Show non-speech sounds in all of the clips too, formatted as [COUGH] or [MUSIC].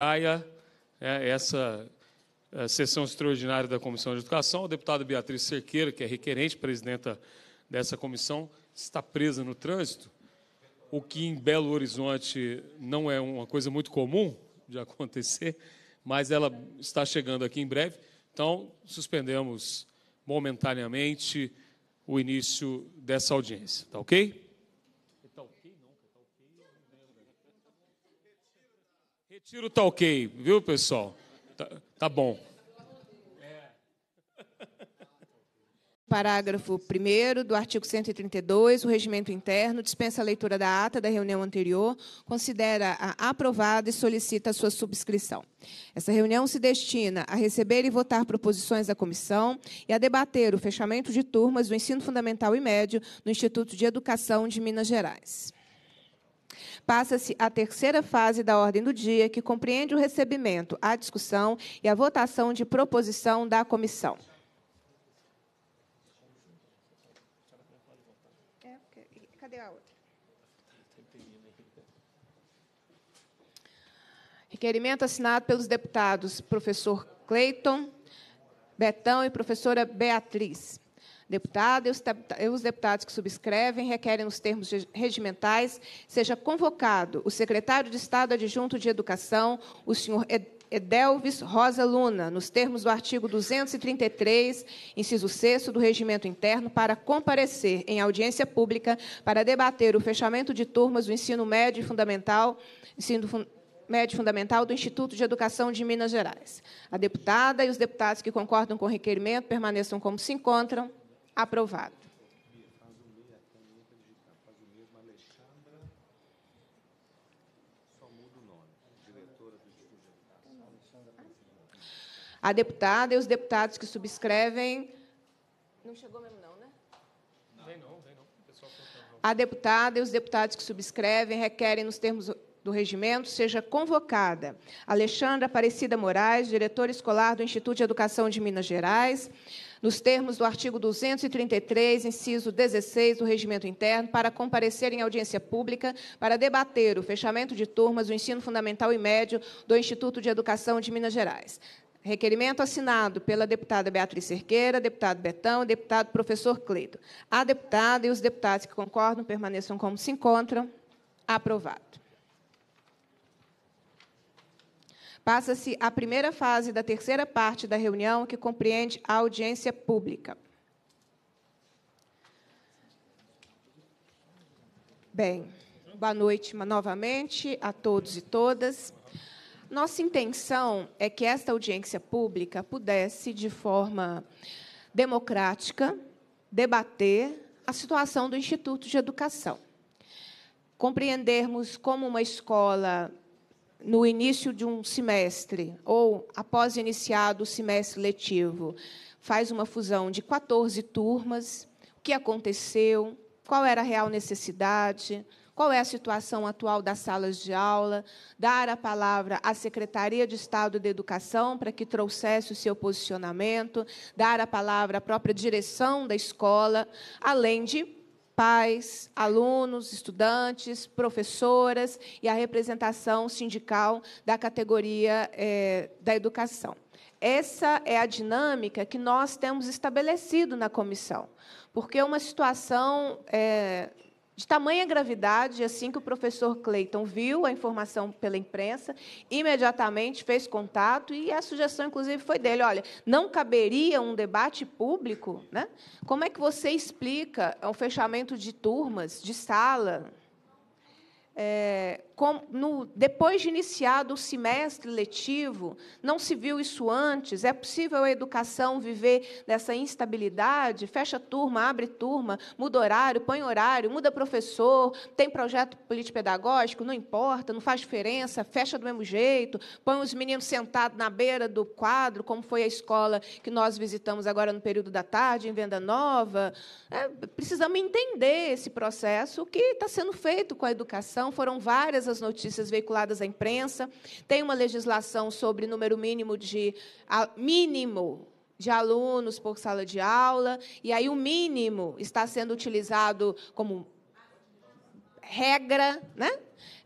Aia, é, essa é, sessão extraordinária da Comissão de Educação, a deputada Beatriz Cerqueira, que é requerente, presidenta dessa comissão, está presa no trânsito, o que em Belo Horizonte não é uma coisa muito comum de acontecer, mas ela está chegando aqui em breve. Então, suspendemos momentaneamente o início dessa audiência, tá ok? Retiro tá ok, viu, pessoal? Tá, tá bom. Parágrafo 1 do artigo 132, o regimento interno dispensa a leitura da ata da reunião anterior, considera-a aprovada e solicita a sua subscrição. Essa reunião se destina a receber e votar proposições da comissão e a debater o fechamento de turmas do ensino fundamental e médio no Instituto de Educação de Minas Gerais passa-se à terceira fase da ordem do dia, que compreende o recebimento, a discussão e a votação de proposição da comissão. É, Requerimento assinado pelos deputados professor Cleiton, Betão e professora Beatriz deputada e os deputados que subscrevem requerem nos termos regimentais seja convocado o secretário de Estado adjunto de Educação, o senhor Edelvis Rosa Luna, nos termos do artigo 233, inciso 6 do Regimento Interno, para comparecer em audiência pública para debater o fechamento de turmas do ensino médio e fundamental, ensino fun médio fundamental do Instituto de Educação de Minas Gerais. A deputada e os deputados que concordam com o requerimento permaneçam como se encontram. Aprovado. A deputada e os deputados que subscrevem. Não chegou mesmo, não, né? Não. Vem não, vem não. A deputada e os deputados que subscrevem requerem, nos termos do regimento, seja convocada Alexandra Aparecida Moraes, diretora escolar do Instituto de Educação de Minas Gerais, nos termos do artigo 233, inciso 16 do Regimento Interno, para comparecer em audiência pública para debater o fechamento de turmas do ensino fundamental e médio do Instituto de Educação de Minas Gerais. Requerimento assinado pela deputada Beatriz Cerqueira, deputado Betão e deputado professor Cleito. A deputada e os deputados que concordam permaneçam como se encontram. Aprovado. Passa-se a primeira fase da terceira parte da reunião, que compreende a audiência pública. Bem, boa noite novamente a todos e todas. Nossa intenção é que esta audiência pública pudesse, de forma democrática, debater a situação do Instituto de Educação. Compreendermos como uma escola no início de um semestre ou após iniciado o semestre letivo, faz uma fusão de 14 turmas, o que aconteceu, qual era a real necessidade, qual é a situação atual das salas de aula, dar a palavra à Secretaria de Estado da Educação para que trouxesse o seu posicionamento, dar a palavra à própria direção da escola, além de pais, alunos, estudantes, professoras e a representação sindical da categoria é, da educação. Essa é a dinâmica que nós temos estabelecido na comissão, porque uma situação é, de tamanha gravidade, assim que o professor Clayton viu a informação pela imprensa, imediatamente fez contato e a sugestão, inclusive, foi dele: olha, não caberia um debate público? Né? Como é que você explica o fechamento de turmas, de sala? É, no, depois de iniciado o semestre letivo, não se viu isso antes, é possível a educação viver nessa instabilidade? Fecha turma, abre turma, muda horário, põe horário, muda professor, tem projeto político-pedagógico, não importa, não faz diferença, fecha do mesmo jeito, põe os meninos sentados na beira do quadro, como foi a escola que nós visitamos agora no período da tarde, em Venda Nova. É, precisamos entender esse processo que está sendo feito com a educação, foram várias as notícias veiculadas à imprensa. Tem uma legislação sobre número mínimo de a, mínimo de alunos por sala de aula, e aí o mínimo está sendo utilizado como regra, né?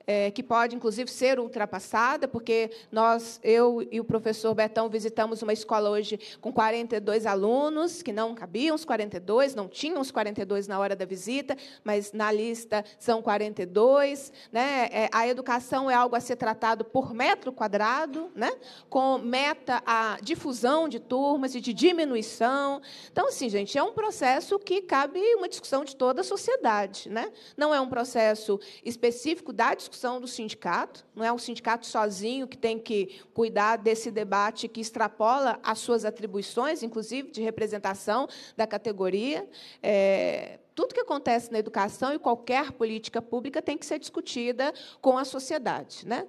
é, que pode, inclusive, ser ultrapassada, porque nós, eu e o professor Betão visitamos uma escola hoje com 42 alunos, que não cabiam os 42, não tinham os 42 na hora da visita, mas na lista são 42. Né? É, a educação é algo a ser tratado por metro quadrado, né? com meta a difusão de turmas e de diminuição. Então, assim, gente, é um processo que cabe uma discussão de toda a sociedade. Né? Não é um processo específico da discussão discussão do sindicato, não é o sindicato sozinho que tem que cuidar desse debate que extrapola as suas atribuições, inclusive de representação da categoria. É, tudo que acontece na educação e qualquer política pública tem que ser discutida com a sociedade. Né?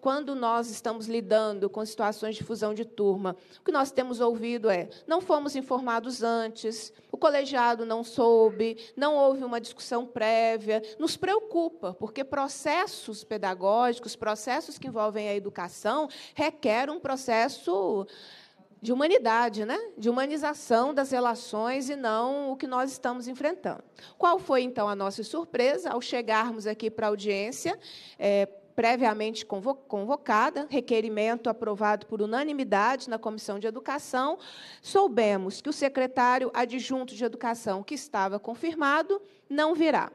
quando nós estamos lidando com situações de fusão de turma, o que nós temos ouvido é não fomos informados antes, colegiado não soube, não houve uma discussão prévia. Nos preocupa, porque processos pedagógicos, processos que envolvem a educação, requerem um processo de humanidade, né? de humanização das relações e não o que nós estamos enfrentando. Qual foi, então, a nossa surpresa ao chegarmos aqui para a audiência? É, previamente convocada, requerimento aprovado por unanimidade na Comissão de Educação, soubemos que o secretário adjunto de Educação, que estava confirmado, não virá.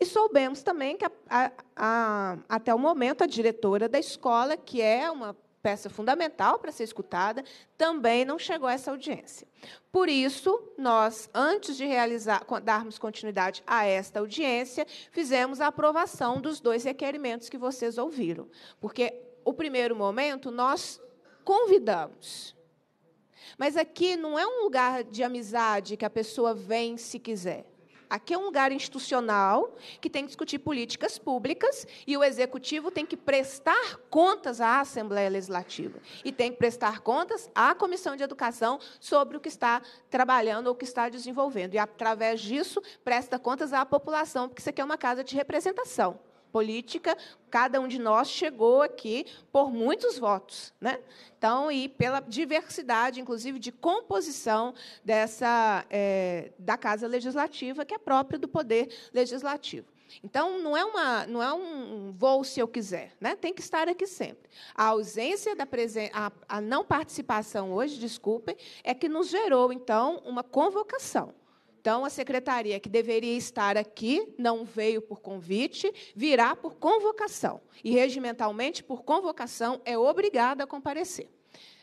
E soubemos também que, a, a, a, até o momento, a diretora da escola, que é uma peça fundamental para ser escutada, também não chegou a essa audiência. Por isso, nós, antes de realizar, darmos continuidade a esta audiência, fizemos a aprovação dos dois requerimentos que vocês ouviram. Porque, o primeiro momento, nós convidamos. Mas aqui não é um lugar de amizade que a pessoa vem se quiser. Aqui é um lugar institucional que tem que discutir políticas públicas e o executivo tem que prestar contas à Assembleia Legislativa e tem que prestar contas à Comissão de Educação sobre o que está trabalhando ou o que está desenvolvendo. E, através disso, presta contas à população, porque isso aqui é uma casa de representação política, cada um de nós chegou aqui por muitos votos, né? Então, e pela diversidade, inclusive, de composição dessa é, da casa legislativa, que é própria do poder legislativo. Então, não é, uma, não é um vou se eu quiser, né? tem que estar aqui sempre. A ausência da presen a, a não participação hoje, desculpem, é que nos gerou, então, uma convocação. Então, a secretaria que deveria estar aqui não veio por convite, virá por convocação. E, regimentalmente, por convocação, é obrigada a comparecer.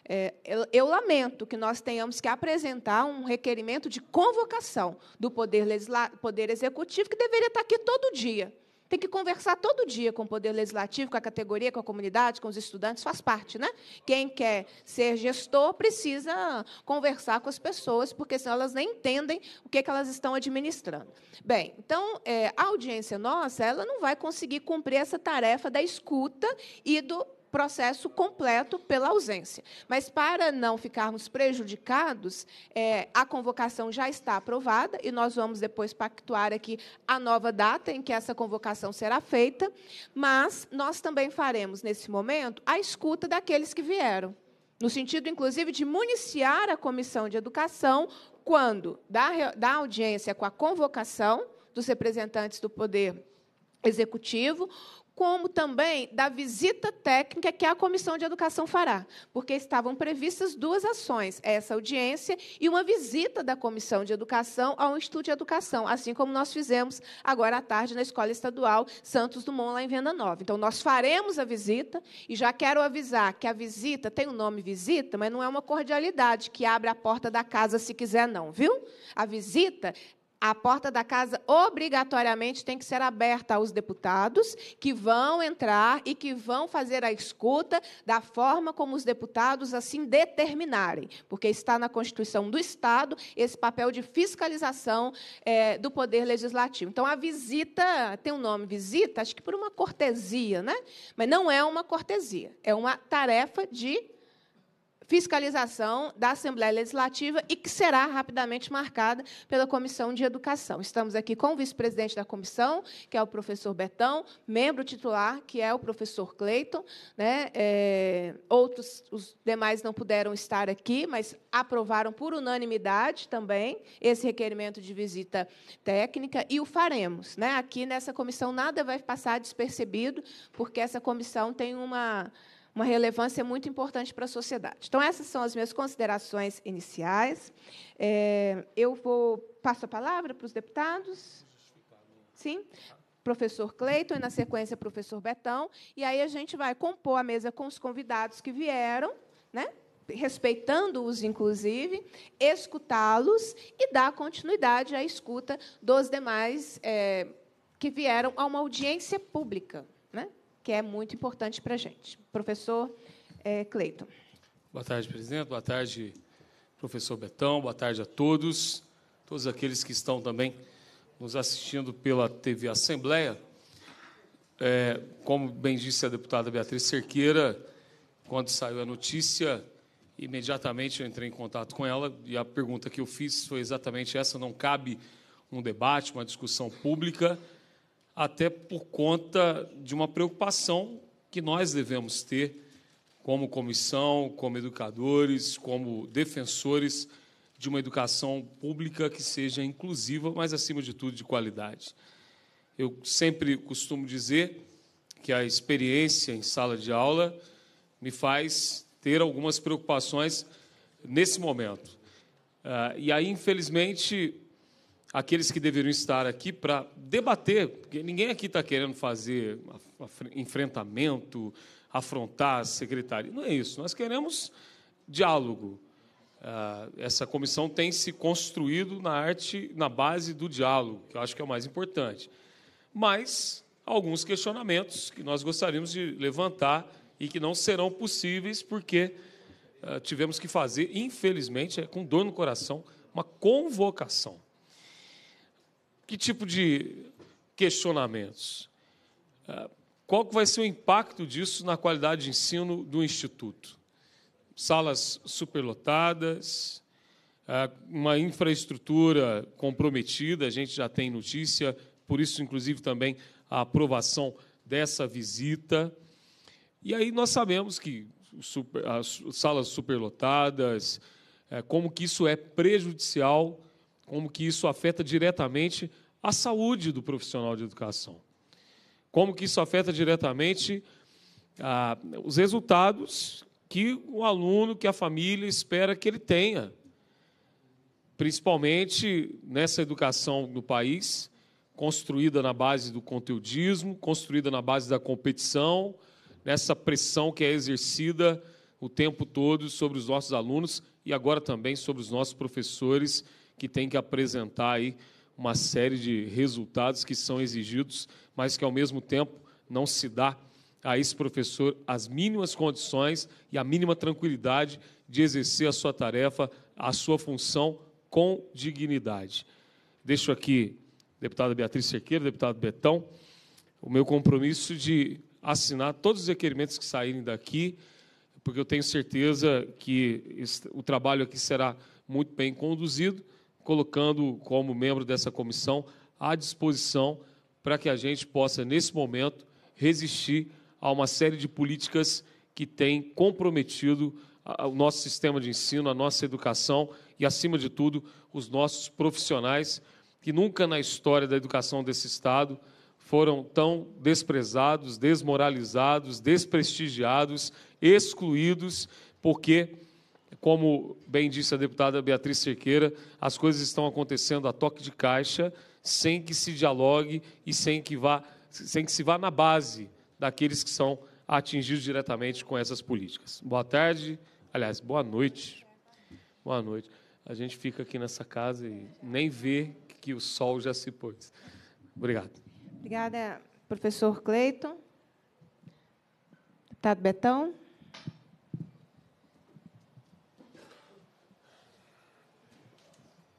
É, eu, eu, lamento que nós tenhamos que apresentar um requerimento de convocação do Poder, Legisla... poder Executivo, que deveria estar aqui todo dia. Tem que conversar todo dia com o Poder Legislativo, com a categoria, com a comunidade, com os estudantes, faz parte, né? Quem quer ser gestor precisa conversar com as pessoas, porque senão elas nem entendem o que, é que elas estão administrando. Bem, então, é, a audiência nossa, ela não vai conseguir cumprir essa tarefa da escuta e do processo completo pela ausência. Mas, para não ficarmos prejudicados, é, a convocação já está aprovada e nós vamos depois pactuar aqui a nova data em que essa convocação será feita, mas nós também faremos, nesse momento, a escuta daqueles que vieram. No sentido, inclusive, de municiar a Comissão de Educação quando da, da audiência com a convocação dos representantes do Poder Executivo, como também da visita técnica que a Comissão de Educação fará, porque estavam previstas duas ações, essa audiência e uma visita da Comissão de Educação ao Instituto de Educação, assim como nós fizemos agora à tarde na Escola Estadual Santos Dumont, lá em Venda Nova. Então, nós faremos a visita, e já quero avisar que a visita tem o um nome visita, mas não é uma cordialidade que abre a porta da casa se quiser, não, viu? A visita a porta da casa obrigatoriamente tem que ser aberta aos deputados que vão entrar e que vão fazer a escuta da forma como os deputados assim determinarem, porque está na Constituição do Estado esse papel de fiscalização é, do Poder Legislativo. Então, a visita tem um nome, visita, acho que por uma cortesia, né? mas não é uma cortesia, é uma tarefa de fiscalização da Assembleia Legislativa e que será rapidamente marcada pela Comissão de Educação. Estamos aqui com o vice-presidente da comissão, que é o professor Betão, membro titular, que é o professor Cleiton. Né? É, outros, os demais não puderam estar aqui, mas aprovaram por unanimidade também esse requerimento de visita técnica e o faremos. Né? Aqui nessa comissão nada vai passar despercebido, porque essa comissão tem uma uma relevância muito importante para a sociedade. Então, essas são as minhas considerações iniciais. É, eu vou passo a palavra para os deputados. Sim? Professor Cleiton e, na sequência, professor Betão. E aí a gente vai compor a mesa com os convidados que vieram, né? respeitando-os, inclusive, escutá-los e dar continuidade à escuta dos demais é, que vieram a uma audiência pública que é muito importante para a gente. Professor é, Cleiton. Boa tarde, presidente. Boa tarde, professor Betão. Boa tarde a todos, todos aqueles que estão também nos assistindo pela TV Assembleia. É, como bem disse a deputada Beatriz Cerqueira, quando saiu a notícia, imediatamente eu entrei em contato com ela e a pergunta que eu fiz foi exatamente essa: não cabe um debate, uma discussão pública até por conta de uma preocupação que nós devemos ter como comissão, como educadores, como defensores de uma educação pública que seja inclusiva, mas acima de tudo de qualidade. Eu sempre costumo dizer que a experiência em sala de aula me faz ter algumas preocupações nesse momento. Ah, e aí, infelizmente, aqueles que deveriam estar aqui para debater, porque ninguém aqui está querendo fazer enfrentamento, afrontar a secretaria. Não é isso. Nós queremos diálogo. Ah, essa comissão tem se construído na arte, na base do diálogo, que eu acho que é o mais importante. Mas alguns questionamentos que nós gostaríamos de levantar e que não serão possíveis porque ah, tivemos que fazer, infelizmente, é com dor no coração, uma convocação que tipo de questionamentos? Ah, qual que vai ser o impacto disso na qualidade de ensino do Instituto? Salas superlotadas, ah, uma infraestrutura comprometida, a gente já tem notícia, por isso, inclusive, também a aprovação dessa visita. E aí nós sabemos que super, as salas superlotadas, eh, como que isso é prejudicial como que isso afeta diretamente a saúde do profissional de educação, como que isso afeta diretamente ah, os resultados que o aluno, que a família espera que ele tenha, principalmente nessa educação no país, construída na base do conteudismo, construída na base da competição, nessa pressão que é exercida o tempo todo sobre os nossos alunos e agora também sobre os nossos professores que tem que apresentar aí uma série de resultados que são exigidos, mas que ao mesmo tempo não se dá a esse professor as mínimas condições e a mínima tranquilidade de exercer a sua tarefa, a sua função com dignidade. Deixo aqui, deputada Beatriz Cerqueira, deputado Betão, o meu compromisso de assinar todos os requerimentos que saírem daqui, porque eu tenho certeza que o trabalho aqui será muito bem conduzido colocando como membro dessa comissão à disposição para que a gente possa, nesse momento, resistir a uma série de políticas que têm comprometido o nosso sistema de ensino, a nossa educação e, acima de tudo, os nossos profissionais, que nunca na história da educação desse Estado foram tão desprezados, desmoralizados, desprestigiados, excluídos, porque como bem disse a deputada Beatriz Cerqueira, as coisas estão acontecendo a toque de caixa, sem que se dialogue e sem que vá, sem que se vá na base daqueles que são atingidos diretamente com essas políticas. Boa tarde, aliás, boa noite. Boa noite. A gente fica aqui nessa casa e nem vê que o sol já se pôs. Obrigado. Obrigada, professor Cleiton. Deputado Betão.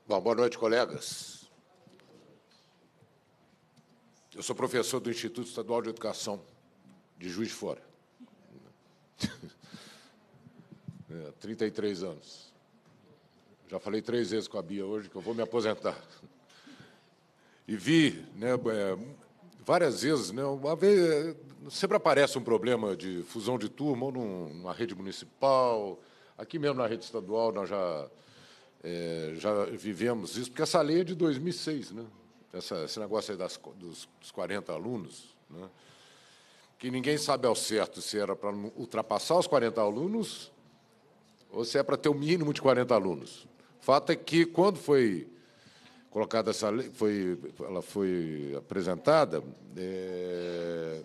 Bom, boa noite, colegas. Eu sou professor do Instituto Estadual de Educação de Juiz de Fora. [LAUGHS] É, 33 anos. Já falei três vezes com a Bia hoje que eu vou me aposentar. E vi né, é, várias vezes, né, uma vez, é, sempre aparece um problema de fusão de turma, ou numa rede municipal, aqui mesmo na rede estadual nós já é, já vivemos isso, porque essa lei é de 2006, né? Essa, esse negócio aí das, dos, dos 40 alunos, né? que ninguém sabe ao certo se era para ultrapassar os 40 alunos ou se é para ter o um mínimo de 40 alunos. Fato é que, quando foi colocada essa lei, foi, ela foi apresentada, é,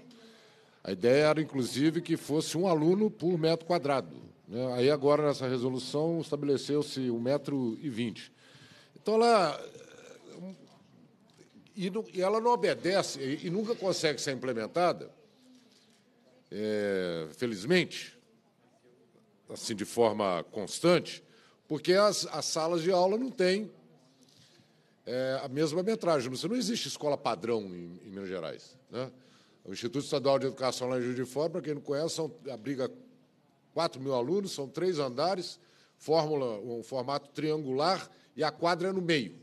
a ideia era, inclusive, que fosse um aluno por metro quadrado. Né? Aí agora, nessa resolução, estabeleceu-se 1,20m. Então, ela... Eh, e, não, e, ela não obedece e, e nunca consegue ser implementada, é, felizmente, assim, de forma constante, porque as, as salas de aula não têm é, a mesma metragem. Não, não existe escola padrão em, em Minas Gerais. Né? O Instituto Estadual de Educação lá em Juiz de Fora, para quem não conhece, são, abriga 4 mil alunos, são três andares, fórmula, um formato triangular, e a quadra é no meio,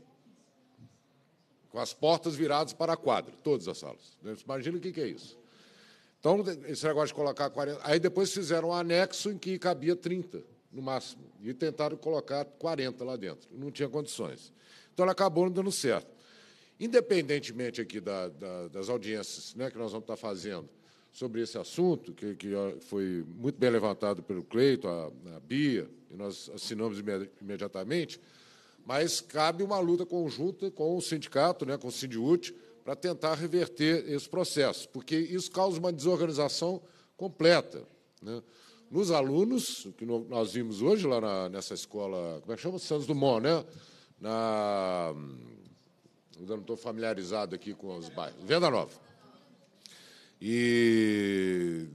com as portas viradas para a quadra, todas as salas. Imagina o que é isso. Então, esse negócio de colocar 40. Aí depois fizeram um anexo em que cabia 30, no máximo, e tentaram colocar 40 lá dentro. Não tinha condições. Então, ela acabou não dando certo. Independentemente aqui da, da, das audiências né, que nós vamos estar fazendo, sobre esse assunto, que, que foi muito bem levantado pelo Cleito, a, a Bia, e nós assinamos imediatamente, mas cabe uma luta conjunta com o sindicato, né, com o Sindiúte, para tentar reverter esse processo, porque isso causa uma desorganização completa. Né? Nos alunos, que nós vimos hoje lá na, nessa escola, como é que chama? Santos Dumont, né? Na, ainda não estou familiarizado aqui com os bairros. Venda Nova. E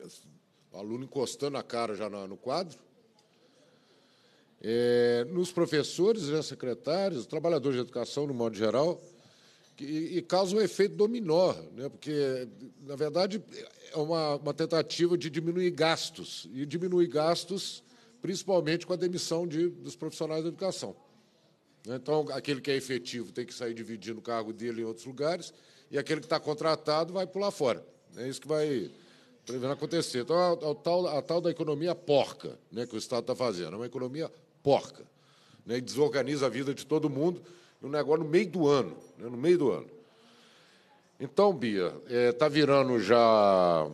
o assim, aluno encostando a cara já no quadro. É, nos professores, né, secretários, trabalhadores de educação, no modo geral, e, e causa um efeito dominó, né, porque, na verdade, é uma, uma tentativa de diminuir gastos, e diminuir gastos principalmente com a demissão de, dos profissionais da educação. Né, então, aquele que é efetivo tem que sair dividindo o cargo dele em outros lugares, e aquele que está contratado vai pular fora. É isso que vai prevendo acontecer. Então, a, a, tal, a tal da economia porca né, que o Estado está fazendo. É uma economia porca. Né, e desorganiza a vida de todo mundo. um negócio no meio do ano. Né, no meio do ano. Então, Bia, está é, tá virando já.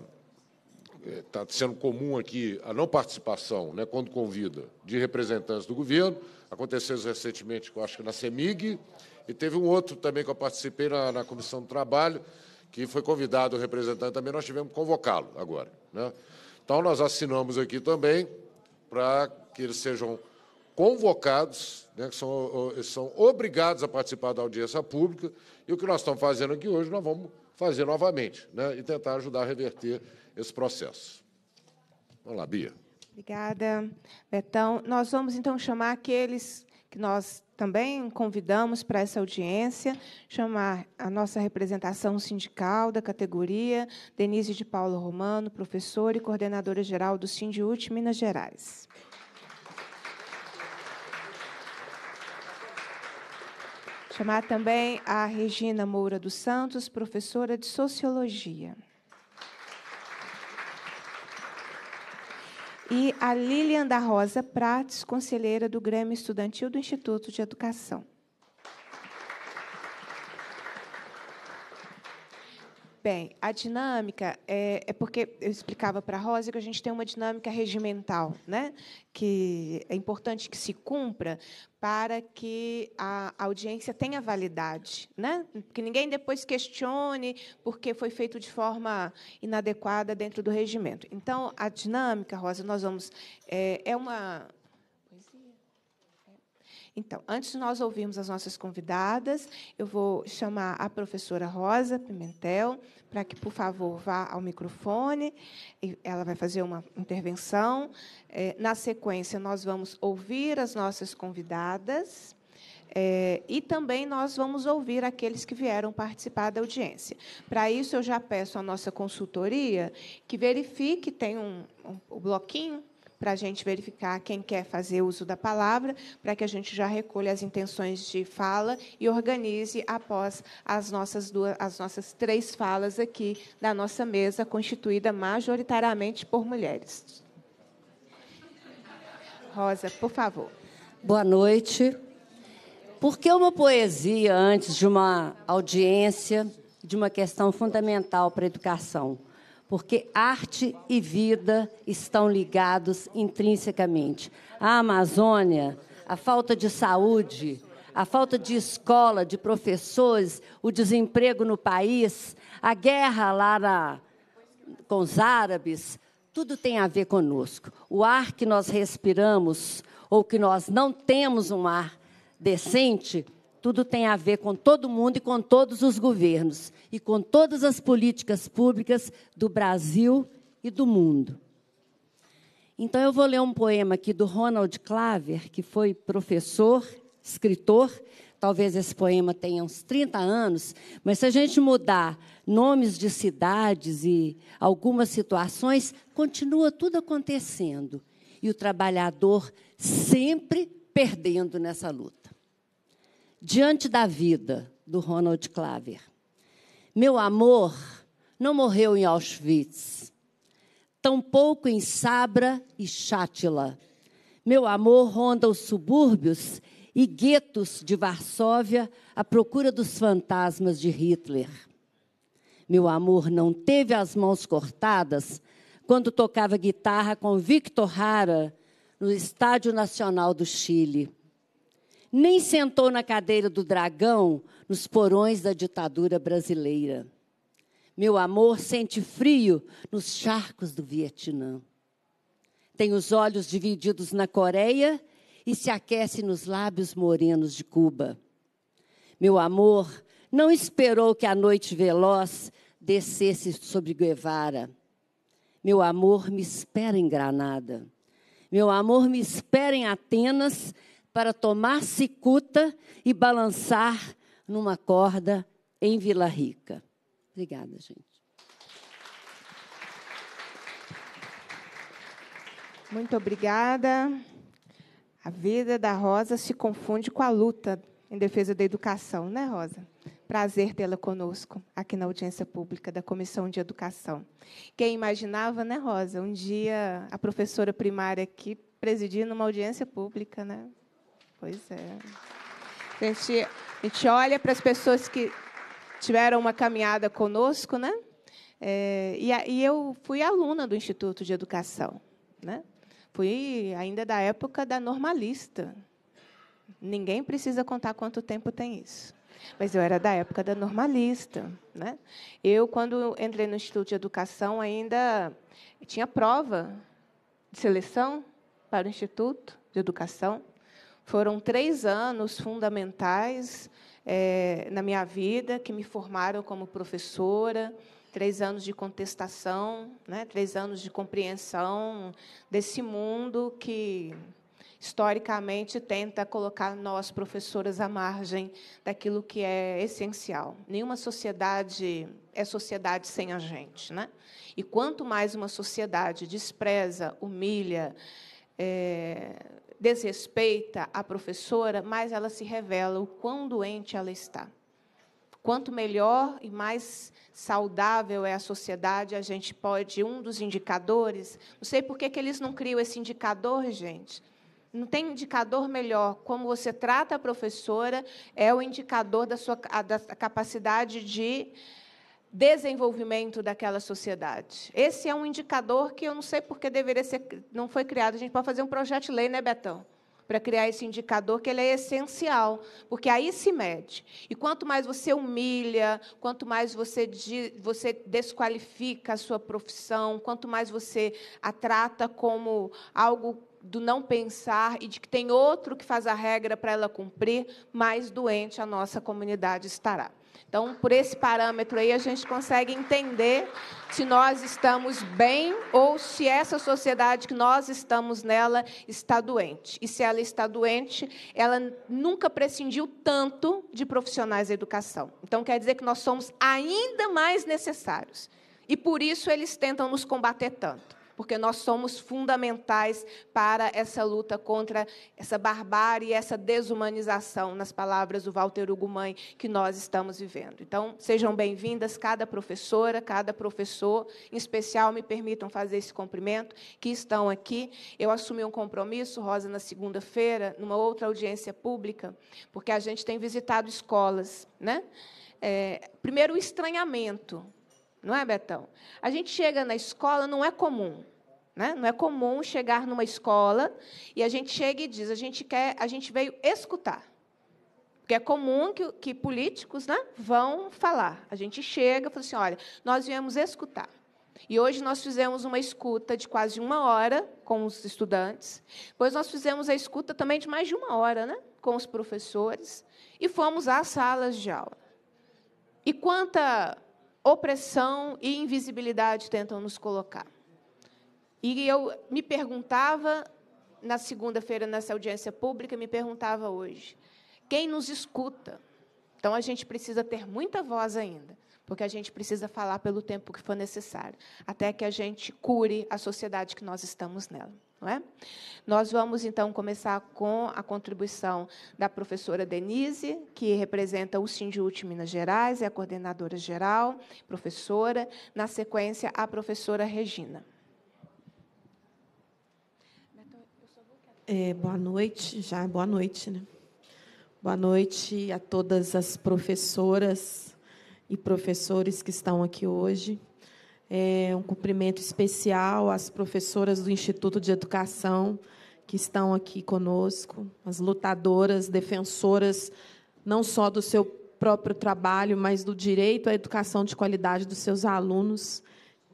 Está é, tá sendo comum aqui a não participação, né, quando convida, de representantes do governo. Aconteceu recentemente, eu acho que na CEMIG, e teve um outro também que eu participei na, na Comissão do Trabalho, que foi convidado o representante também, nós tivemos que convocá-lo agora. Né? Então, nós assinamos aqui também para que eles sejam convocados, né, que são, são obrigados a participar da audiência pública, e o que nós estamos fazendo aqui hoje, nós vamos fazer novamente né, e tentar ajudar a reverter esse processo. Vamos lá, Bia. Obrigada, Betão. Nós vamos, então, chamar aqueles que nós também convidamos para essa audiência chamar a nossa representação sindical da categoria, Denise de Paulo Romano, professora e coordenadora geral do Sindiúte Minas Gerais. Chamar também a Regina Moura dos Santos, professora de Sociologia. e a Lilian da Rosa Prates, conselheira do Grêmio Estudantil do Instituto de Educação. Bem, a dinâmica é, é, porque eu explicava para a Rosa que a gente tem uma dinâmica regimental, né? que é importante que se cumpra para que a audiência tenha validade, né? que ninguém depois questione porque foi feito de forma inadequada dentro do regimento. Então, a dinâmica, Rosa, nós vamos é, é uma então, antes de nós ouvirmos as nossas convidadas, eu vou chamar a professora Rosa Pimentel para que, por favor, vá ao microfone. Ela vai fazer uma intervenção. É, na sequência, nós vamos ouvir as nossas convidadas. É, e também nós vamos ouvir aqueles que vieram participar da audiência. Para isso, eu já peço à nossa consultoria que verifique, tem um, um, um bloquinho para a gente verificar quem quer fazer uso da palavra, para que a gente já recolha as intenções de fala e organize após as nossas, duas, as nossas três falas aqui da nossa mesa, constituída majoritariamente por mulheres. Rosa, por favor. Boa noite. Por que uma poesia antes de uma audiência de uma questão fundamental para a educação? porque arte e vida estão ligados intrinsecamente. A Amazônia, a falta de saúde, a falta de escola, de professores, o desemprego no país, a guerra lá na, com os árabes, tudo tem a ver conosco. O ar que nós respiramos ou que nós não temos um ar decente, tudo tem a ver com todo mundo e com todos os governos e com todas as políticas públicas do Brasil e do mundo. Então, eu vou ler um poema aqui do Ronald Claver, que foi professor, escritor. Talvez esse poema tenha uns 30 anos, mas se a gente mudar nomes de cidades e algumas situações, continua tudo acontecendo. E o trabalhador sempre perdendo nessa luta. Diante da vida, do Ronald Claver. Meu amor não morreu em Auschwitz, tampouco em Sabra e Chátila. Meu amor ronda os subúrbios e guetos de Varsóvia à procura dos fantasmas de Hitler. Meu amor não teve as mãos cortadas quando tocava guitarra com Victor Hara no Estádio Nacional do Chile nem sentou na cadeira do dragão nos porões da ditadura brasileira. Meu amor sente frio nos charcos do Vietnã. Tem os olhos divididos na Coreia e se aquece nos lábios morenos de Cuba. Meu amor não esperou que a noite veloz descesse sobre Guevara. Meu amor me espera em Granada. Meu amor me espera em Atenas para tomar cicuta e balançar numa corda em Vila Rica. Obrigada, gente. Muito obrigada. A vida da Rosa se confunde com a luta em defesa da educação, né, Rosa? Prazer tê-la conosco aqui na audiência pública da Comissão de Educação. Quem imaginava, né, Rosa, um dia a professora primária aqui presidindo uma audiência pública, né? Pois é. A gente, a gente olha para as pessoas que tiveram uma caminhada conosco, né? É, e, a, e eu fui aluna do Instituto de Educação, né? Fui ainda da época da normalista. Ninguém precisa contar quanto tempo tem isso. Mas eu era da época da normalista. Né? Eu, quando entrei no Instituto de Educação, ainda tinha prova de seleção para o Instituto de Educação. Foram três anos fundamentais é, na minha vida que me formaram como professora, três anos de contestação, né, três anos de compreensão desse mundo que historicamente tenta colocar nós professoras à margem daquilo que é essencial. Nenhuma sociedade é sociedade sem a gente, né? E quanto mais uma sociedade despreza, humilha, é, desrespeita a professora, mais ela se revela o quão doente ela está. Quanto melhor e mais saudável é a sociedade, a gente pode. Um dos indicadores. Não sei por que, que eles não criam esse indicador, gente. Não tem indicador melhor. Como você trata a professora é o indicador da sua da capacidade de desenvolvimento daquela sociedade. Esse é um indicador que eu não sei porque deveria ser, não foi criado. A gente pode fazer um projeto de lei, né, Betão? Para criar esse indicador que ele é essencial, porque aí se mede. E quanto mais você humilha, quanto mais você, você desqualifica a sua profissão, quanto mais você a trata como algo do não pensar e de que tem outro que faz a regra para ela cumprir, mais doente a nossa comunidade estará. Então, por esse parâmetro aí, a gente consegue entender se nós estamos bem ou se essa sociedade que nós estamos nela está doente. E se ela está doente, ela nunca prescindiu tanto de profissionais da educação. Então, quer dizer que nós somos ainda mais necessários. E por isso eles tentam nos combater tanto porque nós somos fundamentais para essa luta contra essa barbárie, essa desumanização, nas palavras do Walter Hugo Mãe, que nós estamos vivendo. Então, sejam bem-vindas, cada professora, cada professor, em especial, me permitam fazer esse cumprimento, que estão aqui. Eu assumi um compromisso, Rosa, na segunda-feira, numa outra audiência pública, porque a gente tem visitado escolas, né? É, primeiro, o estranhamento, não é, Betão? A gente chega na escola, não é comum. Né? Não é comum chegar numa escola e a gente chega e diz, a gente quer, a gente veio escutar. Porque é comum que, que políticos né, vão falar. A gente chega e fala assim, olha, nós viemos escutar. E hoje nós fizemos uma escuta de quase uma hora com os estudantes, depois nós fizemos a escuta também de mais de uma hora né, com os professores, e fomos às salas de aula. E quanta opressão e invisibilidade tentam nos colocar. E eu me perguntava, na segunda-feira, nessa audiência pública, me perguntava hoje, quem nos escuta? Então, a gente precisa ter muita voz ainda, porque a gente precisa falar pelo tempo que for necessário, até que a gente cure a sociedade que nós estamos nela. Não é? Nós vamos, então, começar com a contribuição da professora Denise, que representa o Sindiúte Minas Gerais, é a coordenadora geral, professora. Na sequência, a professora Regina. É, boa noite, já é boa noite, né? Boa noite a todas as professoras e professores que estão aqui hoje. É um cumprimento especial às professoras do Instituto de Educação que estão aqui conosco, as lutadoras, defensoras não só do seu próprio trabalho, mas do direito à educação de qualidade dos seus alunos.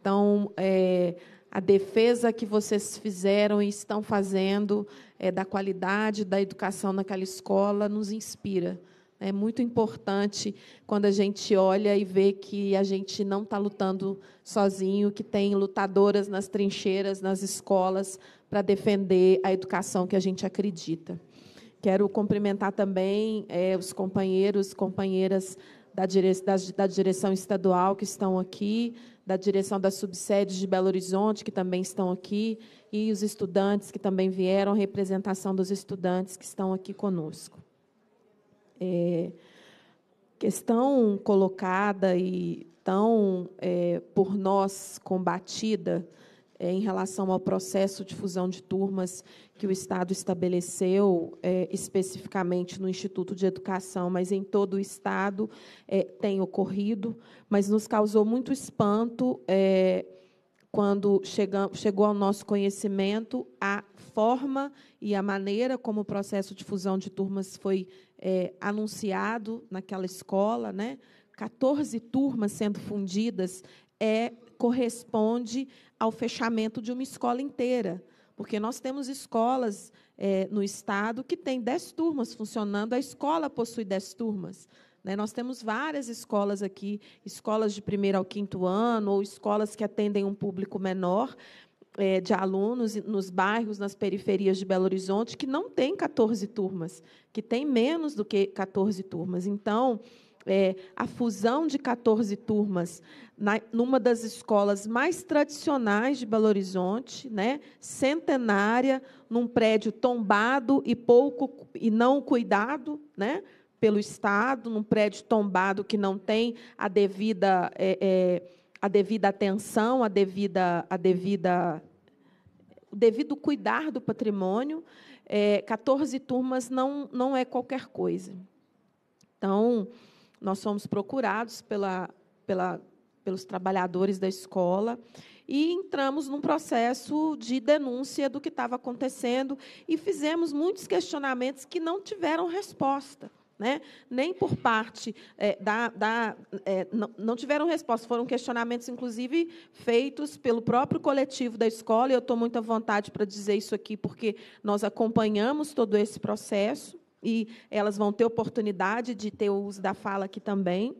Então, é, a defesa que vocês fizeram e estão fazendo é, da qualidade da educação naquela escola nos inspira. É muito importante quando a gente olha e vê que a gente não está lutando sozinho, que tem lutadoras nas trincheiras, nas escolas, para defender a educação que a gente acredita. Quero cumprimentar também é, os companheiros, companheiras da, da, da direção estadual que estão aqui, da direção das subsedes de Belo Horizonte, que também estão aqui, e os estudantes que também vieram, representação dos estudantes que estão aqui conosco. É, questão colocada e tão é, por nós combatida é, em relação ao processo de fusão de turmas que o Estado estabeleceu, é, especificamente no Instituto de Educação, mas em todo o Estado é, tem ocorrido, mas nos causou muito espanto é, quando chegou ao nosso conhecimento a forma e a maneira como o processo de fusão de turmas foi é, anunciado naquela escola, né? 14 turmas sendo fundidas é corresponde ao fechamento de uma escola inteira, porque nós temos escolas é, no estado que têm dez turmas funcionando, a escola possui dez turmas. Né? Nós temos várias escolas aqui, escolas de primeiro ao quinto ano, ou escolas que atendem um público menor, é, de alunos nos bairros, nas periferias de Belo Horizonte, que não tem 14 turmas, que tem menos do que 14 turmas. Então, é, a fusão de 14 turmas na, numa das escolas mais tradicionais de Belo Horizonte, né, centenária, num prédio tombado e pouco e não cuidado, né, pelo Estado, num prédio tombado que não tem a devida é, é, a devida atenção, a devida a devida o devido cuidar do patrimônio, é, 14 turmas não, não é qualquer coisa. Então, nós somos procurados pela, pela, pelos trabalhadores da escola e entramos num processo de denúncia do que estava acontecendo e fizemos muitos questionamentos que não tiveram resposta. Né? nem por parte é, da. da é, não, não, tiveram resposta. Foram questionamentos, inclusive, feitos pelo próprio coletivo da escola, e eu estou muito à vontade para dizer isso aqui, porque nós acompanhamos todo esse processo e elas vão ter oportunidade de ter o uso da fala aqui também.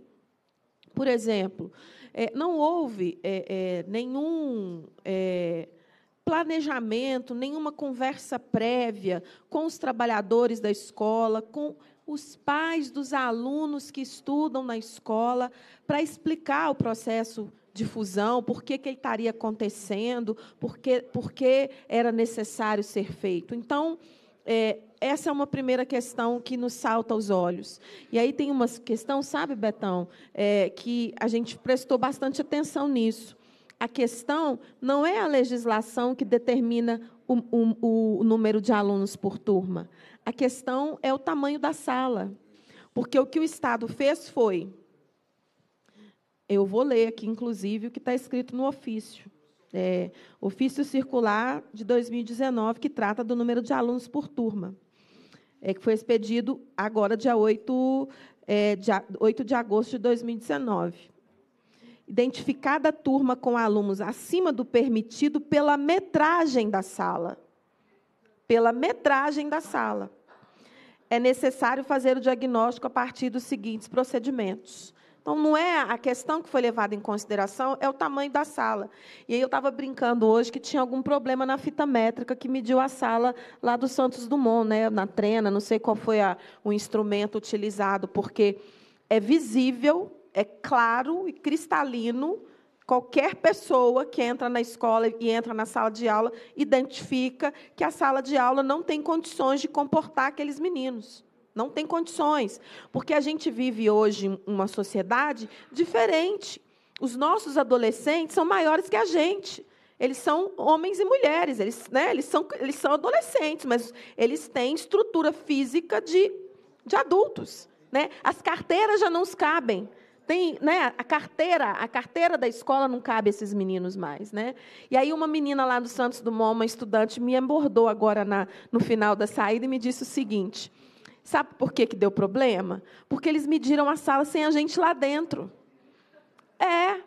Por exemplo, é, não houve é, é, nenhum planejamento, nenhuma conversa prévia com os trabalhadores da escola, com os pais dos alunos que estudam na escola, para explicar o processo de fusão, por que, que ele estaria acontecendo, por que, por que era necessário ser feito. Então, é, essa é uma primeira questão que nos salta aos olhos. E aí tem uma questão, sabe, Betão, é, que a gente prestou bastante atenção nisso. A questão não é a legislação que determina o, o, o número de alunos por turma. A questão é o tamanho da sala. Porque o que o Estado fez foi. Eu vou ler aqui, inclusive, o que está escrito no ofício. É, ofício circular de 2019, que trata do número de alunos por turma, é, que foi expedido agora, dia 8, é, dia 8 de agosto de 2019. Identificada a turma com alunos acima do permitido pela metragem da sala. Pela metragem da sala. É necessário fazer o diagnóstico a partir dos seguintes procedimentos então, não é a questão que foi levada em consideração, é o tamanho da sala. E aí eu estava brincando hoje que tinha algum problema na fita métrica que mediu a sala lá do Santos Dumont, né, na trena, não sei qual foi a, o instrumento utilizado, porque é visível, é claro e cristalino Qualquer pessoa que entra na escola e entra na sala de aula identifica que a sala de aula não tem condições de comportar aqueles meninos. Não tem condições. Porque a gente vive hoje uma sociedade diferente. Os nossos adolescentes são maiores que a gente. Eles são homens e mulheres, eles, né, eles, são, eles são adolescentes, mas eles têm estrutura física de, de adultos. Né? As carteiras já não os cabem tem, né, a carteira, a carteira da escola não cabe a esses meninos mais, né? E aí uma menina lá do Santos Dumont, uma estudante, me abordou agora na, no final da saída e me disse o seguinte: Sabe por que, que deu problema? Porque eles mediram a sala sem a gente lá dentro. É.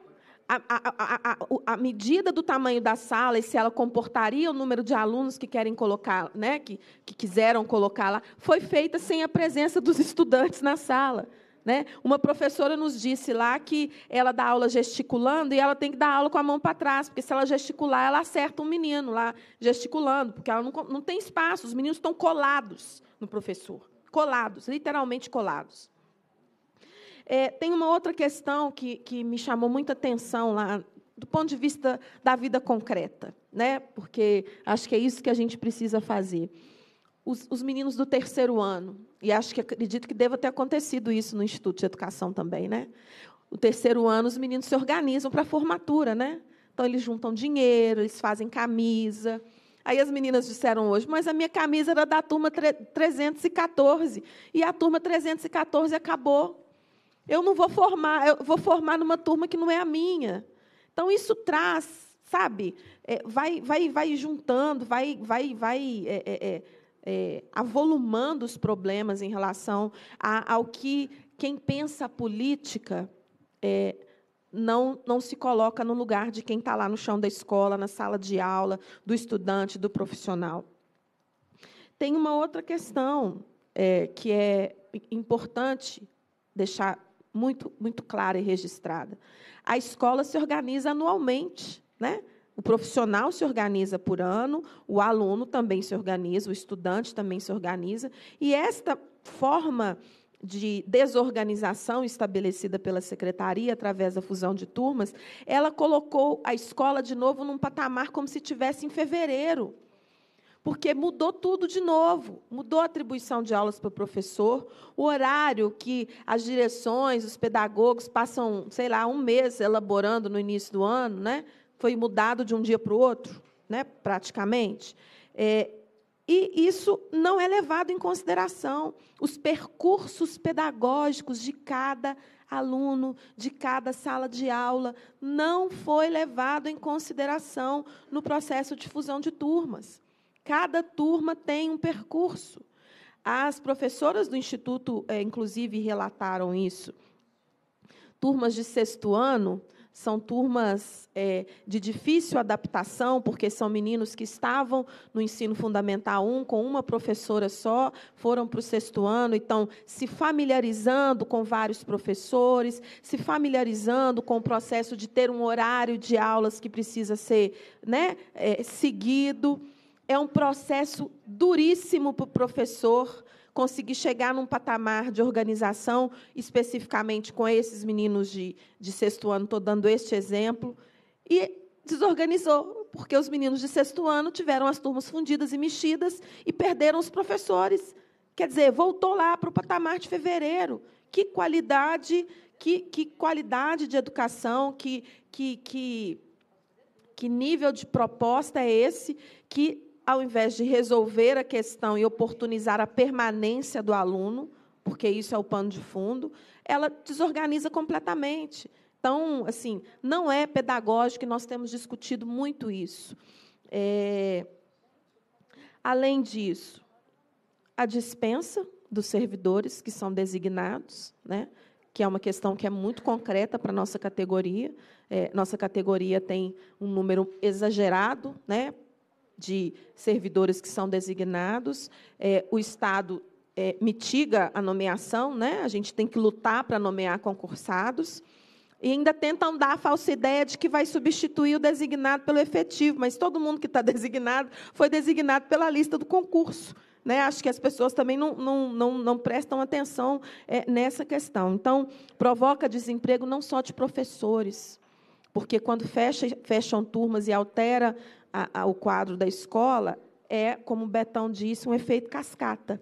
A, a, a, a, medida do tamanho da sala e se ela comportaria o número de alunos que querem colocar, né, que, que quiseram colocar lá, foi feita sem a presença dos [LAUGHS] estudantes na sala. Né? Uma professora nos disse lá que ela dá aula gesticulando e ela tem que dar aula com a mão para trás, porque se ela gesticular, ela acerta um menino lá gesticulando, porque ela não, não tem espaço, os meninos estão colados no professor colados, literalmente colados. É, tem uma outra questão que, que me chamou muita atenção lá, do ponto de vista da vida concreta, né? porque acho que é isso que a gente precisa fazer. Os, os meninos do terceiro ano, e acho que acredito que deva ter acontecido isso no Instituto de Educação também, né? O terceiro ano, os meninos se organizam para a formatura, né? Então, eles juntam dinheiro, eles fazem camisa, Aí as meninas disseram hoje, mas a minha camisa era da turma 314 e a turma 314 acabou. Eu não vou formar, eu vou formar numa turma que não é a minha. Então isso traz, sabe? É, vai, vai, vai juntando, vai, vai, vai é, é, é, é avolumando os problemas em relação a, ao que quem pensa a política é, não, não se coloca no lugar de quem está lá no chão da escola, na sala de aula, do estudante, do profissional. Tem uma outra questão é, que é importante deixar muito, muito clara e registrada. A escola se organiza anualmente, né? O profissional se organiza por ano, o aluno também se organiza, o estudante também se organiza, e esta forma de desorganização estabelecida pela secretaria através da fusão de turmas, ela colocou a escola de novo num patamar como se tivesse em fevereiro. Porque mudou tudo de novo, mudou a atribuição de aulas para o professor, o horário que as direções, os pedagogos passam, sei lá, um mês elaborando no início do ano, né? foi mudado de um dia para o outro, né? praticamente. É, e isso não é levado em consideração. Os percursos pedagógicos de cada aluno, de cada sala de aula, não foi levado em consideração no processo de fusão de turmas. Cada turma tem um percurso. As professoras do instituto, eh, inclusive, relataram isso. Turmas de sexto ano, são turmas é, de difícil adaptação, porque são meninos que estavam no ensino fundamental 1 com uma professora só, foram para o sexto ano, então se familiarizando com vários professores, se familiarizando com o processo de ter um horário de aulas que precisa ser né, é, seguido. É um processo duríssimo para o professor conseguir chegar num patamar de organização, especificamente com esses meninos de, de sexto ano, estou dando este exemplo, e desorganizou, porque os meninos de sexto ano tiveram as turmas fundidas e mexidas e perderam os professores. Quer dizer, voltou lá para o patamar de fevereiro. Que qualidade, que, que qualidade de educação, que, que, que, que nível de proposta é esse que ao invés de resolver a questão e oportunizar a permanência do aluno, porque isso é o pano de fundo, ela desorganiza completamente. Então, assim, não é pedagógico e nós temos discutido muito isso. É... Além disso, a dispensa dos servidores que são designados, né? que é uma questão que é muito concreta para a nossa categoria. É, nossa categoria tem um número exagerado, né? de servidores que são designados. É, o Estado é, mitiga a nomeação, né? a gente tem que lutar para nomear concursados. E ainda tentam dar a falsa ideia de que vai substituir o designado pelo efetivo, mas todo mundo que está [LAUGHS] designado foi designado pela lista do concurso. Né? Acho que as pessoas também não, não, não, não prestam atenção é, nessa questão. Então, provoca desemprego não só de professores, porque quando fecha, fecham turmas e altera a, a, o quadro da escola é, como o Betão disse, um efeito cascata.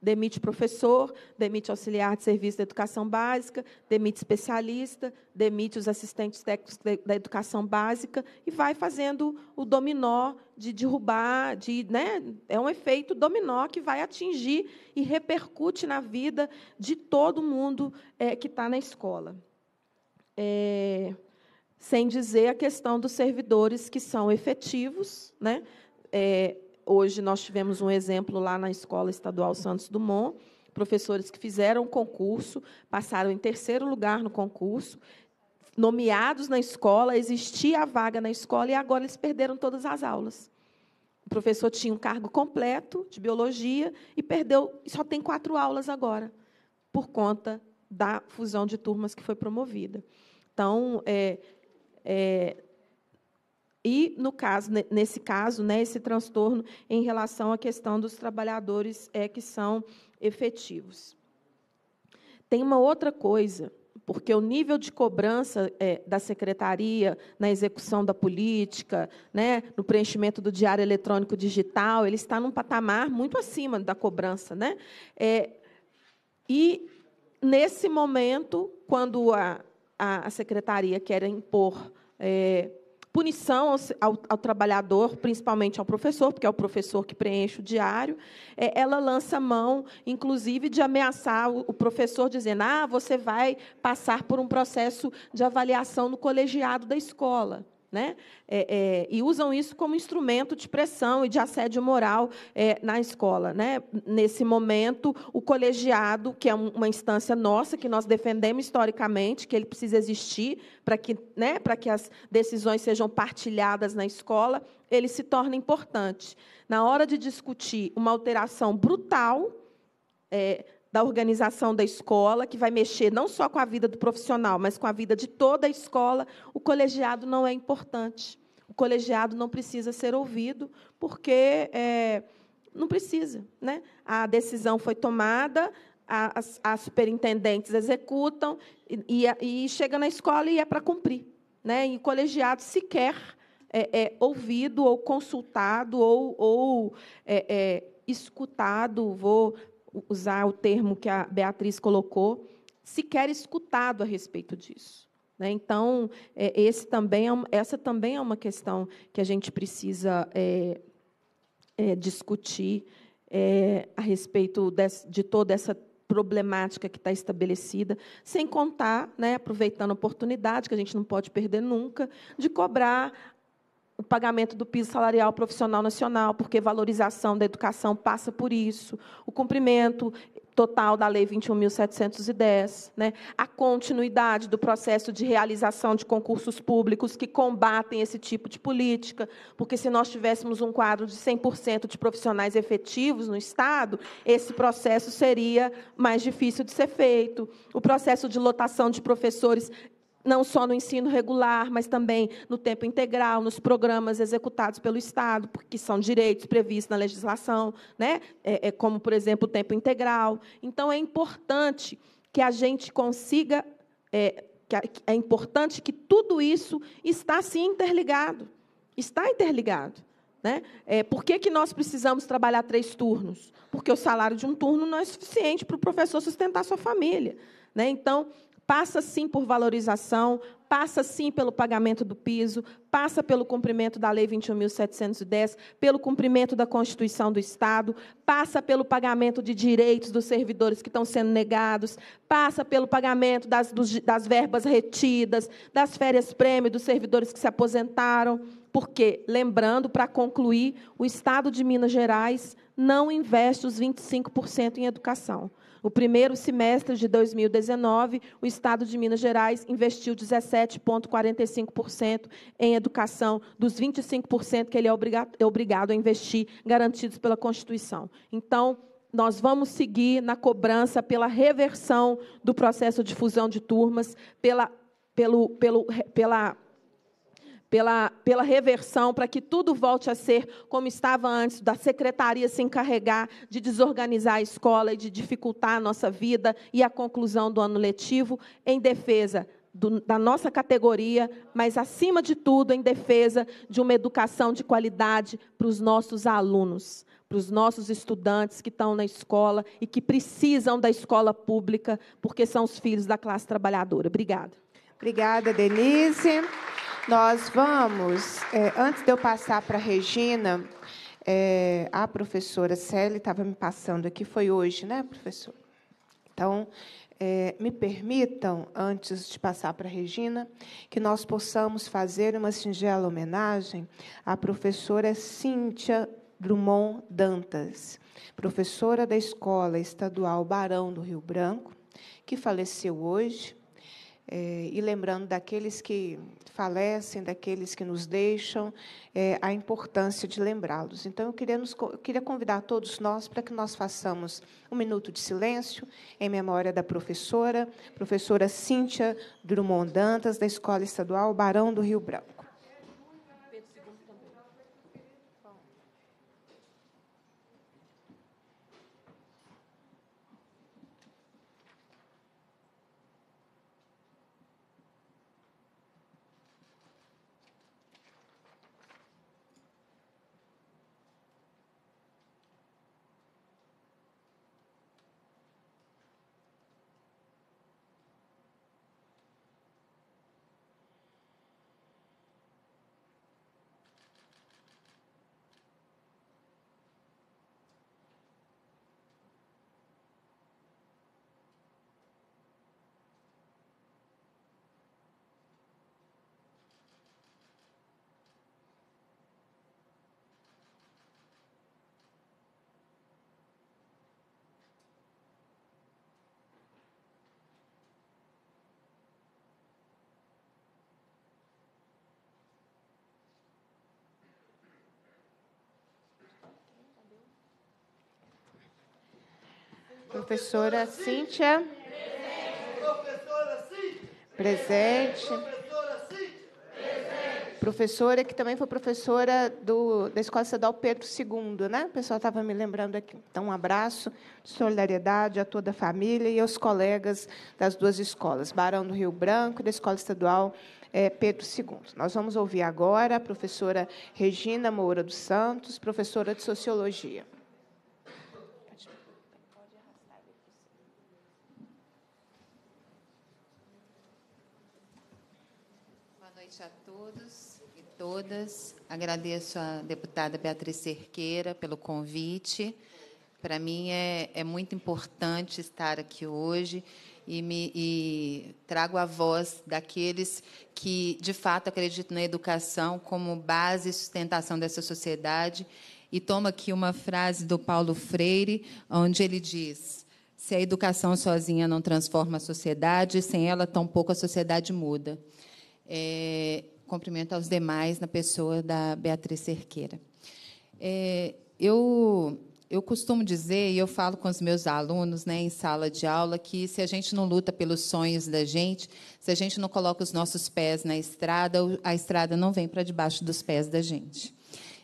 Demite professor, demite auxiliar de serviço da educação básica, demite especialista, demite os assistentes técnicos da educação básica e vai fazendo o dominó de derrubar, de, né, é um efeito dominó que vai atingir e repercute na vida de todo mundo é, que está na escola. É, sem dizer a questão dos servidores que são efetivos. Né? É, hoje nós tivemos um exemplo lá na Escola Estadual Santos Dumont, professores que fizeram o concurso, passaram em terceiro lugar no concurso, nomeados na escola, existia a vaga na escola e agora eles perderam todas as aulas. O professor tinha um cargo completo de biologia e perdeu, só tem quatro aulas agora, por conta da fusão de turmas que foi promovida. Então, é, é, e, no caso, nesse caso, né, esse transtorno em relação à questão dos trabalhadores é, que são efetivos. Tem uma outra coisa porque o nível de cobrança é, da secretaria na execução da política, né, no preenchimento do diário eletrônico digital, ele está num patamar muito acima da cobrança, né? É, e nesse momento, quando a a, a secretaria quer impor é, punição ao, ao, ao, trabalhador, principalmente ao professor, porque é o professor que preenche o diário, é, ela lança mão, inclusive, de ameaçar o, o, professor, dizendo: ah, você vai passar por um processo de avaliação no colegiado da escola né? É, é, e usam isso como instrumento de pressão e de assédio moral é, na escola. Né? Nesse momento, o colegiado, que é uma instância nossa, que nós defendemos historicamente, que ele precisa existir para que, né, para que as decisões sejam partilhadas na escola, ele se torna importante. Na hora de discutir uma alteração brutal, é, da organização da escola, que vai mexer não só com a vida do profissional, mas com a vida de toda a escola, o colegiado não é importante. O colegiado não precisa ser ouvido, porque é, não precisa. Né? A decisão foi tomada, as, as superintendentes executam, e, e, e, chega na escola e é para cumprir. Né? E o colegiado sequer é, é ouvido, ou consultado, ou, ou é, é escutado, vou usar o termo que a Beatriz colocou, sequer escutado a respeito disso. Né? Então, é, esse também é, essa também é uma questão que a gente precisa é, é, discutir é, a respeito de, de toda essa problemática que está estabelecida, sem contar, né, aproveitando a oportunidade, que a gente não pode perder nunca, de cobrar o pagamento do piso salarial profissional nacional, porque valorização da educação passa por isso, o cumprimento total da Lei 21.710, né? a continuidade do processo de realização de concursos públicos que combatem esse tipo de política, porque se nós tivéssemos um quadro de 100% de profissionais efetivos no Estado, esse processo seria mais difícil de ser feito. O processo de lotação de professores não só no ensino regular, mas também no tempo integral, nos programas executados pelo Estado, porque são direitos previstos na legislação, né? é, é como, por exemplo, o tempo integral. Então, é importante que a gente consiga, é, é importante que tudo isso está, se interligado, está interligado. Né? É, por que, que nós precisamos trabalhar três turnos? Porque o salário de um turno não é suficiente para o professor sustentar sua família. Né? Então, passa sim por valorização, passa sim pelo pagamento do piso, passa pelo cumprimento da Lei 21.710, pelo cumprimento da Constituição do Estado, passa pelo pagamento de direitos dos servidores que estão sendo negados, passa pelo pagamento das, dos, das verbas retidas, das férias-prêmio dos servidores que se aposentaram. Porque, lembrando, para concluir, o Estado de Minas Gerais não investe os 25% em educação. No primeiro semestre de 2019, o Estado de Minas Gerais investiu 17,45% em educação, dos 25% que ele é, é obrigado a investir, garantidos pela Constituição. Então, nós vamos seguir na cobrança pela reversão do processo de fusão de turmas, pela, pelo, pelo, pela pela, pela reversão, para que tudo volte a ser como estava antes, da secretaria se encarregar de desorganizar a escola e de dificultar a nossa vida e a conclusão do ano letivo, em defesa do, da nossa categoria, mas, acima de tudo, em defesa de uma educação de qualidade para os nossos alunos, para os nossos estudantes que estão na escola e que precisam da escola pública, porque são os filhos da classe trabalhadora. Obrigada. Obrigada, Denise. Nós vamos, é, antes de eu passar para a Regina, é, a professora Célia estava me passando aqui, foi hoje, né, professor? Então, é, me permitam, antes de passar para a Regina, que nós possamos fazer uma singela homenagem à professora Cíntia Drummond Dantas, professora da Escola Estadual Barão do Rio Branco, que faleceu hoje, é, e lembrando daqueles que falecem, daqueles que nos deixam, é, a importância de lembrá-los. Então, eu queria, nos, eu queria convidar todos nós para que nós façamos um minuto de silêncio em memória da professora, professora Cíntia Drummond Dantas, da Escola Estadual Barão do Rio Branco. Professora Cíntia. Presente. Professora que também foi professora do, da Escola Estadual Pedro II, né? O pessoal estava me lembrando aqui. Então, um abraço, de solidariedade a toda a família e aos colegas das duas escolas, Barão do Rio Branco e da Escola Estadual é, Pedro II. Nós vamos ouvir agora a professora Regina Moura dos Santos, professora de Sociologia. noite a todos e todas. Agradeço à deputada Beatriz Cerqueira pelo convite. Para mim é, é muito importante estar aqui hoje e, me, e trago a voz daqueles que, de fato, acreditam na educação como base e sustentação dessa sociedade. E tomo aqui uma frase do Paulo Freire, onde ele diz. Se a educação sozinha não transforma a sociedade, sem ela, tampouco a sociedade muda. É, cumprimento aos demais na pessoa da Beatriz Cerqueira. É, eu eu costumo dizer e eu falo com os meus alunos, né, em sala de aula, que se a gente não luta pelos sonhos da gente, se a gente não coloca os nossos pés na estrada, a estrada não vem para debaixo dos pés da gente.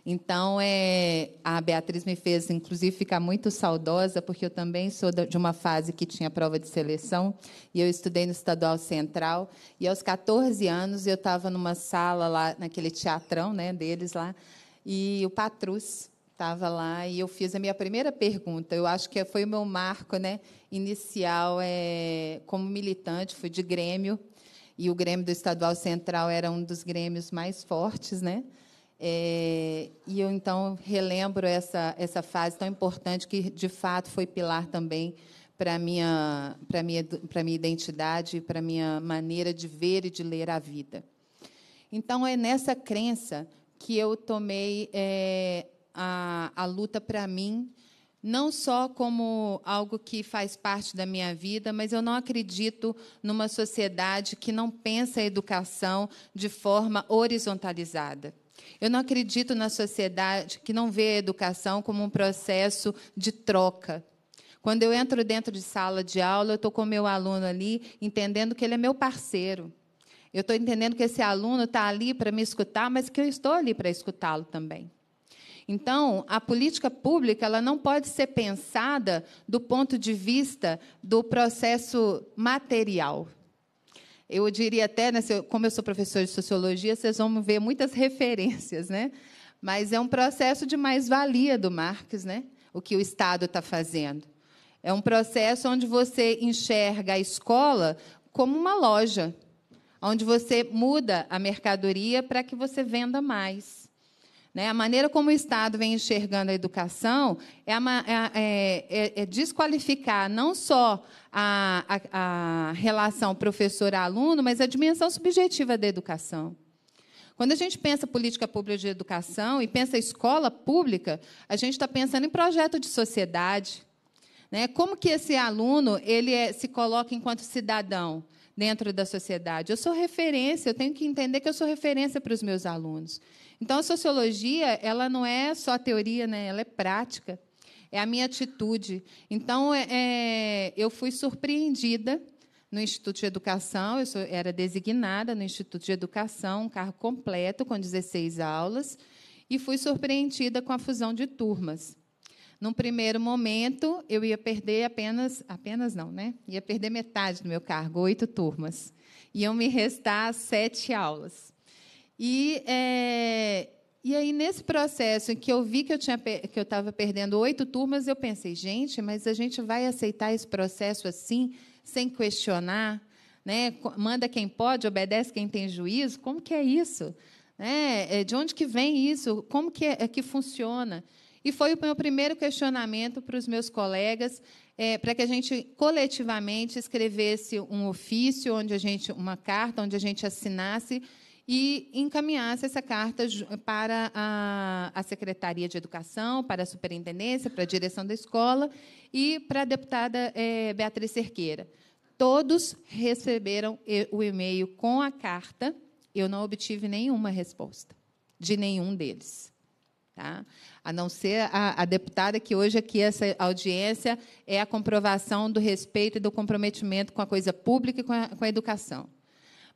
Então, é, a Beatriz me fez, inclusive, ficar muito saudosa, porque eu também sou de uma fase que tinha prova de seleção, e eu estudei no Estadual Central, e aos 14 anos eu estava numa sala lá, naquele teatrão né, deles lá, e o Patrus estava lá, e eu fiz a minha primeira pergunta, eu acho que foi o meu marco né, inicial é, como militante, fui de Grêmio, e o Grêmio do Estadual Central era um dos grêmios mais fortes, né? É, e eu então relembro essa, essa fase tão importante que de fato foi pilar também para minha para minha para minha identidade, para minha maneira de ver e de ler a vida. Então é nessa crença que eu tomei é, a, a luta para mim não só como algo que faz parte da minha vida, mas eu não acredito numa sociedade que não pensa a educação de forma horizontalizada. Eu não acredito na sociedade que não vê a educação como um processo de troca. Quando eu entro dentro de sala de aula, eu estou com o meu aluno ali, entendendo que ele é meu parceiro. Eu estou entendendo que esse aluno está ali para me escutar, mas que eu estou ali para escutá-lo também. Então, a política pública ela não pode ser pensada do ponto de vista do processo material. Eu diria até, né, como eu sou professor de sociologia, vocês vão ver muitas [LAUGHS] referências, né? Mas é um processo de mais-valia do Marx, né? O que o Estado está fazendo. É um processo onde você enxerga a escola como uma loja, onde você muda a mercadoria para que você venda mais. Né? A maneira como o Estado vem enxergando a educação é, uma, é, é, é, é desqualificar não só a, a, a relação professor-aluno, mas a dimensão subjetiva da educação. Quando a gente pensa política pública de educação e pensa escola pública, a gente está pensando em projeto de sociedade. Né? Como que esse aluno ele é, se coloca enquanto cidadão? dentro da sociedade. Eu sou referência, eu tenho que entender que eu sou referência para os meus alunos. Então, a sociologia ela não é só teoria, né? ela é prática, é a minha atitude. Então, é, é, eu fui surpreendida no Instituto de Educação, eu sou, era designada no Instituto de Educação, um carro completo, com 16 aulas, e fui surpreendida com a fusão de turmas. Num primeiro momento, eu ia perder apenas, apenas não, né? Ia perder metade do meu cargo, oito turmas. Iam me restar sete aulas. E, é, e aí, nesse processo em que eu vi que eu tinha que eu estava perdendo oito turmas, eu pensei, gente, mas a gente vai aceitar esse processo assim, sem questionar? Né? Manda quem pode, obedece quem tem juízo? Como que é isso? né é, de onde que vem isso? Como que, é, é, que funciona? E foi o meu primeiro questionamento para os meus colegas, é, para que a gente coletivamente escrevesse um ofício, onde a gente, uma carta, onde a gente assinasse e encaminhasse essa carta para a, a Secretaria de Educação, para a Superintendência, para a direção da escola e para a deputada é, Beatriz Cerqueira. Todos receberam o e-mail com a carta, eu não obtive nenhuma resposta de nenhum deles. Tá? A não ser a, a, deputada que hoje aqui, essa audiência, é a comprovação do respeito e do comprometimento com a coisa pública e com a, com a educação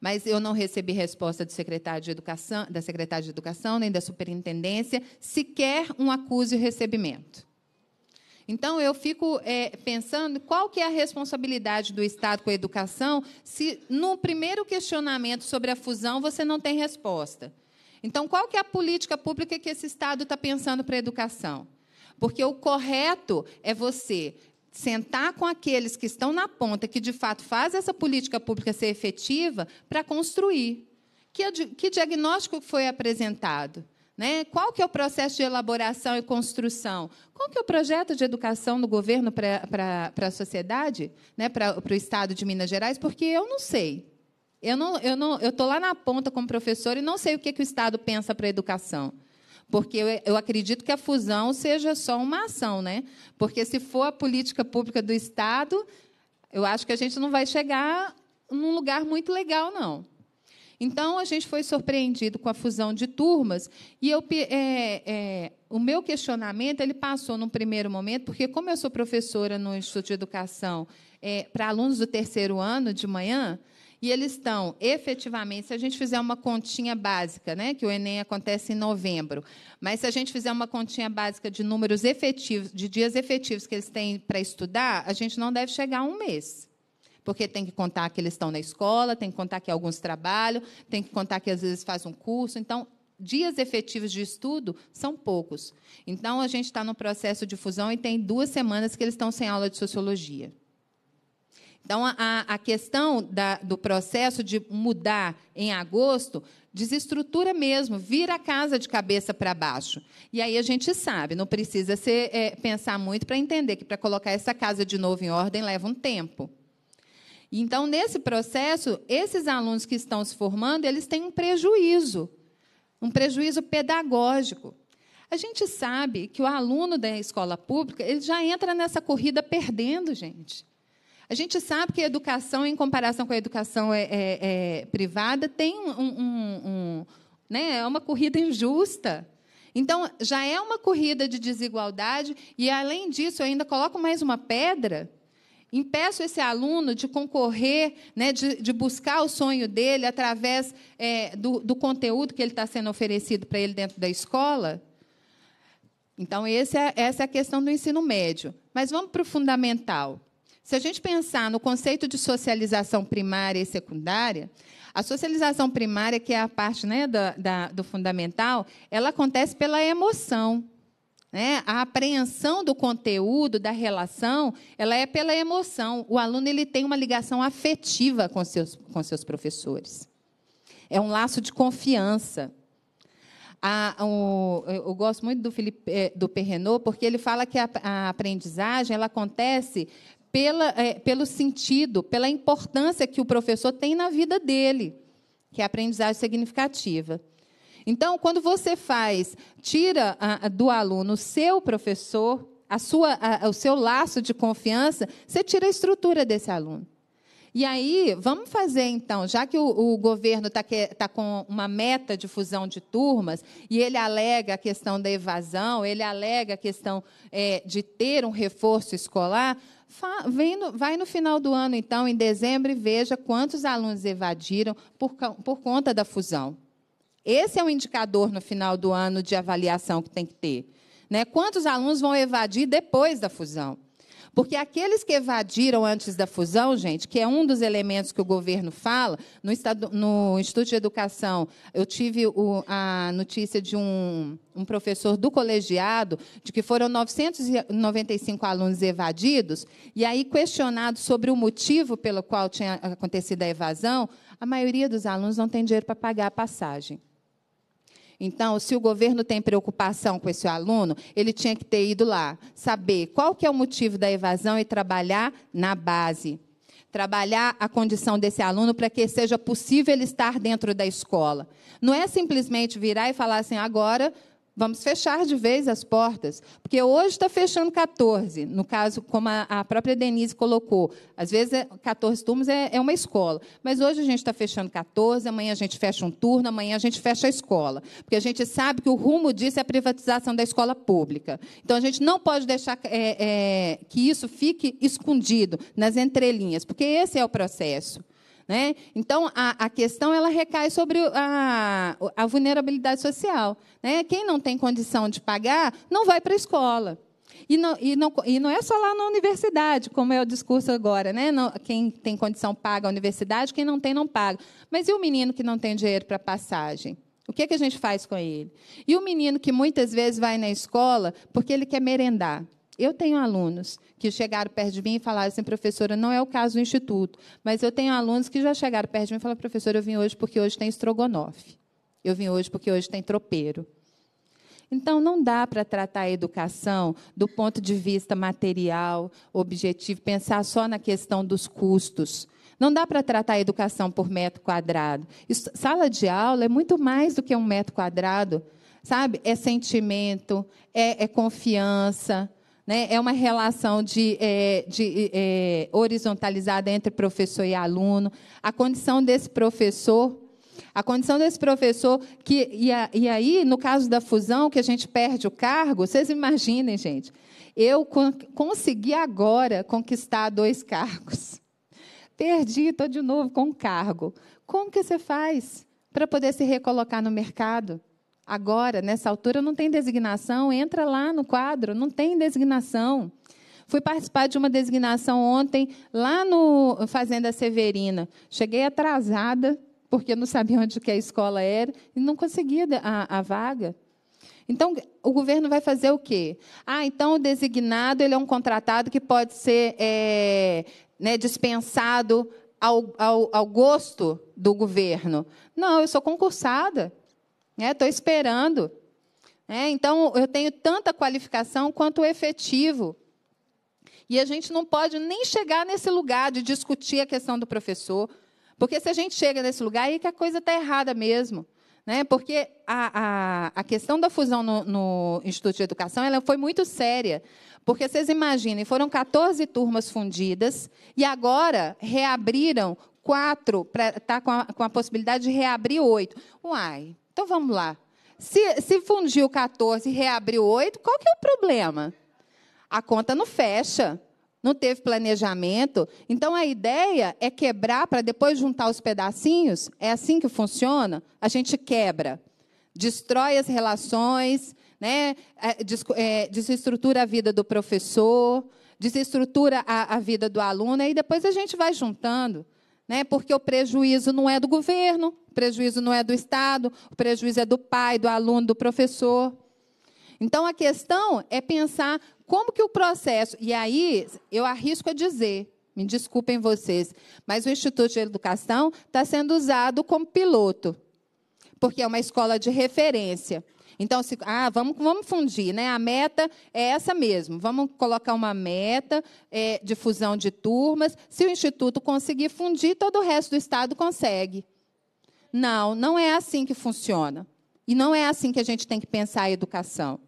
mas eu não recebi resposta do secretário de Educação, da secretária de Educação, nem da superintendência, sequer um e recebimento. Então, eu fico é, pensando qual que é a responsabilidade do Estado com a educação se, no primeiro questionamento sobre a fusão, você não tem resposta. Então, qual que é a política pública que esse Estado está pensando para a educação? Porque o correto é você sentar com aqueles que estão na ponta, que de fato faz essa política pública ser efetiva, para construir. Que, que diagnóstico foi apresentado? Né? Qual que é o processo de elaboração e construção? Qual que é o projeto de educação do governo para a sociedade, né? para o Estado de Minas Gerais? Porque eu não sei. Eu não, eu não, eu estou lá na ponta como professor e não sei o que, que o Estado pensa para a educação. Porque eu, eu acredito que a fusão seja só uma ação, né? Porque se for a política pública do Estado, eu acho que a gente não vai chegar num lugar muito legal, não. Então, a gente foi surpreendido com a fusão de turmas, e eu, é, é, o meu questionamento ele passou num primeiro momento, porque, como eu sou professora no Instituto de Educação é, para alunos do terceiro ano de manhã, e eles estão, efetivamente, se a gente fizer uma continha básica, né, que o Enem acontece em novembro, mas se a gente fizer uma continha básica de números efetivos, de dias efetivos que eles têm para estudar, a gente não deve chegar a um mês. Porque tem que contar que eles estão na escola, tem que contar que alguns trabalham, tem que contar que às vezes faz um curso. Então, dias efetivos de estudo são poucos. Então, a gente está no processo de fusão e tem duas semanas que eles estão sem aula de sociologia. Então, a, a questão da, do processo de mudar em agosto desestrutura mesmo, vira a casa de cabeça para baixo. E aí a gente sabe, não precisa ser, é, pensar muito para entender que para colocar essa casa de novo em ordem leva um tempo. Então, nesse processo, esses alunos que estão se formando, eles têm um prejuízo, um prejuízo pedagógico. A gente sabe que o aluno da escola pública, ele já entra nessa corrida perdendo, gente. A gente sabe que a educação, em comparação com a educação é, é, é privada, tem um, um, um, né, é uma corrida injusta. Então, já é uma corrida de desigualdade, e, além disso, eu ainda coloco mais uma pedra impeço esse aluno de concorrer, né, de, de buscar o sonho dele através é, do, do, conteúdo que ele está sendo oferecido para ele dentro da escola? Então, é, essa é a questão do ensino médio. Mas vamos para o fundamental. Se a gente pensar no conceito de socialização primária e secundária, a socialização primária, que é a parte né, da, da, do fundamental, ela acontece pela emoção. Né? A apreensão do conteúdo, da relação, ela é pela emoção. O aluno ele tem uma ligação afetiva com seus, com seus professores. É um laço de confiança. A, o, eu gosto muito do Felipe eh, do Perrenot, porque ele fala que a, a aprendizagem ela acontece pela, é, pelo sentido, pela importância que o professor tem na vida dele, que é a aprendizagem significativa. Então, quando você faz, tira a, a, do aluno o seu professor, a sua, a, o seu laço de confiança, você tira a estrutura desse aluno. E aí, vamos fazer então, já que o, o governo está tá com uma meta de fusão de turmas, e ele alega a questão da evasão, ele alega a questão é, de ter um reforço escolar, vai no final do ano, então, em dezembro, e veja quantos alunos evadiram por, por conta da fusão. Esse é um indicador no final do ano de avaliação que tem que ter. Né? Quantos alunos vão evadir depois da fusão? Porque aqueles que evadiram antes da fusão, gente, que é um dos elementos que o governo fala, no, estado, no Instituto de Educação, eu tive o, a notícia de um, um professor do colegiado de que foram 995 alunos evadidos, e aí questionado sobre o motivo pelo qual tinha acontecido a evasão, a maioria dos alunos não tem dinheiro para pagar a passagem. Então, se o governo tem preocupação com esse aluno, ele tinha que ter ido lá, saber qual que é o motivo da evasão e trabalhar na base. Trabalhar a condição desse aluno para que seja possível ele estar dentro da escola. Não é simplesmente virar e falar assim, agora Vamos fechar de vez as portas, porque hoje está fechando 14. No caso, como a própria Denise colocou, às vezes 14 é, turmas é, é uma escola, mas hoje a gente está fechando 14, amanhã a gente fecha um turno, amanhã a gente fecha a escola, porque a gente sabe que o rumo disso é a privatização da escola pública. Então a gente não pode deixar é, é, que isso fique escondido nas entrelinhas, porque esse é o processo. Né? Então, a, a questão ela recai sobre a, a vulnerabilidade social. Né? Quem não tem condição de pagar não vai para a escola. E não, e, não, e não é só lá na universidade, como é o discurso agora, né? Não, quem tem condição paga a universidade, quem não tem, não paga. Mas e o menino que não tem dinheiro para passagem? O que, é que a gente faz com ele? E o menino que muitas vezes vai na escola porque ele quer merendar. Eu tenho alunos que chegaram perto de mim e falaram assim, professora, não é o caso do Instituto, mas eu tenho alunos que já chegaram perto de mim e falaram, professora, eu vim hoje porque hoje tem estrogonofe. Eu vim hoje porque hoje tem tropeiro. Então, não dá para tratar a educação do ponto de vista material, objetivo, pensar só na questão dos custos. Não dá para tratar a educação por metro quadrado. Isso, sala de aula é muito mais do que um metro quadrado. Sabe? É sentimento, é, é confiança, né? É uma relação de, é, de é, horizontalizada entre professor e aluno. A condição desse professor a condição desse professor, que, e, a, e, aí, no caso da fusão, que a gente perde o cargo, vocês imaginem, gente, eu con consegui agora conquistar dois cargos. Perdi, estou de novo com um cargo. Como que você faz para poder se recolocar no mercado? Agora, nessa altura, não tem designação. Entra lá no quadro, não tem designação. Fui participar de uma designação ontem lá no Fazenda Severina. Cheguei atrasada, porque eu não sabia onde que a escola era, e não conseguia a, a vaga. Então, o governo vai fazer o quê? Ah, então o designado ele é um contratado que pode ser é, né, dispensado ao, ao, ao gosto do governo. Não, eu sou concursada. Estou né? esperando. Né? Então, eu tenho tanta qualificação quanto o efetivo. E a gente não pode nem chegar nesse lugar de discutir a questão do professor, porque se a gente chega nesse lugar, aí é que a coisa está errada mesmo. Né? Porque a, a, a questão da fusão no, no, Instituto de Educação ela foi muito séria. Porque vocês imaginem, foram 14 turmas fundidas e agora reabriram quatro, está com, com, a possibilidade de reabrir oito. Uai, então vamos lá. Se, se fundiu 14 e reabriu 8, qual que é o problema? A conta não fecha, não teve planejamento. Então a ideia é quebrar para depois juntar os pedacinhos. É assim que funciona? A gente quebra, destrói as relações, né? É, é, desestrutura a vida do professor, desestrutura a, a vida do aluno, e depois a gente vai juntando né? Porque o prejuízo não é do governo, o prejuízo não é do Estado, o prejuízo é do pai, do aluno, do professor. Então a questão é pensar como que o processo. E aí eu arrisco a dizer, me desculpem vocês, mas o Instituto de Educação está sendo usado como piloto, porque é uma escola de referência. Então, se, ah, vamos, vamos fundir, né? A meta é essa mesmo. Vamos colocar uma meta é, de fusão de turmas. Se o Instituto conseguir fundir, todo o resto do Estado consegue. Não, não é assim que funciona. E não é assim que a gente tem que pensar a educação.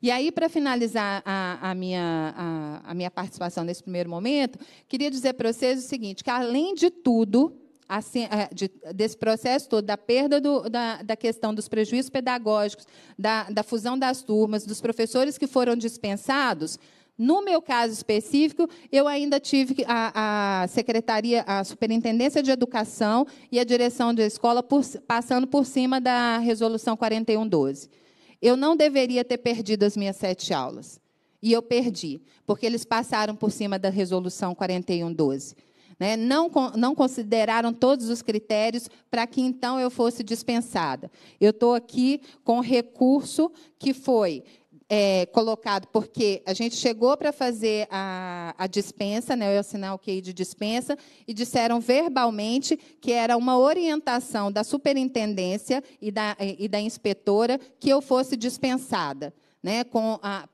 E aí, para finalizar a, a minha, a, a minha participação nesse primeiro momento, queria dizer para vocês o seguinte: que além de tudo, assim, é, de, desse processo todo, da perda do, da, da questão dos prejuízos pedagógicos, da, da fusão das turmas, dos professores que foram dispensados, no meu caso específico, eu ainda tive a, a, secretaria, a superintendência de educação e a direção da escola por, passando por cima da resolução 4112. Eu não deveria ter perdido as minhas sete aulas e eu perdi, porque eles passaram por cima da resolução 4112. Né? Não, não consideraram todos os critérios para que então eu fosse dispensada. Eu estou aqui com recurso que foi é, colocado, porque a gente chegou para fazer a, a dispensa, né, eu assinar o QI de dispensa, e disseram verbalmente que era uma orientação da superintendência e da, e da inspetora que eu fosse dispensada, né,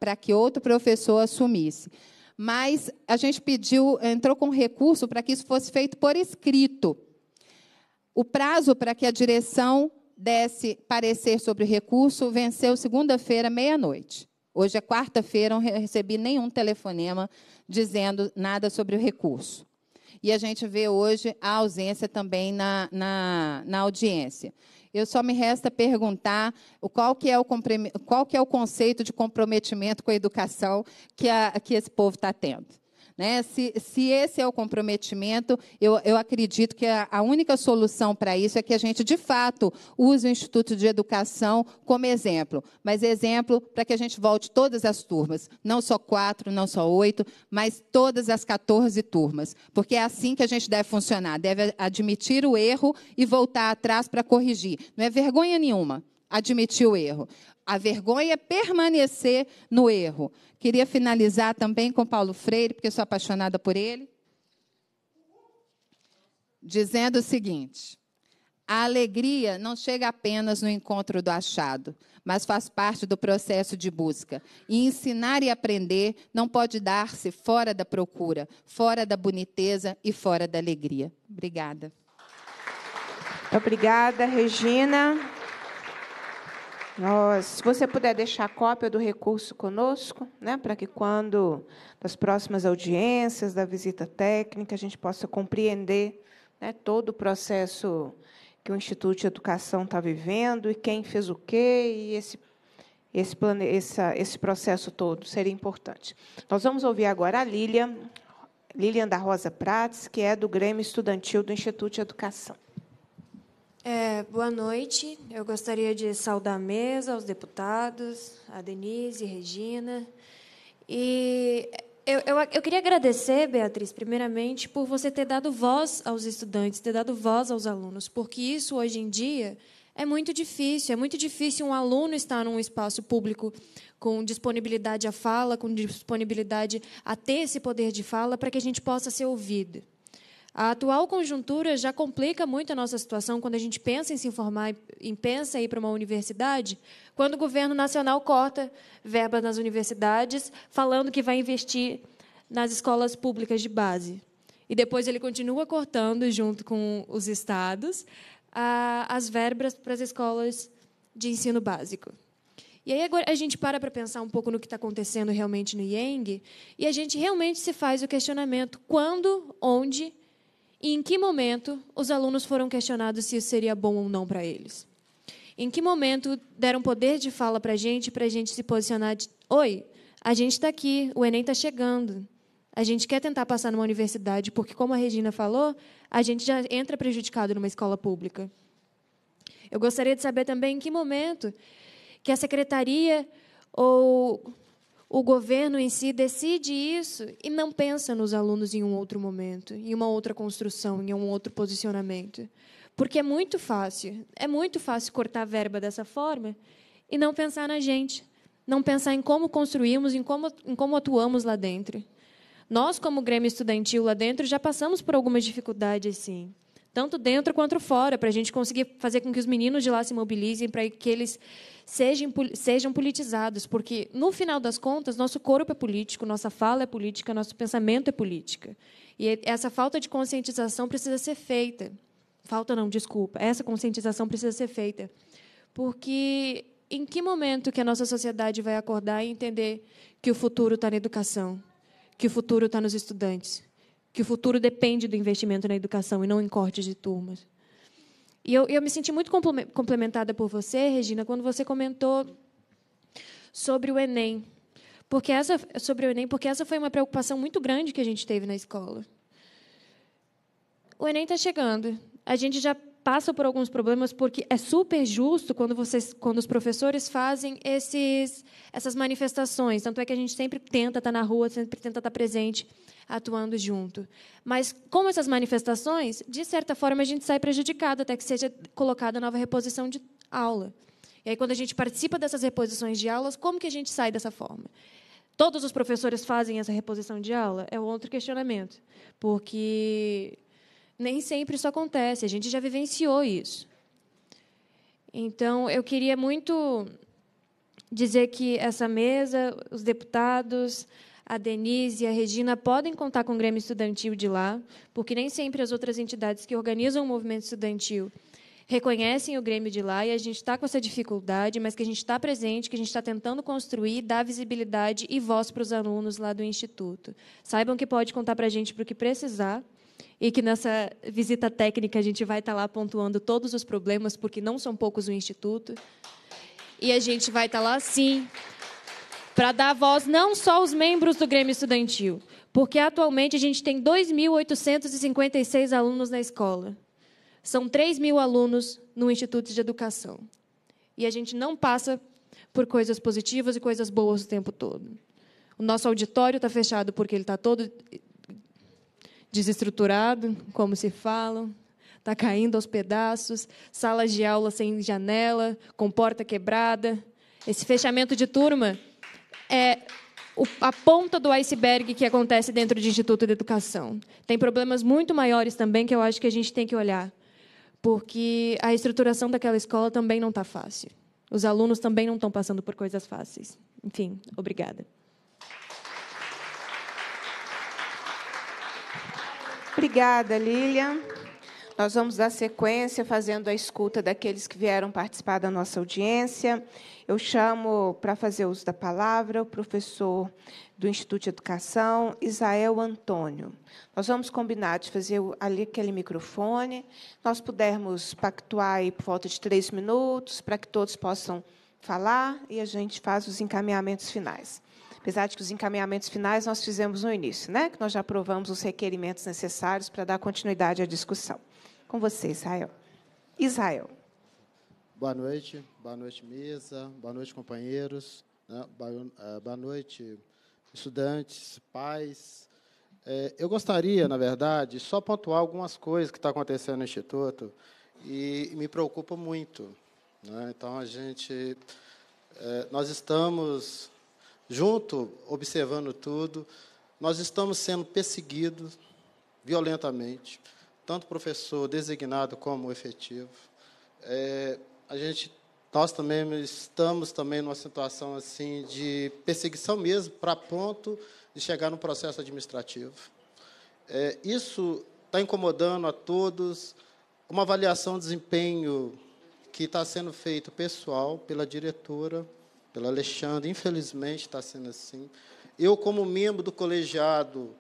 para que outro professor assumisse mas a gente pediu, entrou com recurso para que isso fosse feito por escrito. O prazo para que a direção desse parecer sobre o recurso venceu segunda-feira, meia-noite. Hoje é quarta-feira, não recebi nenhum telefonema dizendo nada sobre o recurso. E a gente vê hoje a ausência também na, na, na audiência. Eu só me resta perguntar qual que é o, qual que é o conceito de comprometimento com a educação que, a, que esse povo está tendo. Né? Se, se esse é o comprometimento, eu, eu acredito que a, a única solução para isso é que a gente, de fato, use o Instituto de Educação como exemplo. Mas exemplo para que a gente volte todas as turmas, não só quatro, não só oito, mas todas as 14 turmas. Porque é assim que a gente deve funcionar, deve admitir o erro e voltar atrás para corrigir. Não é vergonha nenhuma admitir o erro. A vergonha é permanecer no erro. Queria finalizar também com Paulo Freire, porque sou apaixonada por ele, dizendo o seguinte: a alegria não chega apenas no encontro do achado, mas faz parte do processo de busca. E ensinar e aprender não pode dar-se fora da procura, fora da boniteza e fora da alegria. Obrigada. Obrigada, Regina se você puder deixar cópia do recurso conosco, né, para que quando das próximas audiências, da visita técnica, a gente possa compreender né, todo o processo que o Instituto de Educação está vivendo e quem fez o quê e esse esse, plane, essa, esse processo todo seria importante. Nós vamos ouvir agora a Lilian, Lilian da Rosa Prates, que é do Grêmio Estudantil do Instituto de Educação. É, boa noite. Eu gostaria de saudar a mesa, aos deputados, a Denise, Regina. E eu, eu, eu, queria agradecer, Beatriz, primeiramente, por você ter dado voz aos estudantes, ter dado voz aos alunos, porque isso, hoje em dia, é muito difícil. É muito difícil um aluno estar num espaço público com disponibilidade à fala, com disponibilidade a ter esse poder de fala para que a gente possa ser ouvido. A atual conjuntura já complica muito a nossa situação quando a gente pensa em se informar e pensa em ir para uma universidade, quando o governo nacional corta verbas nas universidades, falando que vai investir nas escolas públicas de base. E depois ele continua cortando, junto com os estados, as verbas para as escolas de ensino básico. E aí agora a gente para para pensar um pouco no que está acontecendo realmente no Yang e a gente realmente se faz o questionamento quando, onde e em que momento os alunos foram questionados se isso seria bom ou não para eles? Em que momento deram poder de fala para a gente, para a gente se posicionar de, oi, a gente está aqui, o Enem está chegando, a gente quer tentar passar numa universidade, porque, como a Regina falou, a gente já entra prejudicado numa escola pública. Eu gostaria de saber também em que momento que a secretaria ou o governo em si decide isso e não pensa nos alunos em um outro momento, em uma outra construção, em um outro posicionamento. Porque é muito fácil, é muito fácil cortar a verba dessa forma e não pensar na gente, não pensar em como construímos, em como, em como atuamos lá dentro. Nós, como Grêmio Estudantil lá dentro, já passamos por algumas dificuldades, sim tanto dentro quanto fora, para a gente conseguir fazer com que os meninos de lá se mobilizem, para que eles sejam, sejam politizados, porque, no final das contas, nosso corpo é político, nossa fala é política, nosso pensamento é política. E essa falta de conscientização precisa ser feita. Falta não, desculpa. Essa conscientização precisa ser feita. Porque em que momento que a nossa sociedade vai acordar e entender que o futuro está na educação, que o futuro está nos estudantes, que o futuro depende do investimento na educação e não em cortes de turmas. E eu, eu me senti muito complementada por você, Regina, quando você comentou sobre o Enem, porque essa sobre o Enem, porque essa foi uma preocupação muito grande que a gente teve na escola. O Enem está chegando. A gente já passa por alguns problemas porque é super justo quando vocês, quando os professores fazem esses, essas manifestações. Tanto é que a gente sempre tenta estar na rua, sempre tenta estar presente, atuando junto. Mas como essas manifestações, de certa forma a gente sai prejudicado até que seja colocada nova reposição de aula. E aí quando a gente participa dessas reposições de aulas, como que a gente sai dessa forma? Todos os professores fazem essa reposição de aula? É outro questionamento, porque nem sempre isso acontece, a gente já vivenciou isso. Então, eu queria muito dizer que essa mesa, os deputados, a Denise e a Regina podem contar com o Grêmio Estudantil de lá, porque nem sempre as outras entidades que organizam o movimento estudantil reconhecem o Grêmio de lá e a gente está com essa dificuldade, mas que a gente está presente, que a gente está tentando construir, dar visibilidade e voz para os alunos lá do Instituto. Saibam que pode contar para a gente para o que precisar e que nessa visita técnica a gente vai estar lá pontuando todos os problemas, porque não são poucos o Instituto. E a gente vai estar lá, sim, para dar voz não só aos membros do Grêmio Estudantil, porque atualmente a gente tem 2.856 alunos na escola. São 3 mil alunos no Instituto de Educação. E a gente não passa por coisas positivas e coisas boas o tempo todo. O nosso auditório está fechado porque ele está todo desestruturado, como se falam, está caindo aos pedaços, salas de aula sem janela, com porta quebrada. Esse fechamento de turma é a ponta do iceberg que acontece dentro do Instituto de Educação. Tem problemas muito maiores também que eu acho que a gente tem que olhar, porque a estruturação daquela escola também não está fácil. Os alunos também não estão passando por coisas fáceis. Enfim, obrigada. Obrigada, Lilian. Nós vamos dar sequência fazendo a escuta daqueles que vieram participar da nossa audiência. Eu chamo para fazer uso da palavra o professor do Instituto de Educação, Isael Antônio. Nós vamos combinar de fazer ali aquele microfone, nós pudermos pactuar aí por volta de três minutos, para que todos possam falar e a gente faz os encaminhamentos finais apesar de que os encaminhamentos finais nós fizemos no início, né? que nós já aprovamos os requerimentos necessários para dar continuidade à discussão. Com você, Israel. Israel. Boa noite, boa noite, mesa, boa noite, companheiros, né? é, boa noite, estudantes, pais. É, eu gostaria, na verdade, só pontuar algumas coisas que estão tá acontecendo no Instituto e me preocupa muito. Né? Então, a gente, é, nós estamos junto, observando tudo, nós estamos sendo perseguidos violentamente, tanto professor designado como efetivo. É, a gente, nós também estamos também numa situação assim de perseguição mesmo, para ponto de chegar no processo administrativo. É, isso está incomodando a todos. Uma avaliação de desempenho que está sendo feito pessoal pela diretora pelo Alexandre, infelizmente está sendo assim. Eu, como membro do colegiado,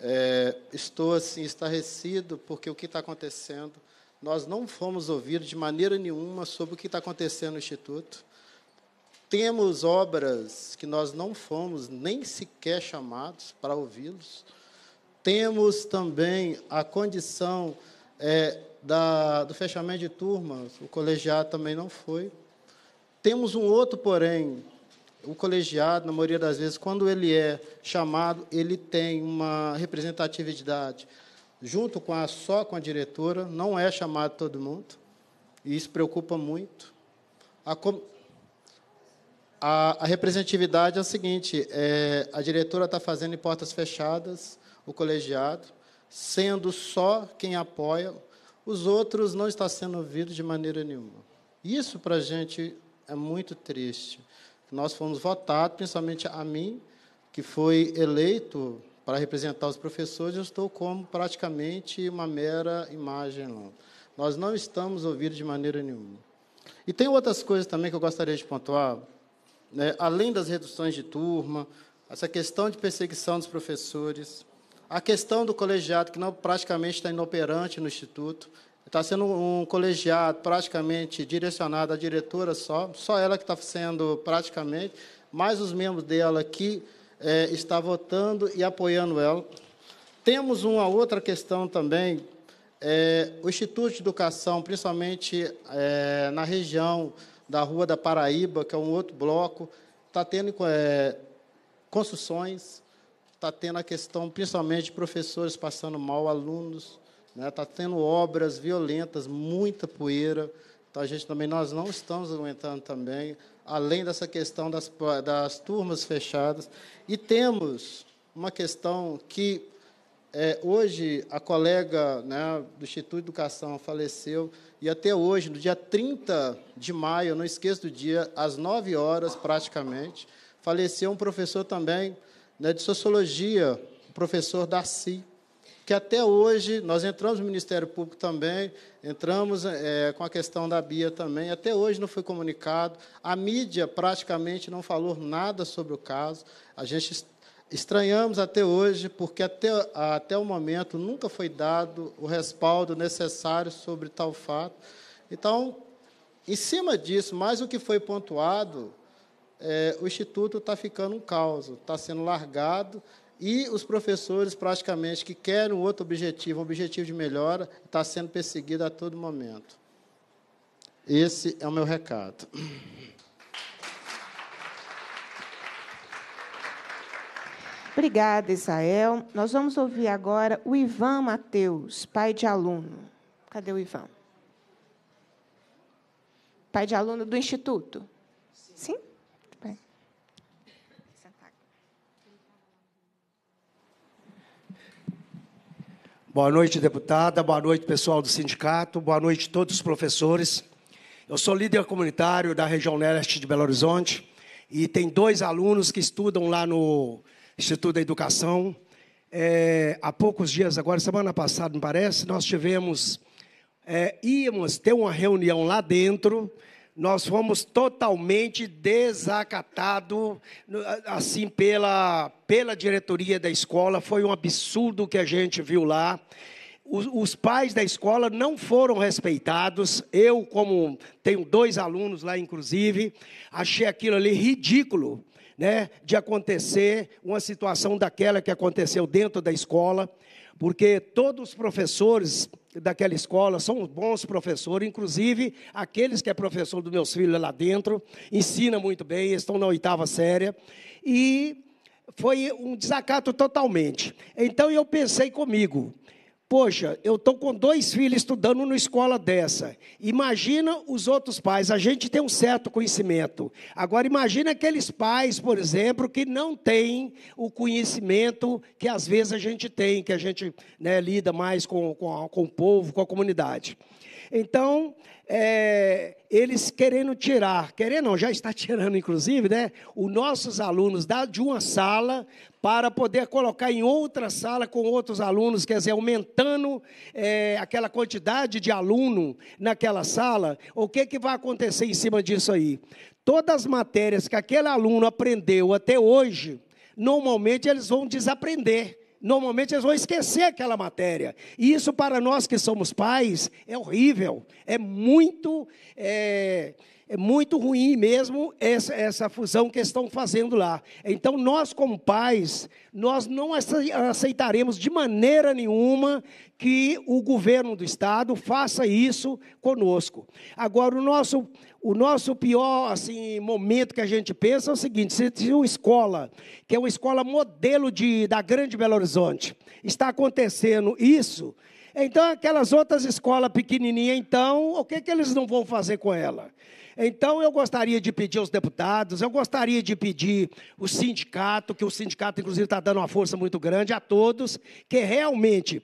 é, estou assim estarrecido porque o que está acontecendo, nós não fomos ouvidos de maneira nenhuma sobre o que está acontecendo no Instituto. Temos obras que nós não fomos nem sequer chamados para ouvi-los. Temos também a condição é, da, do fechamento de turmas, o colegiado também não foi temos um outro, porém, o colegiado, na maioria das vezes, quando ele é chamado, ele tem uma representatividade junto com a só com a diretora, não é chamado todo mundo, e isso preocupa muito. A, a, a representatividade é o seguinte: é, a diretora está fazendo em portas fechadas o colegiado, sendo só quem apoia, os outros não está sendo ouvido de maneira nenhuma. Isso para a gente é muito triste. Nós fomos votados, principalmente a mim, que foi eleito para representar os professores, eu estou como praticamente uma mera imagem. Nós não estamos ouvidos de maneira nenhuma. E tem outras coisas também que eu gostaria de pontuar, né? além das reduções de turma, essa questão de perseguição dos professores, a questão do colegiado, que não praticamente está inoperante no Instituto. Está sendo um colegiado praticamente direcionado à diretora só, só ela que está sendo praticamente, mais os membros dela que é, está votando e apoiando ela. Temos uma outra questão também, é, o Instituto de Educação, principalmente é, na região da Rua da Paraíba, que é um outro bloco, está tendo é, construções, está tendo a questão, principalmente, de professores passando mal, alunos. Está né? Tá tendo obras violentas, muita poeira. Então, a gente também, nós não estamos aguentando também, além dessa questão das, das turmas fechadas. E temos uma questão que é, hoje a colega né, do Instituto de Educação faleceu, e até hoje, no dia 30 de maio, não esqueço do dia, às 9 horas praticamente, faleceu um professor também né, de sociologia, o professor Darcy que até hoje, nós entramos no Ministério Público também, entramos é, com a questão da Bia também, até hoje não foi comunicado, a mídia praticamente não falou nada sobre o caso, a gente estranhamos até hoje, porque até, até o momento nunca foi dado o respaldo necessário sobre tal fato. Então, em cima disso, mais o que foi pontuado, é, o Instituto está ficando um caos, está sendo largado e os professores, praticamente, que querem outro objetivo, um objetivo de melhora, está sendo perseguido a todo momento. Esse é o meu recado. Obrigada, Israel. Nós vamos ouvir agora o Ivan Mateus, pai de aluno. Cadê o Ivan? Pai de aluno do Instituto? Sim? Sim? Boa noite, deputada. Boa noite, pessoal do sindicato. Boa noite, todos os professores. Eu sou líder comunitário da região leste de Belo Horizonte e tem dois alunos que estudam lá no Instituto da Educação. É, há poucos dias, agora, semana passada, me parece, nós tivemos, é, íamos ter uma reunião lá dentro nós fomos totalmente desacatados, assim, pela, pela diretoria da escola. Foi um absurdo que a gente viu lá. Os, os pais da escola não foram respeitados. Eu, como tenho dois alunos lá, inclusive, achei aquilo ali ridículo. Né, de acontecer uma situação daquela que aconteceu dentro da escola, porque todos os professores daquela escola são bons professores, inclusive aqueles que é professor dos meus filhos lá dentro, ensina muito bem, estão na oitava série. E foi um desacato totalmente. Então eu pensei comigo, Poxa, eu estou com dois filhos estudando numa escola dessa. Imagina os outros pais. A gente tem um certo conhecimento. Agora, imagina aqueles pais, por exemplo, que não têm o conhecimento que às vezes a gente tem, que a gente né, lida mais com, com, com o povo, com a comunidade. Então, é, eles querendo tirar, querendo não, já está tirando, inclusive, né, os nossos alunos da, de uma sala para poder colocar em outra sala com outros alunos, quer dizer, aumentando é, aquela quantidade de aluno naquela sala, o que, que vai acontecer em cima disso aí? Todas as matérias que aquele aluno aprendeu até hoje, normalmente eles vão desaprender normalmente eles vão esquecer aquela matéria. E isso para nós que somos pais é horrível, é muito é, é muito ruim mesmo essa, essa fusão que estão fazendo lá. Então, nós, como pais, nós não aceitaremos de maneira nenhuma que o governo do Estado faça isso conosco. Agora, o nosso, o nosso pior assim, momento que a gente pensa é o seguinte: se uma escola, que é uma escola modelo de, da Grande Belo Horizonte, está acontecendo isso. Então, aquelas outras escolas pequenininhas, então, o que, que eles não vão fazer com ela? Então, eu gostaria de pedir aos deputados, eu gostaria de pedir o sindicato, que o sindicato, inclusive, está dando uma força muito grande a todos, que realmente.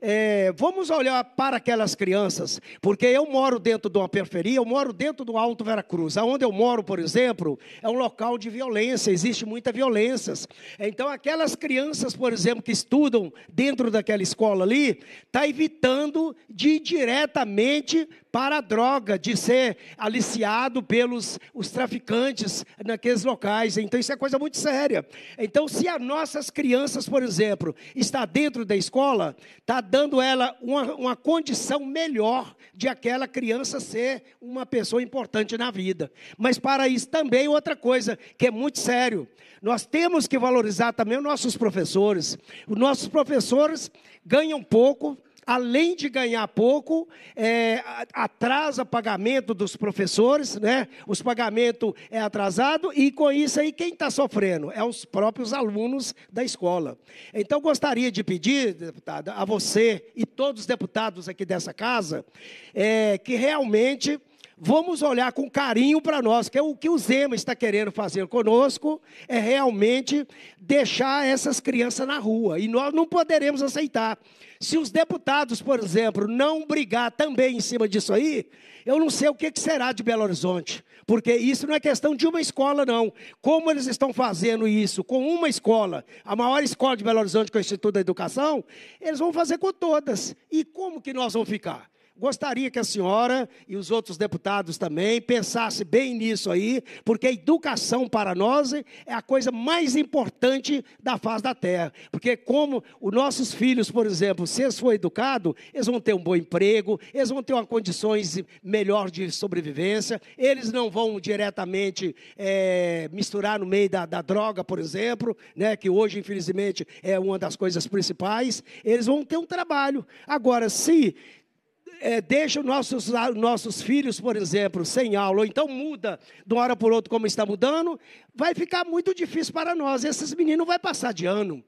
É, vamos olhar para aquelas crianças, porque eu moro dentro de uma periferia, eu moro dentro do Alto Veracruz. Onde eu moro, por exemplo, é um local de violência, existe muita violência. Então, aquelas crianças, por exemplo, que estudam dentro daquela escola ali, está evitando de ir diretamente para a droga, de ser aliciado pelos os traficantes naqueles locais. Então isso é coisa muito séria. Então se as nossas crianças, por exemplo, está dentro da escola, está dando ela uma, uma condição melhor de aquela criança ser uma pessoa importante na vida. Mas para isso também outra coisa que é muito sério. Nós temos que valorizar também os nossos professores. Os nossos professores ganham pouco, além de ganhar pouco, é, atrasa pagamento dos professores, né? os pagamentos é atrasado, e com isso aí quem está sofrendo? É os próprios alunos da escola. Então, gostaria de pedir, deputada, a você e todos os deputados aqui dessa casa, é, que realmente vamos olhar com carinho para nós, que é o que o Zema está querendo fazer conosco, é realmente deixar essas crianças na rua. E nós não poderemos aceitar. Se os deputados, por exemplo, não brigar também em cima disso aí, eu não sei o que será de Belo Horizonte. Porque isso não é questão de uma escola, não. Como eles estão fazendo isso com uma escola, a maior escola de Belo Horizonte, que é o Instituto da Educação, eles vão fazer com todas. E como que nós vamos ficar? Gostaria que a senhora e os outros deputados também pensassem bem nisso aí, porque a educação para nós é a coisa mais importante da face da terra. Porque como os nossos filhos, por exemplo, se eles forem educados, eles vão ter um bom emprego, eles vão ter uma condições melhor de sobrevivência, eles não vão diretamente é, misturar no meio da, da droga, por exemplo, né, que hoje, infelizmente, é uma das coisas principais, eles vão ter um trabalho. Agora, se é, deixa nossos, nossos filhos, por exemplo, sem aula, ou então muda de uma hora para outra, como está mudando, vai ficar muito difícil para nós. Esses meninos vão passar de ano.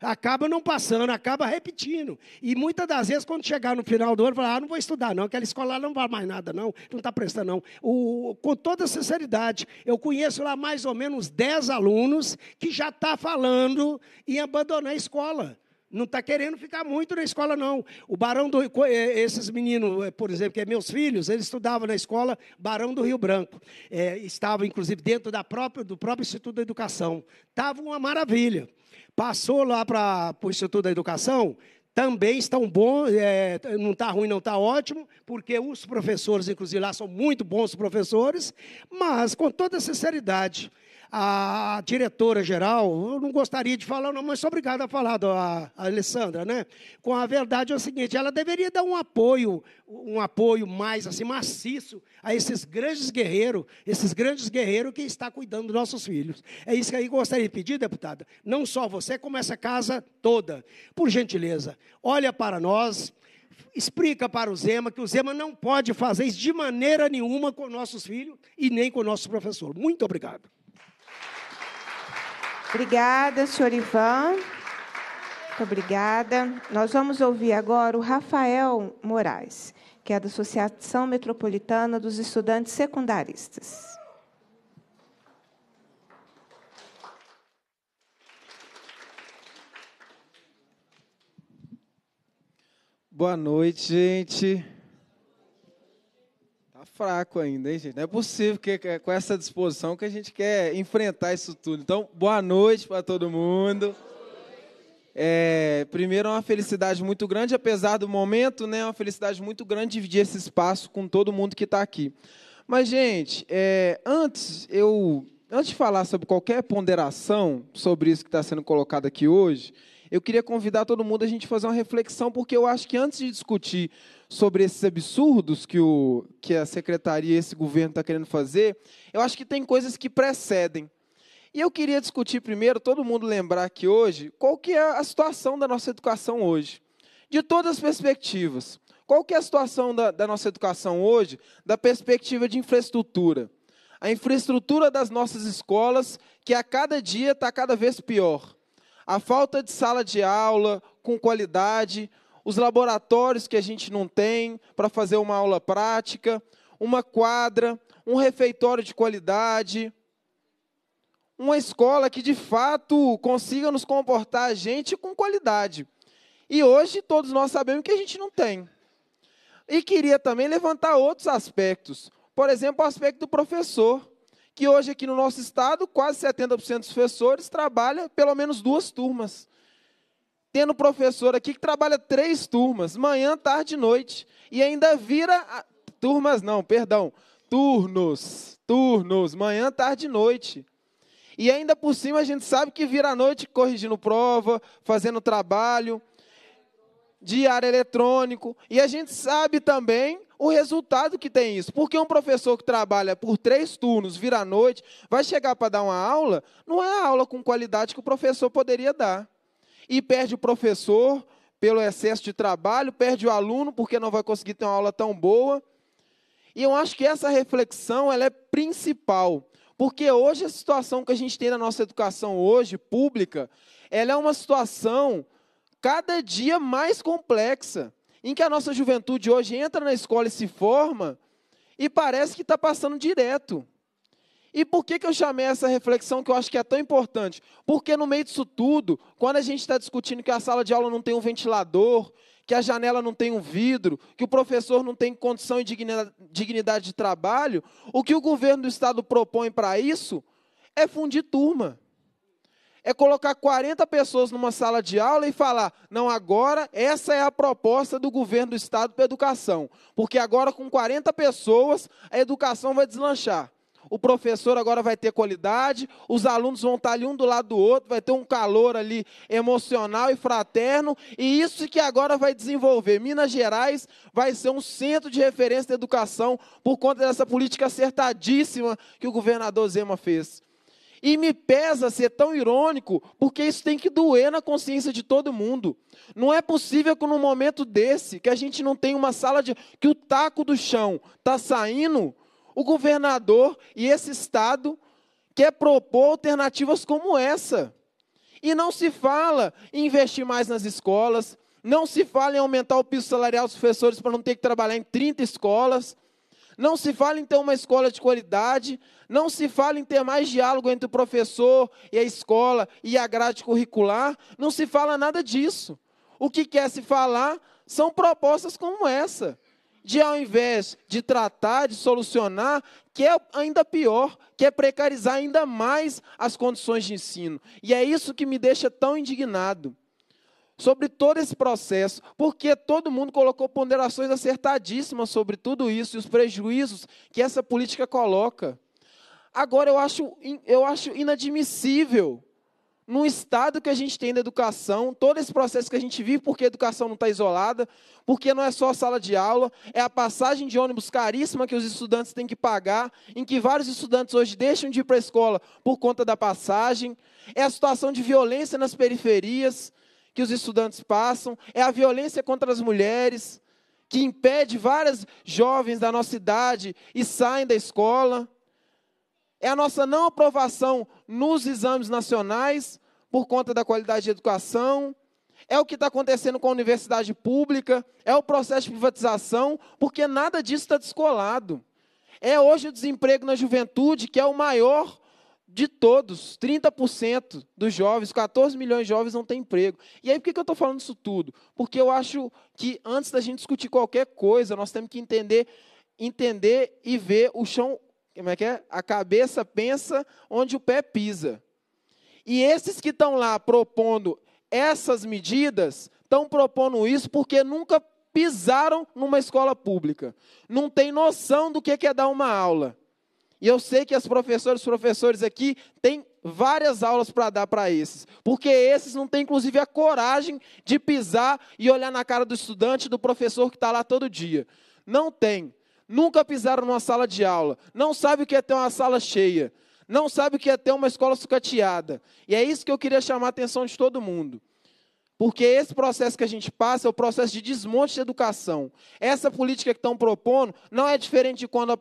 Acaba não passando, acaba repetindo. E muitas das vezes, quando chegar no final do ano, falar, ah, não vou estudar, não, aquela escola não vale mais nada, não, não está prestando, não. O, com toda sinceridade, eu conheço lá mais ou menos 10 alunos que já estão tá falando em abandonar a escola não está querendo ficar muito na escola, não. O Barão do é, esses meninos, é, por exemplo, que é meus filhos, eles estudavam na escola Barão do Rio Branco. É, estavam, inclusive, dentro da própria, do próprio Instituto da Educação. Estava uma maravilha. Passou lá para o Instituto da Educação, também estão bons, é, não está ruim, não está ótimo, porque os professores, inclusive, lá são muito bons professores, mas, com toda sinceridade, a diretora-geral, eu não gostaria de falar, não, mas sou obrigado a falar, a, Alessandra, né? Com a verdade é o seguinte, ela deveria dar um apoio, um apoio mais assim maciço a esses grandes guerreiros, esses grandes guerreiros que está cuidando dos nossos filhos. É isso que aí gostaria de pedir, deputada. Não só você, como essa casa toda. Por gentileza, olha para nós, explica para o Zema que o Zema não pode fazer isso de maneira nenhuma com nossos filhos e nem com o nosso professor. Muito obrigado. Obrigada, senhor Ivan. Muito obrigada. Nós vamos ouvir agora o Rafael Moraes, que é da Associação Metropolitana dos Estudantes Secundaristas. Boa noite, gente fraco ainda, hein, gente? Não é possível que, com essa disposição que a gente quer enfrentar isso tudo. Então, boa noite para todo mundo. É, primeiro, é uma felicidade muito grande, apesar do momento, né? É uma felicidade muito grande dividir esse espaço com todo mundo que está aqui. Mas, gente, é, antes eu, antes de falar sobre qualquer ponderação sobre isso que está sendo colocado aqui hoje, eu queria convidar todo mundo a gente fazer uma reflexão, porque eu acho que antes de discutir sobre esses absurdos que, o, que a secretaria e esse governo está querendo fazer, eu acho que tem coisas que precedem. E eu queria discutir primeiro, todo mundo lembrar aqui hoje, qual que é a situação da nossa educação hoje. De todas as perspectivas. Qual que é a situação da, da nossa educação hoje, da perspectiva de infraestrutura? A infraestrutura das nossas escolas, que a cada dia está cada vez pior. A falta de sala de aula com qualidade, os laboratórios que a gente não tem para fazer uma aula prática, uma quadra, um refeitório de qualidade, uma escola que de fato consiga nos comportar a gente com qualidade. E hoje todos nós sabemos que a gente não tem. E queria também levantar outros aspectos. Por exemplo, o aspecto do professor, que hoje aqui no nosso estado, quase 70% dos professores trabalha pelo menos duas turmas tendo professor aqui que trabalha três turmas, manhã, tarde e noite, e ainda vira. A... Turmas não, perdão. Turnos. Turnos. Manhã, tarde e noite. E ainda por cima a gente sabe que vira a noite corrigindo prova, fazendo trabalho, diário eletrônico. E a gente sabe também o resultado que tem isso. Porque um professor que trabalha por três turnos, vira a noite, vai chegar para dar uma aula, não é a aula com qualidade que o professor poderia dar e perde o professor pelo excesso de trabalho, perde o aluno porque não vai conseguir ter uma aula tão boa. E eu acho que essa reflexão ela é principal, porque hoje a situação que a gente tem na nossa educação hoje pública, ela é uma situação cada dia mais complexa, em que a nossa juventude hoje entra na escola e se forma e parece que está passando direto. E por que, que eu chamei essa reflexão que eu acho que é tão importante? Porque no meio disso tudo, quando a gente está discutindo que a sala de aula não tem um ventilador, que a janela não tem um vidro, que o professor não tem condição e dignidade de trabalho, o que o governo do estado propõe para isso é fundir turma. É colocar 40 pessoas numa sala de aula e falar: não, agora essa é a proposta do governo do estado para a educação, porque agora com 40 pessoas a educação vai deslanchar o professor agora vai ter qualidade, os alunos vão estar ali um do lado do outro, vai ter um calor ali emocional e fraterno, e isso que agora vai desenvolver. Minas Gerais vai ser um centro de referência da educação por conta dessa política acertadíssima que o governador Zema fez. E me pesa ser tão irônico, porque isso tem que doer na consciência de todo mundo. Não é possível que num momento desse, que a gente não tenha uma sala de. que o taco do chão está saindo, o governador e esse Estado quer propor alternativas como essa. E não se fala em investir mais nas escolas, não se fala em aumentar o piso salarial dos professores para não ter que trabalhar em 30 escolas, não se fala em ter uma escola de qualidade, não se fala em ter mais diálogo entre o professor e a escola e a grade curricular, não se fala nada disso. O que quer se falar são propostas como essa de ao invés de tratar, de solucionar, quer é ainda pior, quer é precarizar ainda mais as condições de ensino. E é isso que me deixa tão indignado sobre todo esse processo, porque todo mundo colocou ponderações acertadíssimas sobre tudo isso e os prejuízos que essa política coloca. Agora eu acho, eu acho inadmissível num estado que a gente tem da educação, todo esse processo que a gente vive, porque a educação não está isolada, porque não é só a sala de aula, é a passagem de ônibus caríssima que os estudantes têm que pagar, em que vários estudantes hoje deixam de ir para a escola por conta da passagem, é a situação de violência nas periferias que os estudantes passam, é a violência contra as mulheres, que impede várias jovens da nossa idade e saem da escola é a nossa não aprovação nos exames nacionais por conta da qualidade de educação, é o que está acontecendo com a universidade pública, é o processo de privatização, porque nada disso está descolado. É hoje o desemprego na juventude, que é o maior de todos, 30% dos jovens, 14 milhões de jovens não têm emprego. E aí, por que eu estou falando isso tudo? Porque eu acho que antes da gente discutir qualquer coisa, nós temos que entender, entender e ver o chão como é que é? A cabeça pensa onde o pé pisa. E esses que estão lá propondo essas medidas, estão propondo isso porque nunca pisaram numa escola pública. Não tem noção do que é, é dar uma aula. E eu sei que as professoras e professores aqui têm várias aulas para dar para esses, porque esses não têm, inclusive, a coragem de pisar e olhar na cara do estudante, do professor que está lá todo dia. Não tem nunca pisaram numa sala de aula, não sabe o que é ter uma sala cheia, não sabe o que é ter uma escola sucateada. E é isso que eu queria chamar a atenção de todo mundo. Porque esse processo que a gente passa é o processo de desmonte de educação. Essa política que estão propondo não é diferente de quando,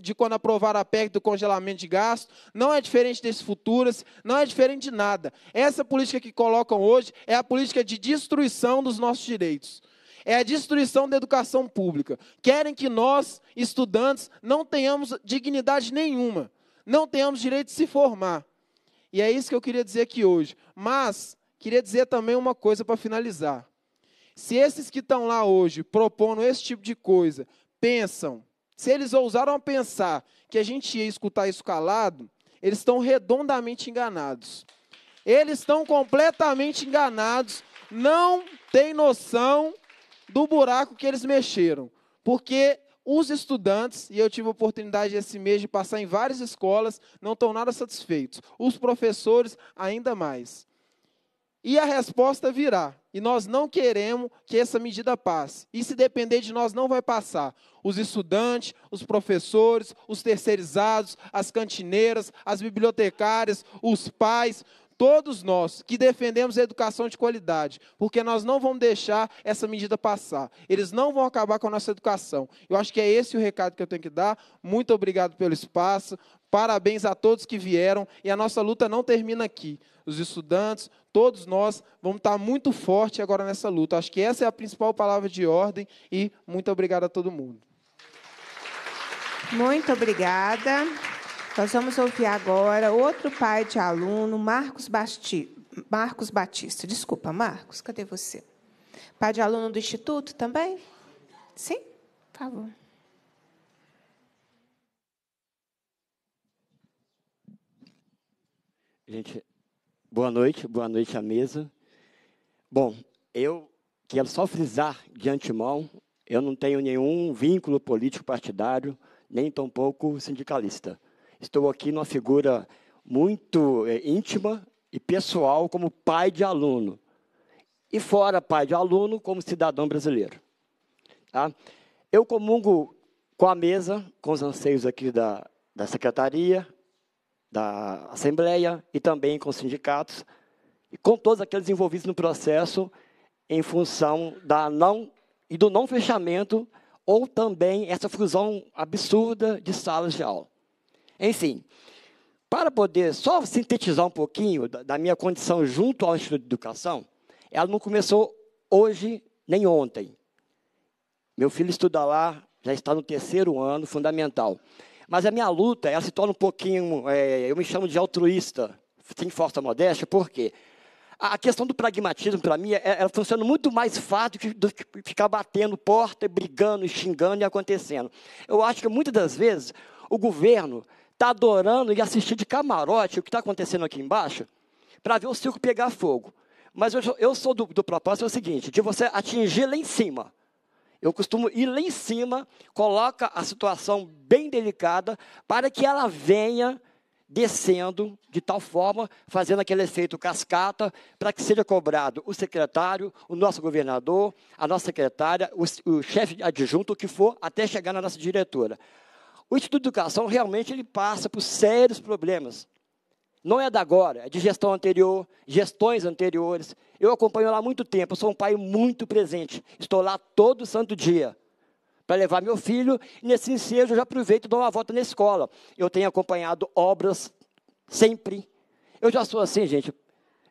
de quando aprovaram a PEC do congelamento de gastos, não é diferente desse futuras, não é diferente de nada. Essa política que colocam hoje é a política de destruição dos nossos direitos é a destruição da educação pública. Querem que nós, estudantes, não tenhamos dignidade nenhuma, não tenhamos direito de se formar. E é isso que eu queria dizer aqui hoje. Mas queria dizer também uma coisa para finalizar. Se esses que estão lá hoje propondo esse tipo de coisa, pensam, se eles ousaram pensar que a gente ia escutar isso calado, eles estão redondamente enganados. Eles estão completamente enganados, não têm noção do buraco que eles mexeram. Porque os estudantes, e eu tive a oportunidade esse mês de passar em várias escolas, não estão nada satisfeitos. Os professores, ainda mais. E a resposta virá. E nós não queremos que essa medida passe. E se depender de nós, não vai passar. Os estudantes, os professores, os terceirizados, as cantineiras, as bibliotecárias, os pais, todos nós que defendemos a educação de qualidade, porque nós não vamos deixar essa medida passar. Eles não vão acabar com a nossa educação. Eu acho que é esse o recado que eu tenho que dar. Muito obrigado pelo espaço. Parabéns a todos que vieram e a nossa luta não termina aqui. Os estudantes, todos nós vamos estar muito forte agora nessa luta. Acho que essa é a principal palavra de ordem e muito obrigado a todo mundo. Muito obrigada. Nós vamos ouvir agora outro pai de aluno, Marcos, Basti... Marcos Batista. Desculpa, Marcos, cadê você? Pai de aluno do Instituto também? Sim? Por favor. Gente, boa noite, boa noite à mesa. Bom, eu quero só frisar de antemão, eu não tenho nenhum vínculo político partidário, nem tampouco sindicalista. Estou aqui numa figura muito é, íntima e pessoal como pai de aluno. E fora pai de aluno, como cidadão brasileiro. Tá? Eu comungo com a mesa, com os anseios aqui da, da secretaria, da Assembleia e também com os sindicatos, e com todos aqueles envolvidos no processo em função da não e do não fechamento ou também essa fusão absurda de salas de aula. Enfim, para poder só sintetizar um pouquinho da, da minha condição junto ao Instituto de Educação, ela não começou hoje nem ontem. Meu filho estuda lá, já está no terceiro ano, fundamental. Mas a minha luta, ela se torna um pouquinho, é, eu me chamo de altruísta, sem força modéstia, por quê? A questão do pragmatismo, para mim, é, é, ela funciona muito mais fácil do que ficar batendo porta, brigando, xingando e acontecendo. Eu acho que muitas das vezes o governo está adorando e assistindo de camarote o que está acontecendo aqui embaixo, para ver o circo pegar fogo. Mas eu, eu sou do, do propósito é o seguinte, de você atingir lá em cima. Eu costumo ir lá em cima, coloca a situação bem delicada para que ela venha descendo de tal forma, fazendo aquele efeito cascata, para que seja cobrado o secretário, o nosso governador, a nossa secretária, o, o chefe adjunto, o que for, até chegar na nossa diretora. O Instituto de Educação realmente ele passa por sérios problemas. Não é da agora, é de gestão anterior, gestões anteriores. Eu acompanho lá há muito tempo, sou um pai muito presente. Estou lá todo santo dia para levar meu filho. E nesse ensejo eu já aproveito e dou uma volta na escola. Eu tenho acompanhado obras sempre. Eu já sou assim, gente.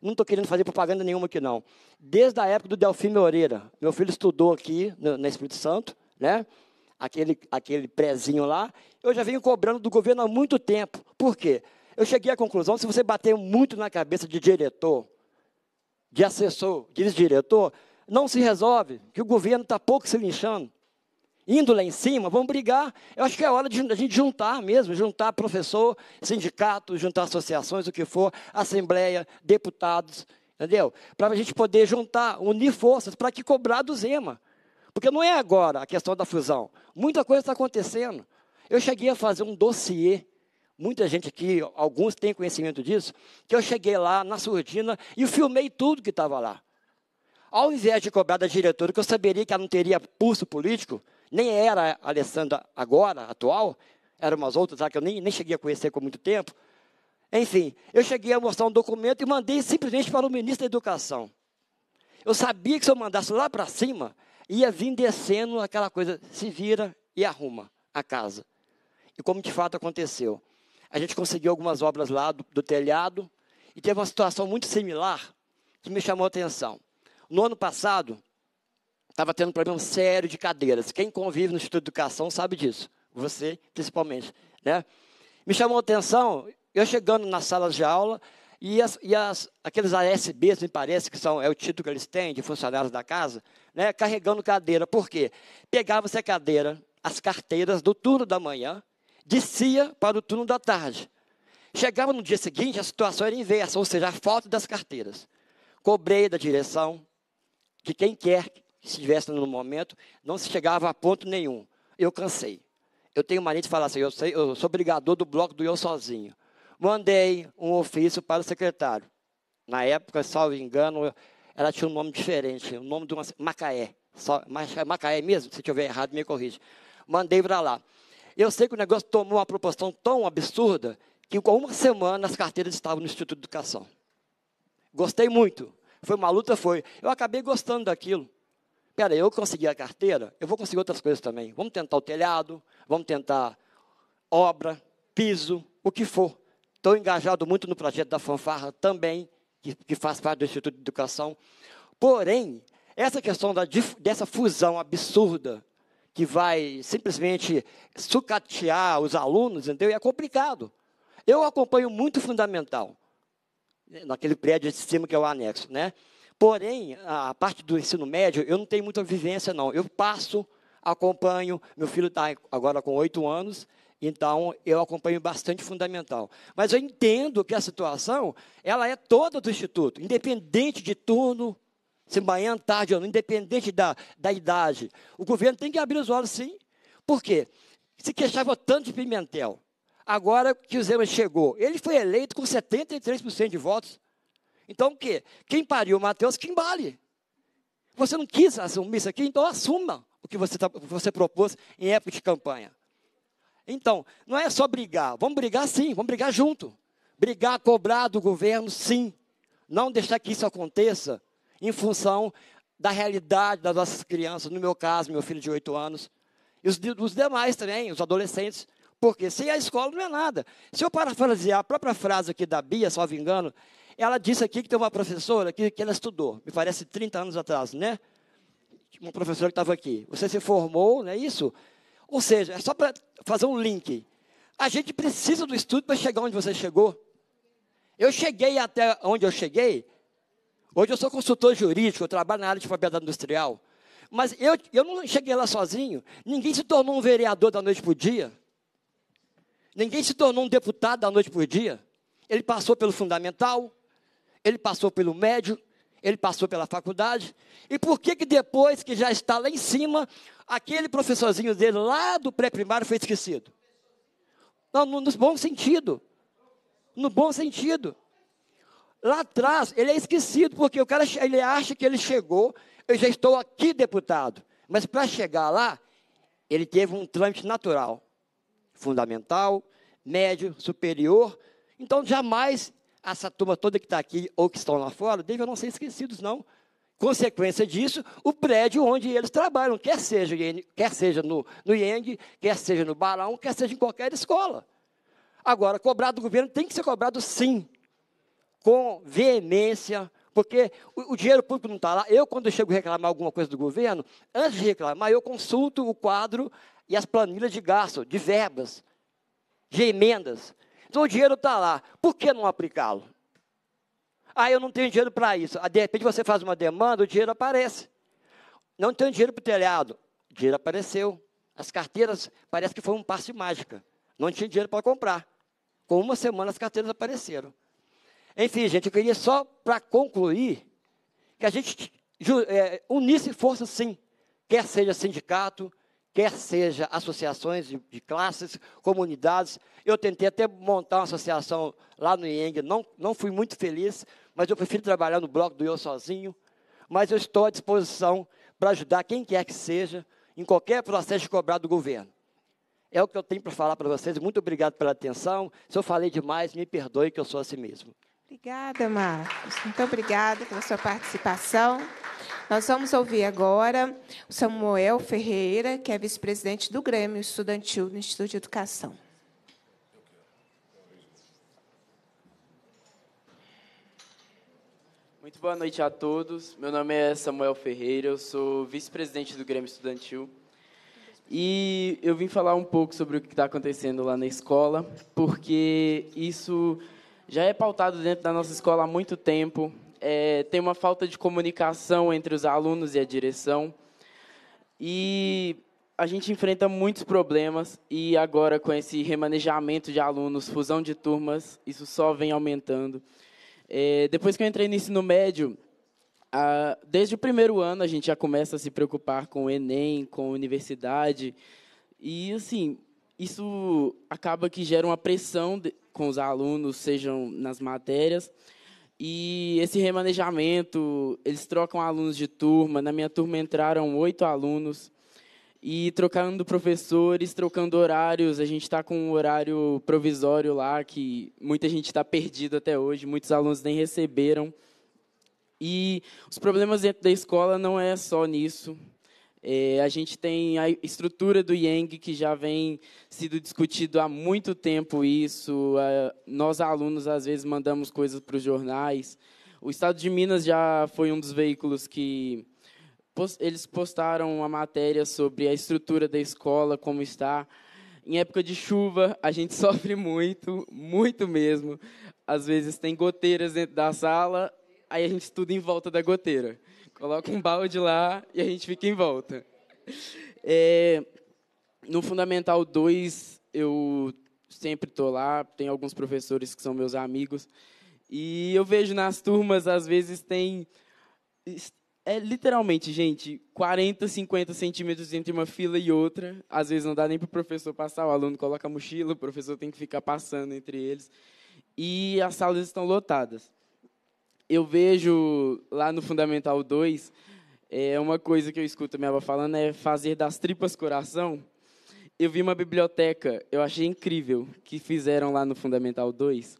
Não estou querendo fazer propaganda nenhuma aqui, não. Desde a época do Delfim Moreira. Meu filho estudou aqui no, Espírito Santo, né? aquele, aquele prézinho lá, eu já venho cobrando do governo há muito tempo. Por quê? Eu cheguei à conclusão, se você bater muito na cabeça de diretor, de assessor, de vice-diretor, não se resolve, que o governo está pouco se lixando. Indo lá em cima, vamos brigar. Eu acho que é hora de a gente juntar mesmo, juntar professor, sindicato, juntar associações, o que for, assembleia, deputados, entendeu? Para a gente poder juntar, unir forças para que cobrar do Zema. Porque não é agora a questão da fusão. Muita coisa está acontecendo. Eu cheguei a fazer um dossiê, muita gente aqui, alguns têm conhecimento disso, que eu cheguei lá na surdina e filmei tudo que estava lá. Ao invés de cobrar da diretora, que eu saberia que ela não teria pulso político, nem era a Alessandra agora, atual, eram umas outras lá que eu nem, nem cheguei a conhecer por muito tempo. Enfim, eu cheguei a mostrar um documento e mandei simplesmente para o ministro da Educação. Eu sabia que se eu mandasse lá para cima, ia vir descendo aquela coisa, se vira e arruma a casa e como de fato aconteceu. A gente conseguiu algumas obras lá do, do telhado e teve uma situação muito similar que me chamou a atenção. No ano passado, estava tendo um problema sério de cadeiras. Quem convive no Instituto de Educação sabe disso, você principalmente. Né? Me chamou a atenção, eu chegando nas salas de aula, e, as, e as, aqueles ASBs, me parece, que são, é o título que eles têm, de funcionários da casa, né, carregando cadeira. Por quê? Pegava-se a cadeira, as carteiras do turno da manhã, descia para o turno da tarde. Chegava no dia seguinte, a situação era inversa, ou seja, a falta das carteiras. Cobrei da direção que quem quer que estivesse no momento não se chegava a ponto nenhum. Eu cansei. Eu tenho mania de falar assim, eu, sei, eu sou brigador do bloco do eu sozinho. Mandei um ofício para o secretário. Na época, salvo engano, ela tinha um nome diferente, o um nome de uma Macaé. Só, Macaé mesmo, se tiver errado, me corrija. Mandei para lá. Eu sei que o negócio tomou uma proporção tão absurda que com uma semana as carteiras estavam no Instituto de Educação. Gostei muito. Foi uma luta, foi. Eu acabei gostando daquilo. Pera, eu consegui a carteira, eu vou conseguir outras coisas também. Vamos tentar o telhado, vamos tentar obra, piso, o que for. Estou engajado muito no projeto da fanfarra também, que, que faz parte do Instituto de Educação. Porém, essa questão da, dessa fusão absurda que vai simplesmente sucatear os alunos, entendeu? E é complicado. Eu acompanho muito fundamental né, naquele prédio de cima que é o anexo, né? Porém, a parte do ensino médio, eu não tenho muita vivência, não. Eu passo, acompanho. Meu filho está agora com oito anos, então eu acompanho bastante fundamental. Mas eu entendo que a situação ela é toda do instituto, independente de turno, se manhã, tarde ou não, independente da, da idade. O governo tem que abrir os olhos, sim. Por quê? Se queixava tanto de Pimentel. Agora que o Zema chegou, ele foi eleito com 73% de votos. Então, o quê? Quem pariu o Matheus, que embale. Você não quis assumir isso aqui, então assuma o que você, tá, você propôs em época de campanha. Então, não é só brigar. Vamos brigar sim, vamos brigar junto. Brigar, cobrar do governo, sim. Não deixar que isso aconteça em função da realidade das nossas crianças, no meu caso, meu filho de 8 anos, e os, os demais também, os adolescentes, porque sem a escola não é nada. Se eu parafrasear a própria frase aqui da Bia, salvo engano, ela disse aqui que tem uma professora que, que ela estudou, me parece 30 anos atrás, né? Uma professora que estava aqui. Você se formou, não é isso? Ou seja, é só para fazer um link. A gente precisa do estudo para chegar onde você chegou. Eu cheguei até onde eu cheguei Hoje eu sou consultor jurídico, eu trabalho na área de propriedade industrial. Mas eu, eu não cheguei lá sozinho. Ninguém se tornou um vereador da noite para o dia. Ninguém se tornou um deputado da noite para o dia. Ele passou pelo fundamental, ele passou pelo médio, ele passou pela faculdade. E por que, que depois que já está lá em cima, aquele professorzinho dele lá do pré-primário foi esquecido? Não, no, no bom sentido. No bom sentido. Lá atrás, ele é esquecido, porque o cara ele acha que ele chegou, eu já estou aqui deputado. Mas para chegar lá, ele teve um trâmite natural, fundamental, médio, superior. Então, jamais essa turma toda que está aqui ou que estão lá fora devem não ser esquecidos, não. Consequência disso, o prédio onde eles trabalham, quer seja, quer seja no, no IENG, quer seja no Barão, quer seja em qualquer escola. Agora, cobrado do governo tem que ser cobrado sim com veemência, porque o, o dinheiro público não está lá. Eu, quando chego a reclamar alguma coisa do governo, antes de reclamar, eu consulto o quadro e as planilhas de gasto, de verbas, de emendas. Então o dinheiro está lá. Por que não aplicá-lo? Ah, eu não tenho dinheiro para isso. Ah, de repente você faz uma demanda, o dinheiro aparece. Não tenho dinheiro para o telhado. O dinheiro apareceu. As carteiras, parece que foi um passe mágica. Não tinha dinheiro para comprar. Com uma semana as carteiras apareceram. Enfim, gente, eu queria só para concluir que a gente é, unisse força sim, quer seja sindicato, quer seja associações de, de, classes, comunidades. Eu tentei até montar uma associação lá no IENG, não, não fui muito feliz, mas eu prefiro trabalhar no bloco do eu sozinho. Mas eu estou à disposição para ajudar quem quer que seja em qualquer processo cobrado do governo. É o que eu tenho para falar para vocês. Muito obrigado pela atenção. Se eu falei demais, me perdoe que eu sou assim mesmo. Obrigada, Marcos. Muito obrigada pela sua participação. Nós vamos ouvir agora o Samuel Ferreira, que é vice-presidente do Grêmio Estudantil do Instituto de Educação. Muito boa noite a todos. Meu nome é Samuel Ferreira, eu sou vice-presidente do Grêmio Estudantil. E eu vim falar um pouco sobre o que está acontecendo lá na escola, porque isso já é pautado dentro da nossa escola há muito tempo. É, tem uma falta de comunicação entre os alunos e a direção. E a gente enfrenta muitos problemas e agora com esse remanejamento de alunos, fusão de turmas, isso só vem aumentando. É, depois que eu entrei no ensino médio, a, desde o primeiro ano a gente já começa a se preocupar com o Enem, com a universidade, e assim, isso acaba que gera uma pressão de, com os alunos, sejam nas matérias. E esse remanejamento, eles trocam alunos de turma. Na minha turma entraram oito alunos. E trocando professores, trocando horários. A gente está com um horário provisório lá, que muita gente está perdida até hoje. Muitos alunos nem receberam. E os problemas dentro da escola não é só nisso. É, a gente tem a estrutura do Yang, que já vem sido discutido há muito tempo isso. É, nós, alunos, às vezes mandamos coisas para os jornais. O Estado de Minas já foi um dos veículos que... eles postaram uma matéria sobre a estrutura da escola, como está. Em época de chuva, a gente [LAUGHS] sofre muito, muito mesmo. Às vezes tem goteiras dentro da sala, aí a gente estuda em volta da goteira. Coloca um balde lá e a gente fica em volta. É, no Fundamental 2, eu sempre estou lá, tem alguns professores que são meus amigos, e eu vejo nas turmas, às vezes, tem. É literalmente, gente, 40, 50 centímetros entre uma fila e outra. Às vezes não dá nem para o professor passar, o aluno coloca a mochila, o professor tem que ficar passando entre eles. E as salas estão lotadas eu vejo lá no Fundamental 2, é, uma coisa que eu escuto minha avó falando é fazer das tripas coração. Eu vi uma biblioteca, eu achei incrível, que fizeram lá no Fundamental 2.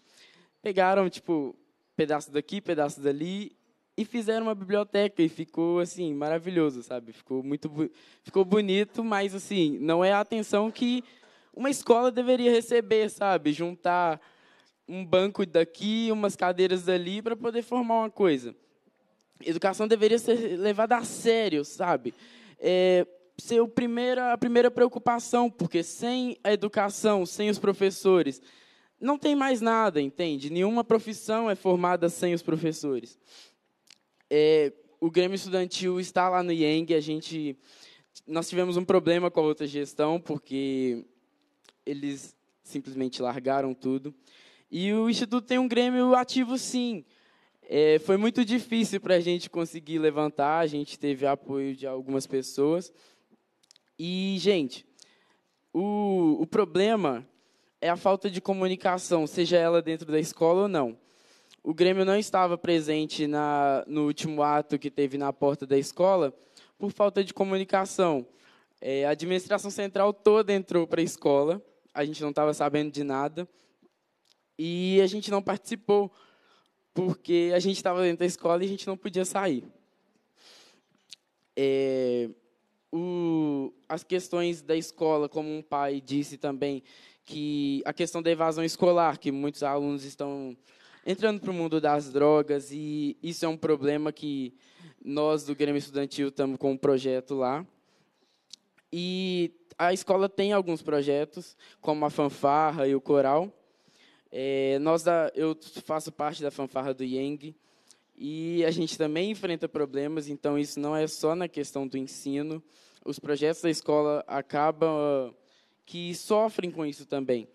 Pegaram, tipo, pedaço daqui, pedaço dali, e fizeram uma biblioteca, e ficou, assim, maravilhoso, sabe? Ficou muito ficou bonito, mas, assim, não é a atenção que uma escola deveria receber, sabe? Juntar um banco daqui, umas cadeiras dali para poder formar uma coisa. Educação deveria ser levada a sério, sabe? É, ser o primeira, a primeira preocupação, porque sem a educação, sem os professores, não tem mais nada, entende? Nenhuma profissão é formada sem os professores. É, o Grêmio Estudantil está lá no IENG, a gente, nós tivemos um problema com a outra gestão, porque eles simplesmente largaram tudo. E o Instituto tem um Grêmio ativo, sim. É, foi muito difícil para a gente conseguir levantar, a gente teve apoio de algumas pessoas. E, gente, o, o problema é a falta de comunicação, seja ela dentro da escola ou não. O Grêmio não estava presente na, no último ato que teve na porta da escola por falta de comunicação. É, a administração central toda entrou para a escola, a gente não estava sabendo de nada. E a gente não participou, porque a gente estava dentro da escola e a gente não podia sair. É, o, as questões da escola, como um pai disse também, que a questão da evasão escolar, que muitos alunos estão entrando para o mundo das drogas, e isso é um problema que nós do Grêmio Estudantil estamos com um projeto lá. E a escola tem alguns projetos, como a fanfarra e o coral, é, nós da, eu faço parte da fanfarra do Yang e a gente também enfrenta problemas, então isso não é só na questão do ensino. Os projetos da escola acabam que sofrem com isso também.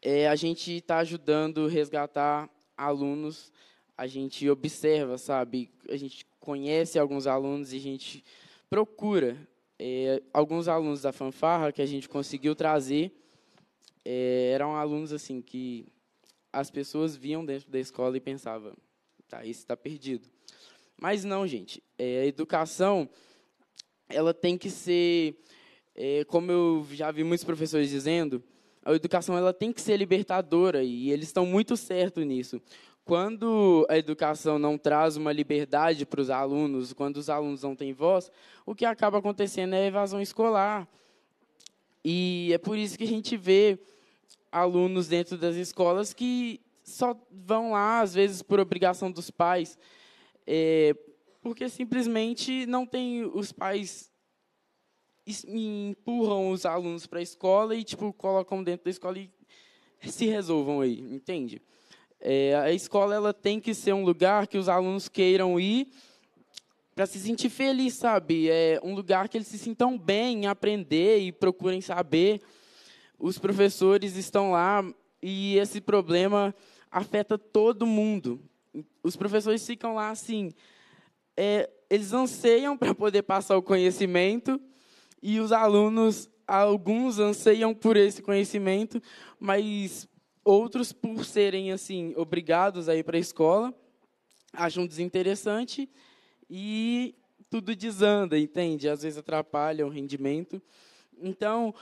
É, a gente está ajudando resgatar alunos, a gente observa, sabe? A gente conhece alguns alunos e a gente procura é, alguns alunos da fanfarra que a gente conseguiu trazer é, eram alunos assim que as pessoas viam dentro da escola e pensavam, tá, esse está perdido. Mas não, gente. É, a educação, ela tem que ser, é, como eu já vi muitos professores dizendo, a educação ela tem que ser libertadora e eles estão muito certos nisso. Quando a educação não traz uma liberdade para os alunos, quando os alunos não têm voz, o que acaba acontecendo é a evasão escolar. E é por isso que a gente vê alunos dentro das escolas que só vão lá, às vezes, por obrigação dos pais, é, porque simplesmente não tem os pais empurram os alunos para a escola e tipo colocam dentro da escola e se resolvam aí, entende? É, a escola ela tem que ser um lugar que os alunos queiram ir para se sentir feliz, sabe? É um lugar que eles se sintam bem em aprender e procurem saber os professores estão lá e esse problema afeta todo mundo. Os professores ficam lá assim, é, eles anseiam para poder passar o conhecimento e os alunos, alguns anseiam por esse conhecimento, mas outros por serem assim obrigados a ir para a escola acham desinteressante e tudo desanda, entende? Às vezes atrapalha o rendimento. Então,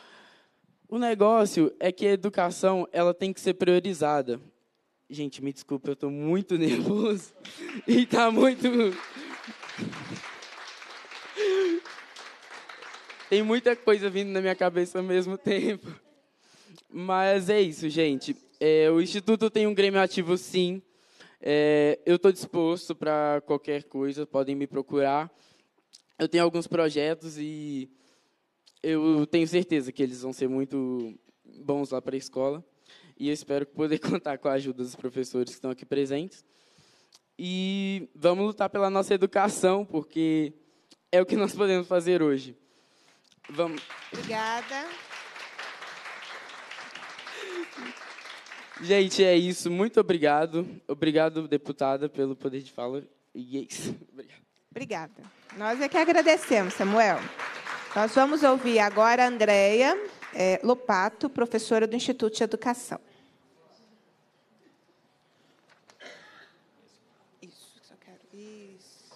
o negócio é que a educação ela tem que ser priorizada. Gente, me desculpe, eu estou muito [LAUGHS] nervoso e está muito. Tem muita coisa vindo na minha cabeça ao mesmo tempo. Mas é isso, gente. É, o Instituto tem um Grêmio ativo, sim. É, eu estou disposto para qualquer coisa, podem me procurar. Eu tenho alguns projetos e eu tenho certeza que eles vão ser muito bons lá para a escola e eu espero poder [LAUGHS] contar com a ajuda dos professores que estão aqui presentes. E vamos lutar pela nossa educação, porque é o que nós podemos fazer hoje. Vamos. Obrigada. Gente, é isso. Muito obrigado. Obrigado, deputada, pelo poder de fala. Yes. É obrigado. Obrigada. Nós é que agradecemos, Samuel. Nós vamos ouvir agora a Andrea é, Lopato, professora do Instituto de Educação. Isso, só quero isso.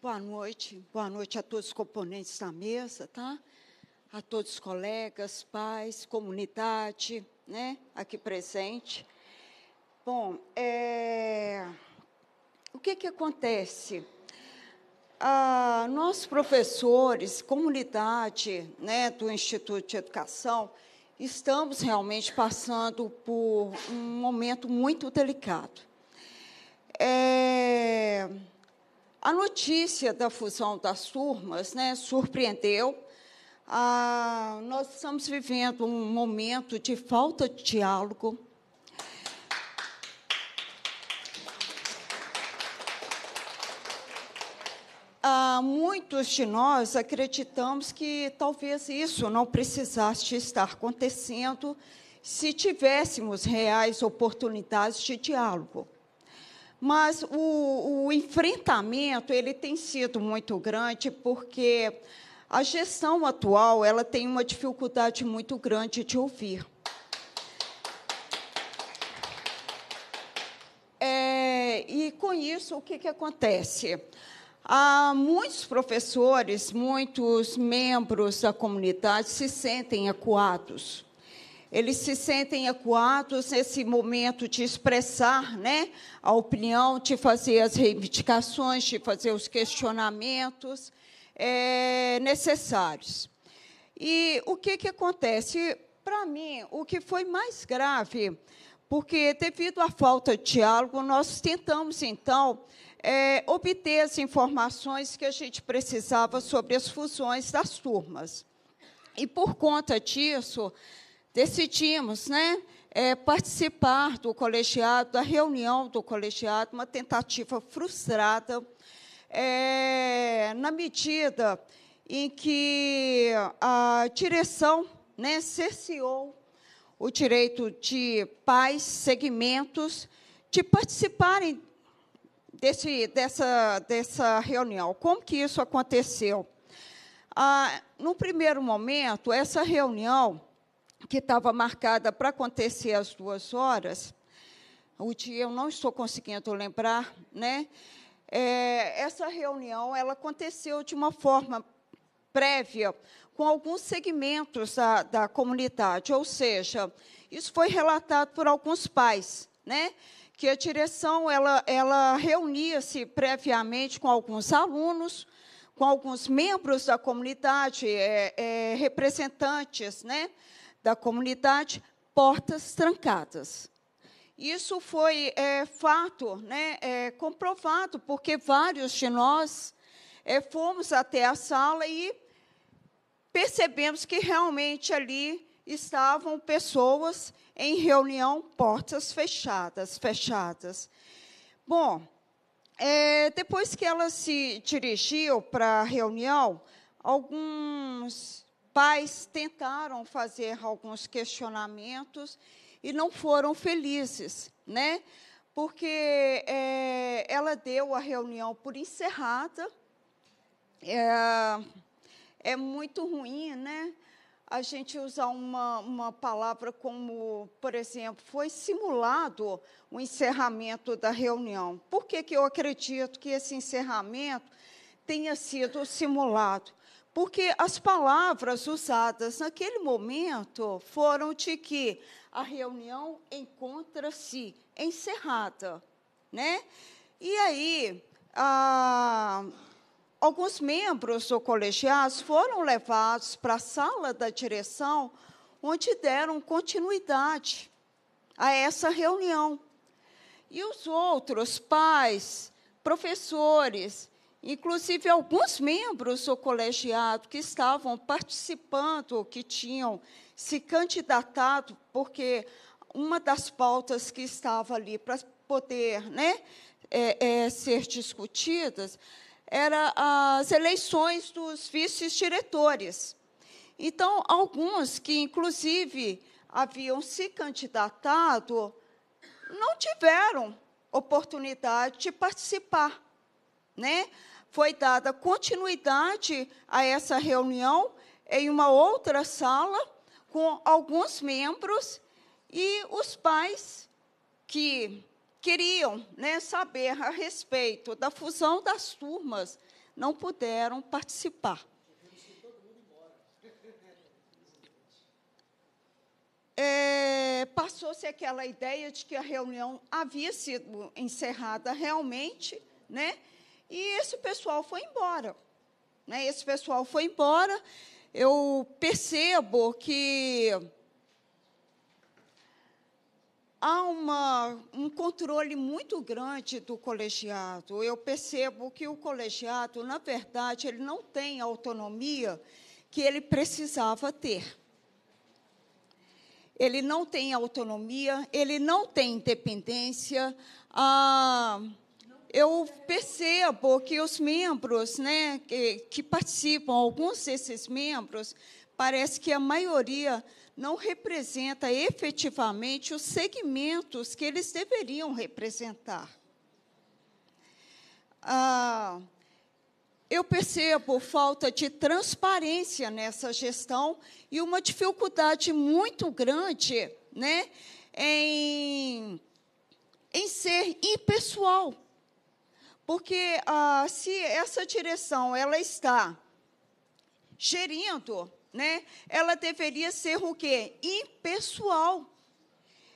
Boa noite, boa noite a todos os componentes da mesa, tá? a todos os colegas, pais, comunidade, né, aqui presente. Bom, é, o que, que acontece? Ah, nós, professores, comunidade né, do Instituto de Educação, estamos realmente passando por um momento muito delicado. É, a notícia da fusão das turmas né, surpreendeu ah, nós estamos vivendo um momento de falta de diálogo. Ah, muitos de nós acreditamos que talvez isso não precisasse estar acontecendo se tivéssemos reais oportunidades de diálogo. Mas o, o enfrentamento ele tem sido muito grande porque a gestão atual ela tem uma dificuldade muito grande de ouvir. É, e com isso, o que, que acontece? Há muitos professores, muitos membros da comunidade se sentem acuados. Eles se sentem acuados nesse momento de expressar né, a opinião, de fazer as reivindicações, de fazer os questionamentos é, necessários. E o que, que acontece? Para mim, o que foi mais grave, porque devido à falta de diálogo, nós tentamos, então, é, obter as informações que a gente precisava sobre as fusões das turmas. E, por conta disso, decidimos né, é, participar do colegiado, da reunião do colegiado, uma tentativa frustrada é, na medida em que a direção né, cerceou o direito de pais, segmentos, de participarem desse, dessa, dessa reunião. Como que isso aconteceu? Ah, no primeiro momento, essa reunião, que estava marcada para acontecer às duas horas, o dia eu não estou conseguindo lembrar, né? é, essa reunião ela aconteceu de uma forma prévia com alguns segmentos da, da comunidade, ou seja, isso foi relatado por alguns pais, né? que a direção ela, ela reunia-se previamente com alguns alunos, com alguns membros da comunidade, é, é, representantes né, da comunidade, portas trancadas. Isso foi é, fato, né, é, comprovado, porque vários de nós é, fomos até a sala e percebemos que realmente ali estavam pessoas em reunião, portas fechadas, fechadas. Bom, é, depois que ela se dirigiu para a reunião, alguns pais tentaram fazer alguns questionamentos e não foram felizes, né? Porque é, ela deu a reunião por encerrada. É, é muito ruim, né? a gente usar uma, uma palavra como, por exemplo, foi simulado o encerramento da reunião. Por que, que eu acredito que esse encerramento tenha sido simulado? Porque as palavras usadas naquele momento foram de que a reunião encontra-se encerrada, né? E aí, ah, alguns membros do colegiado foram levados para a sala da direção, onde deram continuidade a essa reunião. E os outros pais, professores, inclusive alguns membros do colegiado que estavam participando, que tinham se candidatado, porque uma das pautas que estava ali para poder né, é, é, ser discutidas era as eleições dos vices-diretores. Então, alguns que, inclusive, haviam se candidatado, não tiveram oportunidade de participar. Né? Foi dada continuidade a essa reunião em uma outra sala, com alguns membros e os pais que queriam né, saber a respeito da fusão das turmas não puderam participar. É, Passou-se aquela ideia de que a reunião havia sido encerrada realmente, né? E esse pessoal foi embora. Né? Esse pessoal foi embora eu percebo que há uma, um controle muito grande do colegiado. Eu percebo que o colegiado, na verdade, ele não tem a autonomia que ele precisava ter. Ele não tem autonomia, ele não tem independência. Ah, eu percebo que os membros né, que, que participam, alguns desses membros, parece que a maioria não representa efetivamente os segmentos que eles deveriam representar. Ah, eu percebo falta de transparência nessa gestão e uma dificuldade muito grande né, em, em ser impessoal porque ah, se essa direção ela está gerindo, né, ela deveria ser o quê? Impessoal.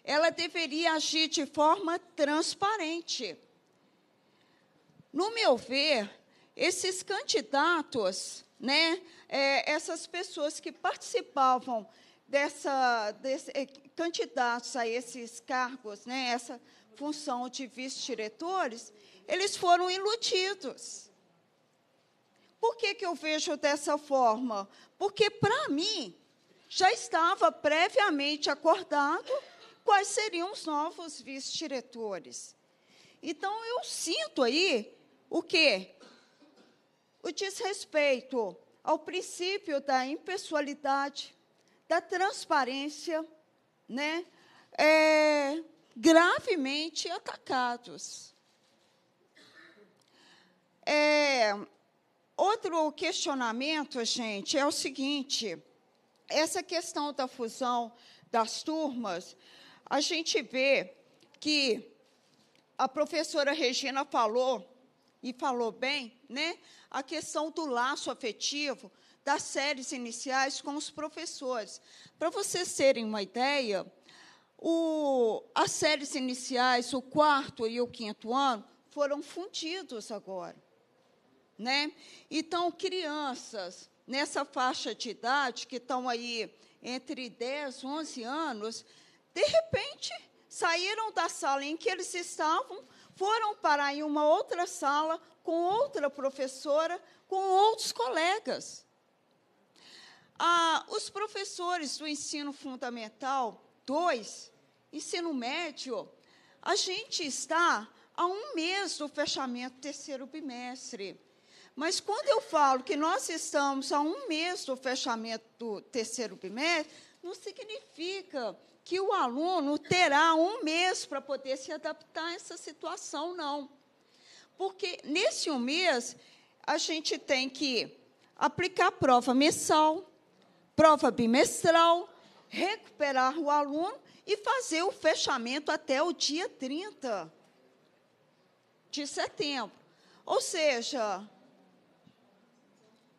Ela deveria agir de forma transparente. No meu ver, esses candidatos, né, é, essas pessoas que participavam dessa, desse, eh, candidatos a esses cargos, né, essa função de vice-diretores, eles foram iludidos. Por que, que eu vejo dessa forma? Porque, para mim, já estava previamente acordado quais seriam os novos vice-diretores. Então, eu sinto aí o quê? O desrespeito ao princípio da impessoalidade, da transparência, né? É, gravemente atacados. É, outro questionamento, gente, é o seguinte: essa questão da fusão das turmas, a gente vê que a professora Regina falou, e falou bem, né, a questão do laço afetivo das séries iniciais com os professores. Para vocês terem uma ideia, o, as séries iniciais, o quarto e o quinto ano, foram fundidos agora né? Então, crianças nessa faixa de idade, que estão aí entre 10, 11 anos, de repente saíram da sala em que eles estavam, foram para em uma outra sala com outra professora, com outros colegas. Ah, os professores do ensino fundamental 2, ensino médio, a gente está a um mês do fechamento do terceiro bimestre. Mas quando eu falo que nós estamos a um mês do fechamento do terceiro bimestre, não significa que o aluno terá um mês para poder se adaptar a essa situação, não. Porque nesse um mês, a gente tem que aplicar prova mensal, prova bimestral, recuperar o aluno e fazer o fechamento até o dia 30 de setembro. Ou seja,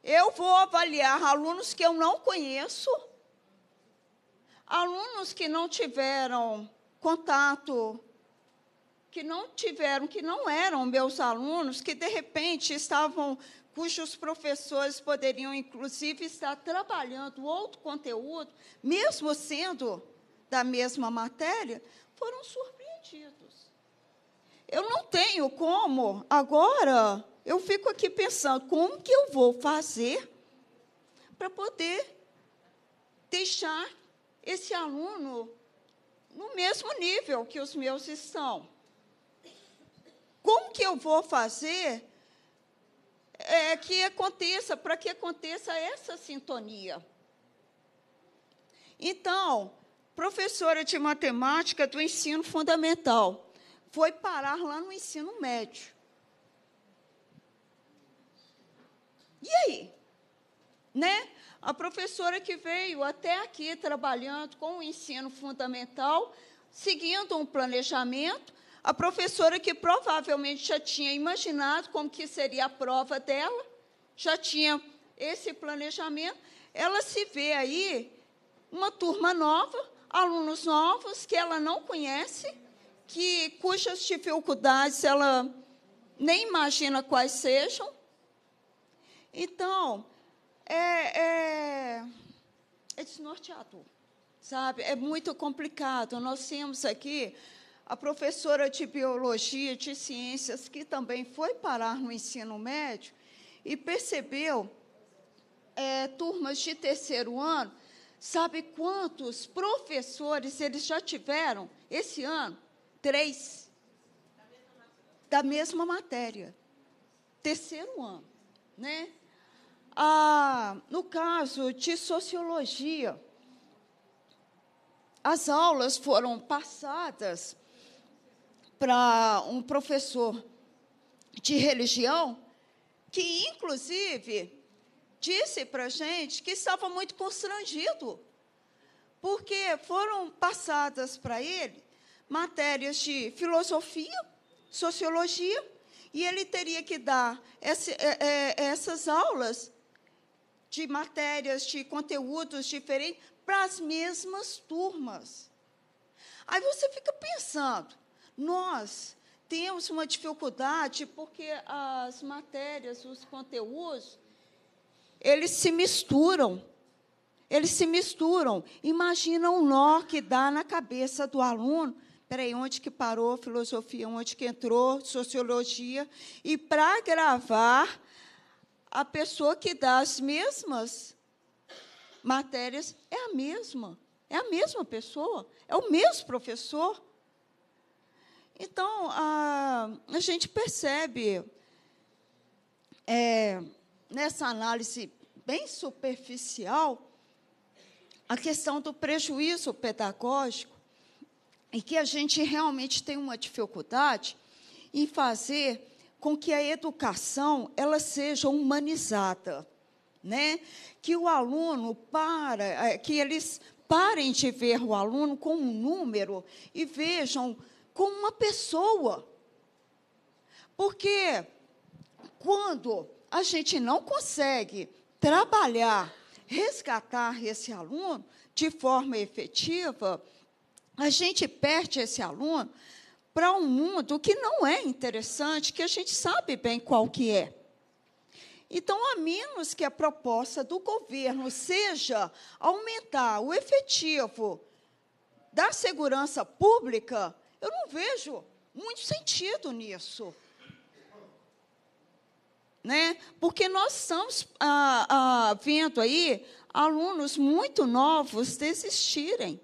eu vou avaliar alunos que eu não conheço, alunos que não tiveram contato, que não tiveram, que não eram meus alunos, que de repente estavam, cujos professores poderiam inclusive estar trabalhando outro conteúdo, mesmo sendo da mesma matéria, foram surpreendidos. Eu não tenho como agora eu fico aqui pensando, como que eu vou fazer para poder deixar esse aluno no mesmo nível que os meus estão? Como que eu vou fazer é, que aconteça, para que aconteça essa sintonia? Então, professora de matemática do ensino fundamental, foi parar lá no ensino médio. E aí? Né? A professora que veio até aqui trabalhando com o ensino fundamental, seguindo um planejamento, a professora que provavelmente já tinha imaginado como que seria a prova dela, já tinha esse planejamento, ela se vê aí uma turma nova, alunos novos que ela não conhece, que cujas dificuldades ela nem imagina quais sejam, então, é, é, é desnorteador, sabe? É muito complicado. Nós temos aqui a professora de biologia, de ciências, que também foi parar no ensino médio e percebeu é, turmas de terceiro ano, sabe quantos professores eles já tiveram esse ano? Três. Da mesma matéria. Terceiro ano, né? Ah, no caso de sociologia, as aulas foram passadas para um professor de religião, que, inclusive, disse para a gente que estava muito constrangido, porque foram passadas para ele matérias de filosofia, sociologia, e ele teria que dar esse, é, é, essas aulas de matérias, de conteúdos diferentes para as mesmas turmas. Aí você fica pensando, nós temos uma dificuldade porque as matérias, os conteúdos, eles se misturam. Eles se misturam. Imagina um nó que dá na cabeça do aluno. Peraí, onde que parou filosofia? Onde que entrou sociologia? E para gravar, a pessoa que dá as mesmas matérias é a mesma. É a mesma pessoa, é o mesmo professor. Então, a, a gente percebe, é, nessa análise bem superficial, a questão do prejuízo pedagógico, e que a gente realmente tem uma dificuldade em fazer com que a educação ela seja humanizada, né? Que o aluno para, é, que eles parem de ver o aluno com um número e vejam como uma pessoa. Porque quando a gente não consegue trabalhar, resgatar esse aluno de forma efetiva, a gente perde esse aluno para um mundo que não é interessante, que a gente sabe bem qual que é. Então, a menos que a proposta do governo seja aumentar o efetivo da segurança pública, eu não vejo muito sentido nisso. Né? Porque nós estamos ah, ah, vendo aí alunos muito novos desistirem.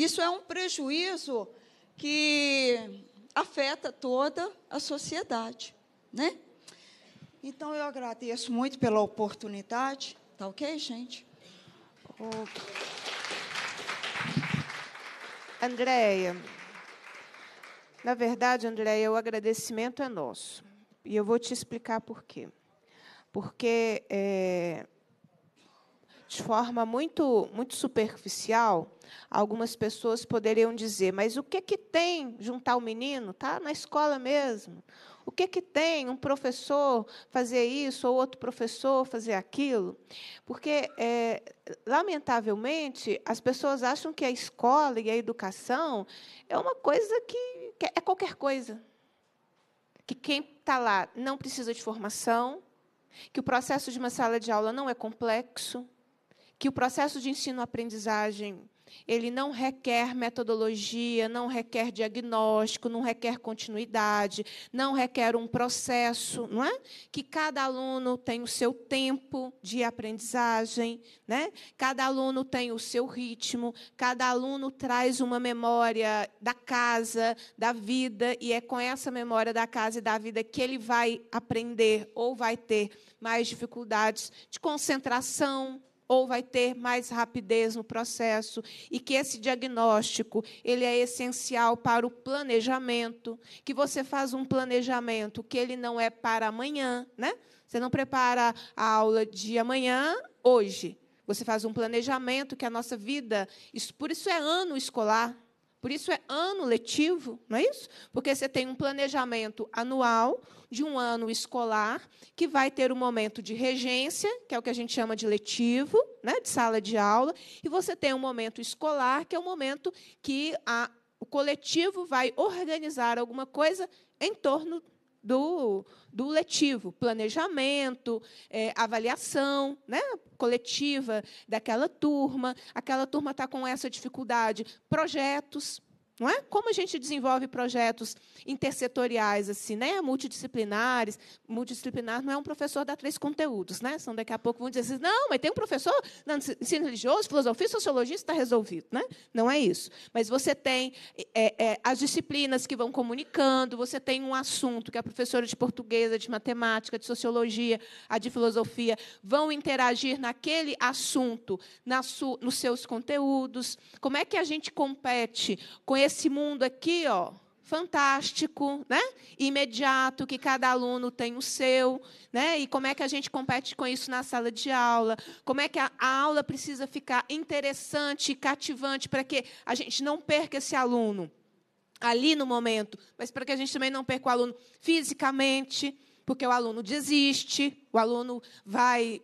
Isso é um prejuízo que afeta toda a sociedade, né? Então eu agradeço muito pela oportunidade, tá ok, gente? O... Andréia, na verdade, Andréia, o agradecimento é nosso. E eu vou te explicar por quê. Porque é, de forma muito, muito superficial, algumas pessoas poderiam dizer: mas o que, que tem juntar o menino? Tá na escola mesmo. O que, que tem um professor fazer isso ou outro professor fazer aquilo? Porque, é, lamentavelmente, as pessoas acham que a escola e a educação é uma coisa que, que é qualquer coisa. Que quem está lá não precisa de formação, que o processo de uma sala de aula não é complexo, que o processo de ensino-aprendizagem ele não requer metodologia, não requer diagnóstico, não requer continuidade, não requer um processo, não é? Que cada aluno tem o seu tempo de aprendizagem, né? Cada aluno tem o seu ritmo, cada aluno traz uma memória da casa, da vida e é com essa memória da casa e da vida que ele vai aprender ou vai ter mais dificuldades de concentração, ou vai ter mais rapidez no processo e que esse diagnóstico ele é essencial para o planejamento, que você faz um planejamento que ele não é para amanhã, né? Você não prepara a aula de amanhã hoje. Você faz um planejamento que a nossa vida, isso, por isso é ano escolar, por isso é ano letivo, não é isso? Porque você tem um planejamento anual de um ano escolar que vai ter um momento de regência, que é o que a gente chama de letivo, né, de sala de aula, e você tem um momento escolar, que é o momento que a, o coletivo vai organizar alguma coisa em torno do do letivo, planejamento, é, avaliação né, coletiva daquela turma, aquela turma está com essa dificuldade, projetos. Não é? Como a gente desenvolve projetos intersetoriais, assim, né? multidisciplinares. Multidisciplinar não é um professor da três conteúdos, né? São daqui a pouco vão dizer assim, não, mas tem um professor de ensino religioso, filosofia, sociologia, está resolvido. Né? Não é isso. Mas você tem é, é, as disciplinas que vão comunicando, você tem um assunto que a professora de portuguesa, de matemática, de sociologia, a de filosofia, vão interagir naquele assunto, na nos seus conteúdos. Como é que a gente compete com esse esse mundo aqui, ó, fantástico, né? Imediato, que cada aluno tem o seu, né? E como é que a gente compete com isso na sala de aula? Como é que a, a aula precisa ficar interessante, cativante para que a gente não perca esse aluno ali no momento, mas para que a gente também não perca o aluno fisicamente, porque o aluno desiste, o aluno vai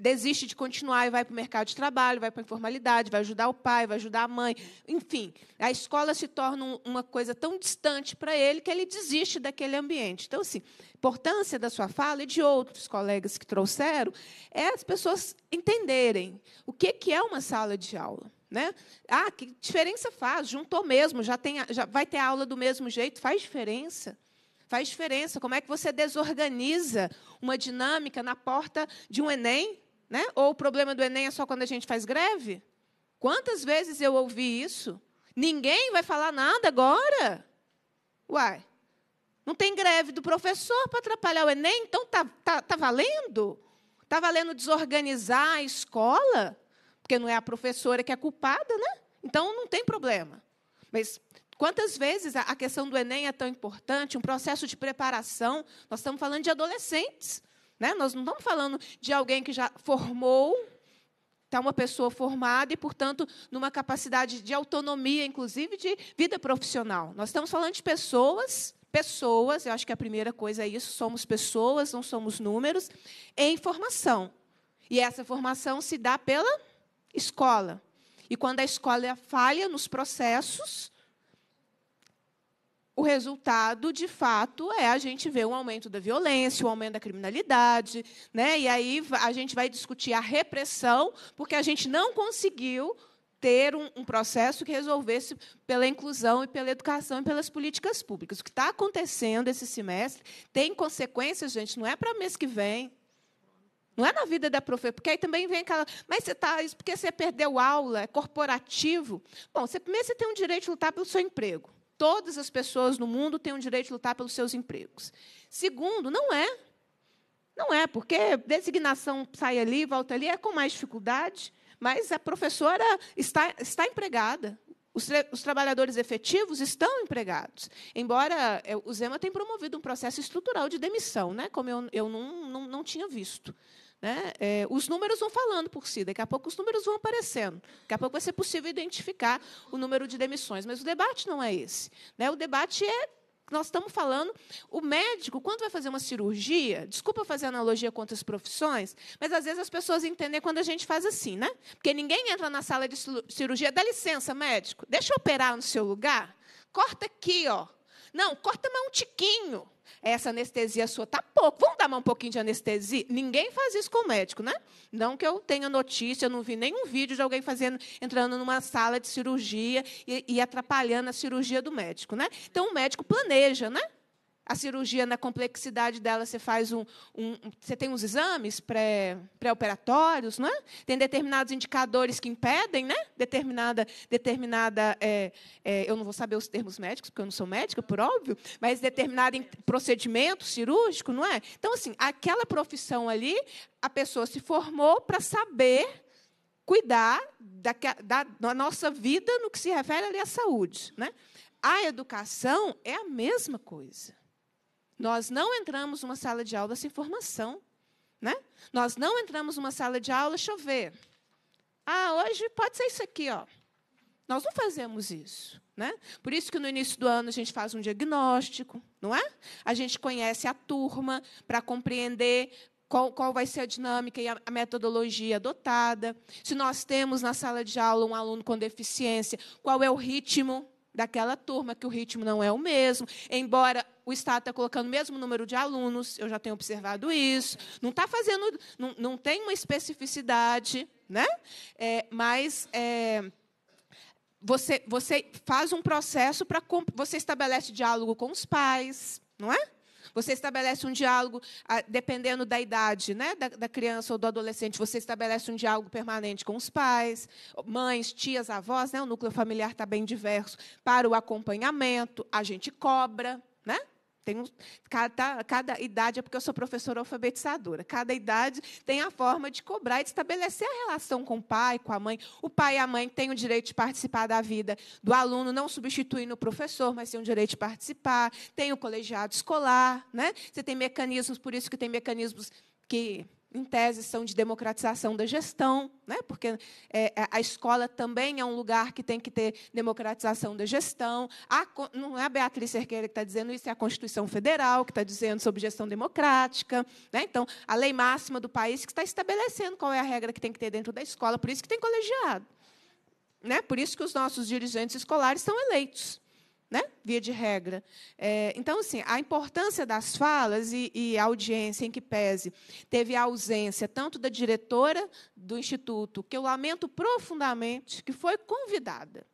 desiste de continuar e vai para o mercado de trabalho, vai para a informalidade, vai ajudar o pai, vai ajudar a mãe. Enfim, a escola se torna uma coisa tão distante para ele que ele desiste daquele ambiente. Então, assim, a importância da sua fala e de outros colegas que trouxeram é as pessoas entenderem o que é uma sala de aula. Né? Ah, que diferença faz? Juntou mesmo, já, tem, já vai ter aula do mesmo jeito, faz diferença faz diferença. Como é que você desorganiza uma dinâmica na porta de um Enem, né? Ou o problema do Enem é só quando a gente faz greve? Quantas vezes eu ouvi isso? Ninguém vai falar nada agora? Uai, não tem greve do professor para atrapalhar o Enem, então tá, tá, tá valendo? Tá valendo desorganizar a escola? Porque não é a professora que é culpada, né? Então não tem problema. Mas quantas vezes a questão do Enem é tão importante, um processo de preparação? Nós estamos falando de adolescentes. Né? Nós não estamos falando de alguém que já formou, está uma pessoa formada e, portanto, numa capacidade de autonomia, inclusive de vida profissional. Nós estamos falando de pessoas, pessoas, eu acho que a primeira coisa é isso, somos pessoas, não somos números, em formação. E essa formação se dá pela escola. E quando a escola falha nos processos, o resultado, de fato, é a gente ver um aumento da violência, um aumento da criminalidade, né? e aí a gente vai discutir a repressão, porque a gente não conseguiu ter um, um, processo que resolvesse pela inclusão e pela educação e pelas políticas públicas. O que está acontecendo esse semestre tem consequências, gente, não é para mês que vem. Não é na vida da professora, porque aí também vem aquela. Mas você está. isso Porque você perdeu aula, é corporativo. Bom, você, primeiro você tem o direito de lutar pelo seu emprego. Todas as pessoas no mundo têm o direito de lutar pelos seus empregos. Segundo, não é. Não é, porque designação sai ali, volta ali, é com mais dificuldade, mas a professora está, está empregada. Os, tra os trabalhadores efetivos estão empregados. Embora eh, o Zema tenha promovido um processo estrutural de demissão, né, como eu, eu não, não, não tinha visto. Né? É, os números vão falando por si, daqui a pouco os números vão aparecendo, daqui a pouco vai ser possível identificar o número de demissões, mas o debate não é esse. Né? O debate é nós estamos falando, o médico, quando vai fazer uma cirurgia, desculpa fazer analogia com outras profissões, mas às vezes as pessoas entendem quando a gente faz assim, né? Porque ninguém entra na sala de cirurgia, dá licença, médico, deixa eu operar no seu lugar, corta aqui, ó, não, corta mais um tiquinho. Essa anestesia sua tá pouco. Vamos dar mais um pouquinho de anestesia? Ninguém faz isso com o médico, né? Não que eu tenha notícia, eu não vi nenhum vídeo de alguém fazendo, entrando numa sala de cirurgia e, e atrapalhando a cirurgia do médico, né? Então o médico planeja, né? a cirurgia na complexidade dela, você faz um, um você tem uns exames pré-operatórios, pré né? não é? Tem determinados indicadores que impedem, né? Determinada, determinada, é, é, eu não vou saber os termos médicos porque eu não sou médica, por óbvio, mas determinado procedimento cirúrgico, não é? Então assim, aquela profissão ali, a pessoa se formou para saber cuidar da, da, da nossa vida no que se refere ali à saúde, né? A educação é a mesma coisa. Nós não entramos numa sala de aula sem formação. Né? Nós não entramos numa sala de aula chover. Ah, hoje pode ser isso aqui, ó. Nós não fazemos isso. Né? Por isso que no início do ano a gente faz um diagnóstico, não é? A gente conhece a turma para compreender qual, qual, vai ser a dinâmica e a, a metodologia adotada. Se nós temos na sala de aula um aluno com deficiência, qual é o ritmo daquela turma, que o ritmo não é o mesmo, embora o Estado está colocando o mesmo número de alunos, eu já tenho observado isso, não está fazendo, não, não tem uma especificidade, né? É, mas é, você, você faz um processo para você estabelece diálogo com os pais, não é? Você estabelece um diálogo, ah, dependendo da idade né, da, da criança ou do adolescente, você estabelece um diálogo permanente com os pais, mães, tias, avós, né, o núcleo familiar está bem diverso, para o acompanhamento, a gente cobra. Né? Tem um, cada, cada idade, é porque eu sou professora alfabetizadora, cada idade tem a forma de cobrar e de estabelecer a relação com o pai, com a mãe. O pai e a mãe têm o direito de participar da vida do aluno, não substituindo o professor, mas têm o direito de participar. Tem o colegiado escolar. Né? Você tem mecanismos, por isso que tem mecanismos que em tese, são de democratização da gestão, né? porque é, é, a escola também é um lugar que tem que ter democratização da gestão. A, não é a Beatriz Cerqueira que está dizendo isso, é a Constituição Federal que está dizendo sobre gestão democrática. Né? Então, a lei máxima do país que está estabelecendo qual é a regra que tem que ter dentro da escola, por isso que tem colegiado. Né? Por isso que os nossos dirigentes escolares são eleitos. Né? via de regra. É, então, assim, a importância das falas e, e, a audiência em que pese teve a ausência tanto da diretora do Instituto, que eu lamento profundamente, que foi convidada.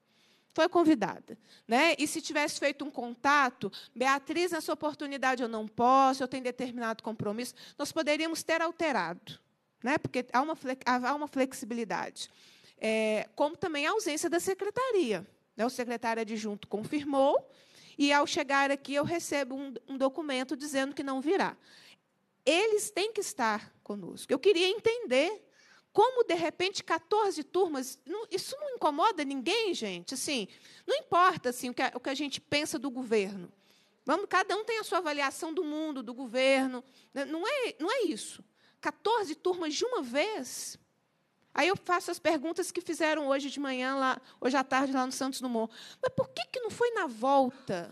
Foi convidada. Né? E se tivesse feito um contato, Beatriz, nessa oportunidade eu não posso, eu tenho determinado compromisso, nós poderíamos ter alterado, né? porque há uma, há uma flexibilidade. É, como também a ausência da secretaria. Então, o secretário adjunto confirmou, e ao chegar aqui eu recebo um, um documento dizendo que não virá. Eles têm que estar conosco. Eu queria entender como, de repente, 14 turmas. Não, isso não incomoda ninguém, gente? Assim, não importa assim, o, que a, o que a gente pensa do governo. Vamos, cada um tem a sua avaliação do mundo, do governo. Né? Não é, não é isso. 14 turmas de uma vez. Aí eu faço as perguntas que fizeram hoje de manhã, lá, hoje à tarde, lá no Santos Dumont. Mas por que, que não foi na volta?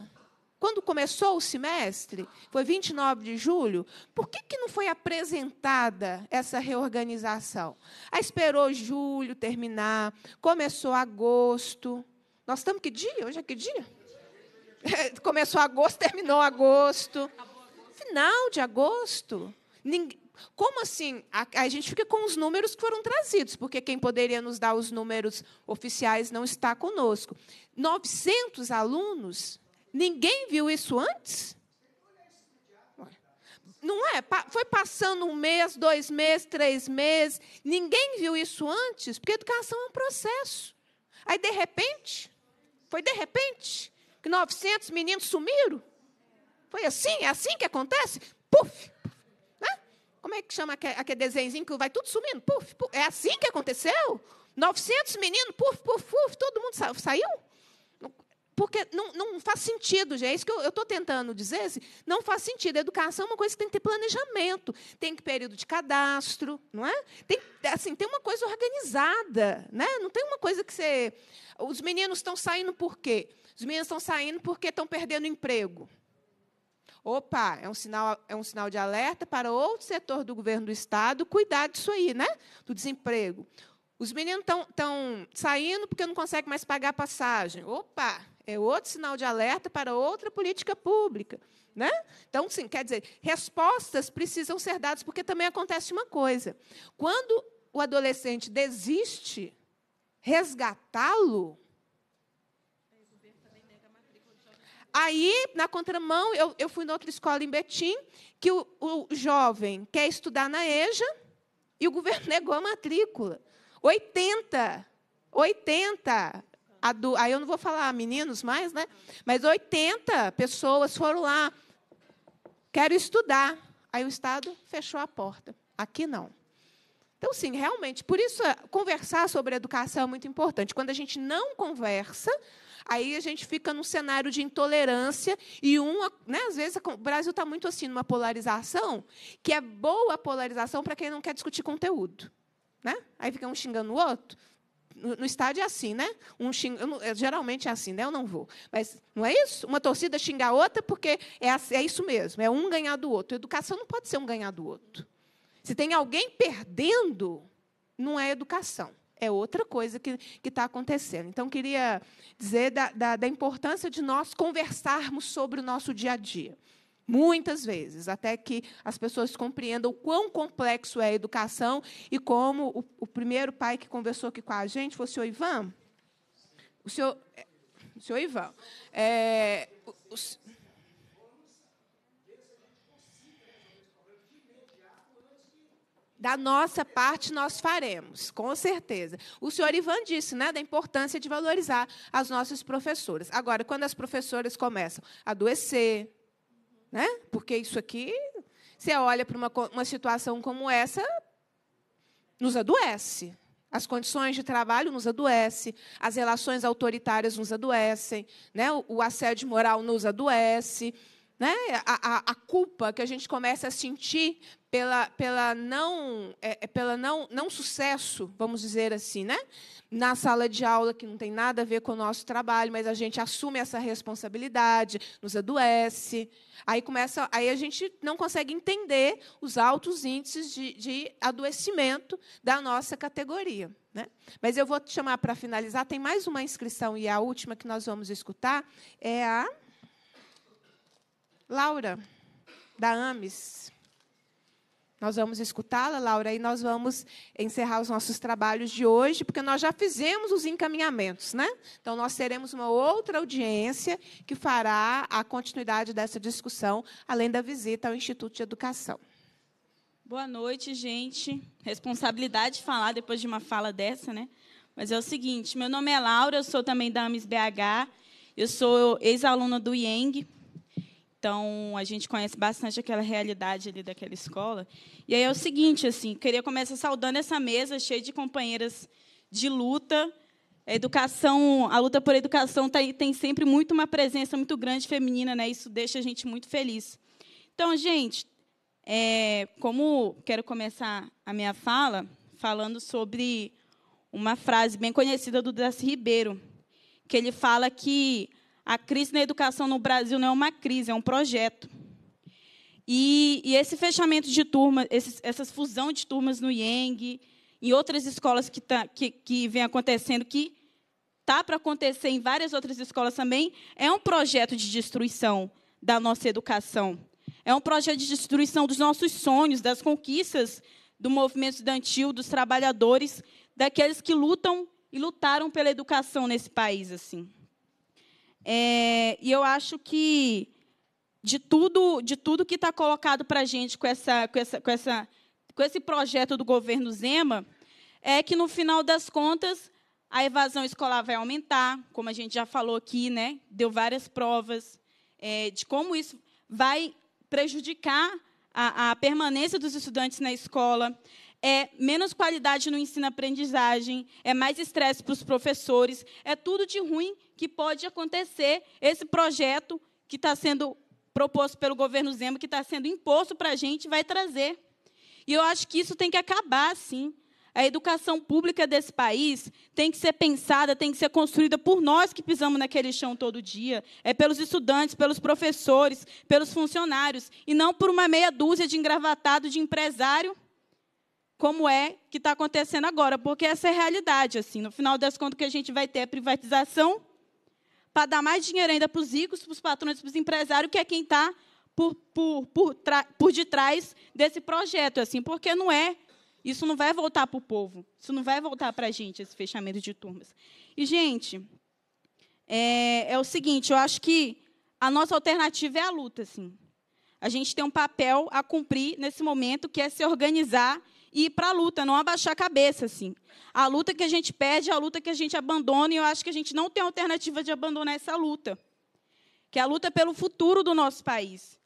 Quando começou o semestre, foi 29 de julho, por que, que não foi apresentada essa reorganização? Aí esperou julho terminar, começou agosto. Nós estamos que dia? Hoje é que dia? [LAUGHS] começou agosto, terminou agosto. Final de agosto. Ninguém como assim? A, a, gente fica com os números que foram trazidos, porque quem poderia nos dar os números oficiais não está conosco. 900 alunos? Ninguém viu isso antes? Não é? Foi passando um mês, dois meses, três meses. Ninguém viu isso antes, porque educação é um processo. Aí, de repente, foi de repente que 900 meninos sumiram? Foi assim? É assim que acontece? Puf! Como é que chama aquele desenhozinho que vai tudo sumindo? Puf, puf. É assim que aconteceu? 900 meninos, puf, puf, puf, todo mundo sa saiu? Porque não, não, faz sentido, gente. É isso que eu estou tentando dizer. Assim, não faz sentido. A educação é uma coisa que tem que ter planejamento, tem que período de cadastro, não é? Tem, assim, tem uma coisa organizada, né? Não tem uma coisa que você. Os meninos estão saindo por quê? Os meninos estão saindo porque estão perdendo emprego. Opa, é um sinal, é um sinal de alerta para outro setor do governo do Estado cuidar disso aí, né? Do desemprego. Os meninos estão saindo porque não conseguem mais pagar a passagem. Opa, é outro sinal de alerta para outra política pública. Né? Então, sim, quer dizer, respostas precisam ser dadas, porque também acontece uma coisa. Quando o adolescente desiste, resgatá-lo Aí, na contramão, eu, eu fui noutra escola em Betim, que o, o jovem quer estudar na EJA e o governo [LAUGHS] negou a matrícula. 80! 80! Do, aí eu não vou falar meninos mais, né? Mas 80 pessoas foram lá. Quero estudar. Aí o Estado fechou a porta. Aqui não. Então, sim, realmente, por isso conversar sobre educação é muito importante. Quando a gente não conversa, Aí a gente fica num cenário de intolerância e uma, né, às vezes o Brasil está muito assim numa polarização que é boa a polarização para quem não quer discutir conteúdo, né? Aí fica um xingando o outro. No, estádio é assim, né? Um xing... É, geralmente é assim, né? Eu não vou. Mas não é isso? Uma torcida xinga a outra porque é, é isso mesmo, é um ganhar do outro. educação não pode ser um ganhar do outro. Se tem alguém perdendo, não é educação é outra coisa que está acontecendo. Então, queria dizer da, da, da importância de nós conversarmos sobre o nosso dia a dia. Muitas vezes, até que as pessoas compreendam o quão complexo é a educação e como o, o primeiro pai que conversou aqui com a gente foi o senhor Ivan. O senhor, é, o senhor Ivan. É, o, o, Da nossa parte, nós faremos, com certeza. O senhor Ivan disse né, da importância de valorizar as nossas professoras. Agora, quando as professoras começam a adoecer, né, porque isso aqui, você olha para uma, uma situação como essa, nos adoece. As condições de trabalho nos adoecem, as relações autoritárias nos adoecem, né? o, o assédio moral nos adoece. Né? A, a, a, culpa que a gente começa a sentir pela, pela, não, é, é, pela não, não sucesso, vamos dizer assim, né? na sala de aula, que não tem nada a ver com o nosso trabalho, mas a gente assume essa responsabilidade, nos adoece. Aí, começa, aí a gente não consegue entender os altos índices de, de adoecimento da nossa categoria. Né? Mas eu vou te chamar para finalizar. Tem mais uma inscrição e a última que nós vamos escutar é a Laura, da AMES. Nós vamos escutá-la, Laura, e nós vamos encerrar os nossos trabalhos de hoje, porque nós já fizemos os encaminhamentos, né? Então, nós teremos uma outra audiência que fará a continuidade dessa discussão, além da visita ao Instituto de Educação. Boa noite, gente. Responsabilidade de falar depois de uma fala dessa, né? Mas é o seguinte: meu nome é Laura, eu sou também da AMIS BH, eu sou ex-aluna do IENG, então, a gente conhece bastante aquela realidade ali daquela escola. E aí é o seguinte, assim, queria começar saudando essa mesa cheia de companheiras de luta. A educação, a luta por educação tá, tem sempre muito uma presença muito grande feminina, né? Isso deixa a gente muito feliz. Então, gente, é, como quero começar a minha fala falando sobre uma frase bem conhecida do Darcy Ribeiro, que ele fala que a crise na educação no Brasil não é uma crise, é um projeto. E, e esse fechamento de turmas, essa fusão de turmas no IENG, em outras escolas que, tá, que, que vem acontecendo, que está para acontecer em várias outras escolas também, é um projeto de destruição da nossa educação. É um projeto de destruição dos nossos sonhos, das conquistas do movimento estudantil, dos trabalhadores, daqueles que lutam e lutaram pela educação nesse país assim. É, e eu acho que de tudo, de tudo que está colocado para a gente com, essa, com, essa, com, essa, com esse projeto do governo Zema, é que no final das contas a evasão escolar vai aumentar, como a gente já falou aqui, né? Deu várias provas é, de como isso vai prejudicar a, a, permanência dos estudantes na escola. É menos qualidade no ensino-aprendizagem, é mais estresse para os professores, é tudo de ruim que pode acontecer esse projeto que está sendo proposto pelo governo Zema, que está sendo imposto para a gente, vai trazer. E eu acho que isso tem que acabar, sim. A educação pública desse país tem que ser pensada, tem que ser construída por nós que pisamos naquele chão todo dia. É pelos estudantes, pelos professores, pelos funcionários, e não por uma meia dúzia de engravatado de empresário, como é que está acontecendo agora, porque essa é a realidade. Assim, no final das contas, o que a gente vai ter é privatização para dar mais dinheiro ainda para os ricos, para os patrões, para os empresários, que é quem está por, por, por, por detrás desse projeto, assim, porque não é. Isso não vai voltar para o povo, isso não vai voltar para a gente, esse fechamento de turmas. E, gente, é, é o seguinte, eu acho que a nossa alternativa é a luta, assim. A gente tem um papel a cumprir nesse momento, que é se organizar e ir para a luta, não abaixar a cabeça, assim. A luta que a gente perde é a luta que a gente abandona, e eu acho que a gente não tem alternativa de abandonar essa luta, que é a luta é pelo futuro do nosso país.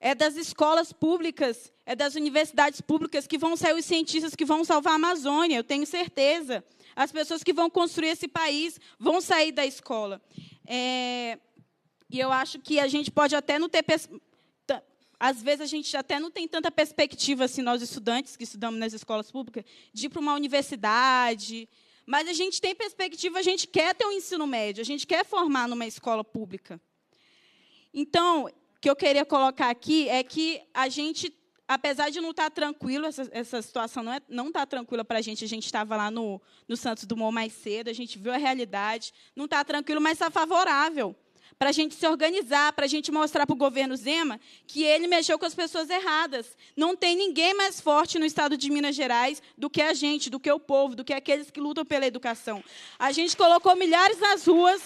É das escolas públicas, é das universidades públicas que vão sair os cientistas que vão salvar a Amazônia, eu tenho certeza. As pessoas que vão construir esse país vão sair da escola. É... E eu acho que a gente pode até não ter às vezes a gente até não tem tanta perspectiva, assim, nós estudantes que estudamos nas escolas públicas, de ir para uma universidade. Mas a gente tem perspectiva, a gente quer ter um ensino médio, a gente quer formar numa escola pública. Então, o que eu queria colocar aqui é que a gente, apesar de não estar tá tranquilo, essa, essa situação não, é, não está tranquila para a gente, a gente estava lá no, no Santos Dumont mais cedo, a gente viu a realidade, não está tranquilo, mas está favorável para a gente se organizar, para a gente mostrar para o governo Zema que ele mexeu com as pessoas erradas. Não tem ninguém mais forte no estado de Minas Gerais do que a gente, do que o povo, do que aqueles que lutam pela educação. A gente colocou milhares nas ruas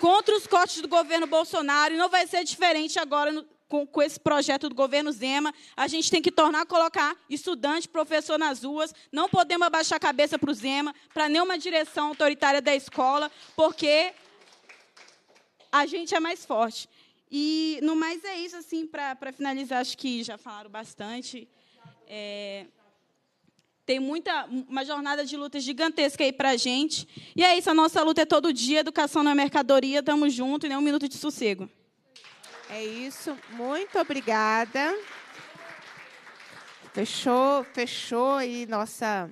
contra os cortes do governo Bolsonaro e não vai ser diferente agora no, com, com, esse projeto do governo Zema. A gente tem que tornar a colocar estudante, professor nas ruas. Não podemos abaixar a cabeça para o Zema, para nenhuma direção autoritária da escola, porque a gente é mais forte. E no mais é isso, assim, para finalizar, acho que já falaram bastante. É, tem muita, uma jornada de luta gigantesca aí para a gente. E é isso, a nossa luta é todo dia, educação não é mercadoria, estamos juntos, nem um minuto de sossego. É isso, muito obrigada. Fechou, fechou aí nossa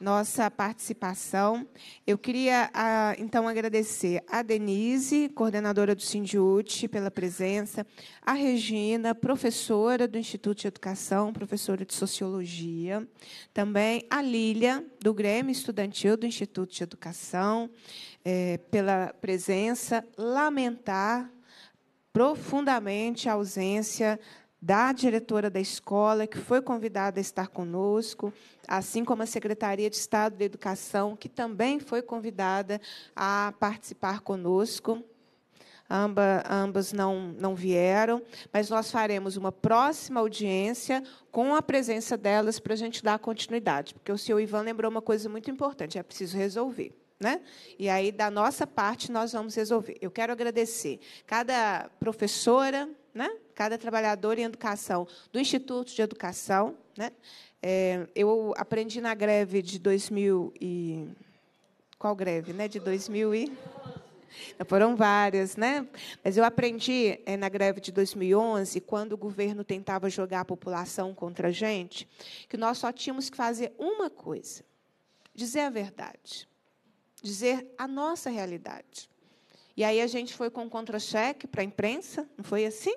nossa participação. Eu queria, ah, então, agradecer a Denise, coordenadora do Sindiúte, pela presença, a Regina, professora do Instituto de Educação, professora de Sociologia, também a Lília, do Grêmio Estudantil do Instituto de Educação, eh, pela presença, lamentar profundamente a ausência da diretora da escola, que foi convidada a estar conosco, assim como a Secretaria de Estado da Educação, que também foi convidada a participar conosco. Amba, ambas não, não vieram, mas nós faremos uma próxima audiência com a presença delas para a gente dar continuidade, porque o senhor Ivan lembrou uma coisa muito importante: é preciso resolver. Né? E aí, da nossa parte, nós vamos resolver. Eu quero agradecer cada professora, né? cada trabalhador em educação do Instituto de Educação, né? É, eu aprendi na greve de 2000 e qual greve, né? De 2000 e foram várias, né? Mas eu aprendi é, na greve de 2011, quando o governo tentava jogar a população contra a gente, que nós só tínhamos que fazer uma coisa: dizer a verdade, dizer a nossa realidade. E aí a gente foi com contra-cheque para a imprensa, não foi assim?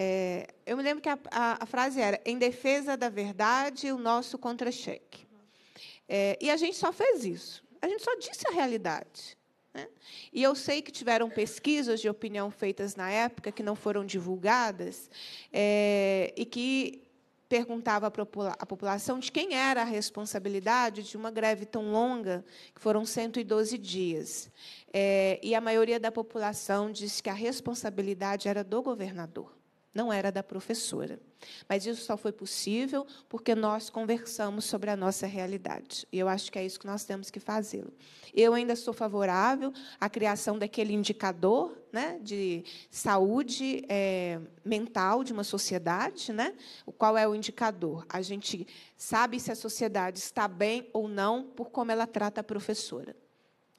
É, eu me lembro que a, a, a, frase era: em defesa da verdade, o nosso contra-cheque. É, e a gente só fez isso. A gente só disse a realidade. Né? E eu sei que tiveram pesquisas de opinião feitas na época que não foram divulgadas é, e que perguntava à popula população de quem era a responsabilidade de uma greve tão longa, que foram 112 dias. É, e a maioria da população disse que a responsabilidade era do governador não era da professora. Mas isso só foi possível porque nós conversamos sobre a nossa realidade. E eu acho que é isso que nós temos que fazê-lo. Eu ainda sou favorável à criação daquele indicador né, de saúde é, mental de uma sociedade. Né? Qual é o indicador? A gente sabe se a sociedade está bem ou não por como ela trata a professora.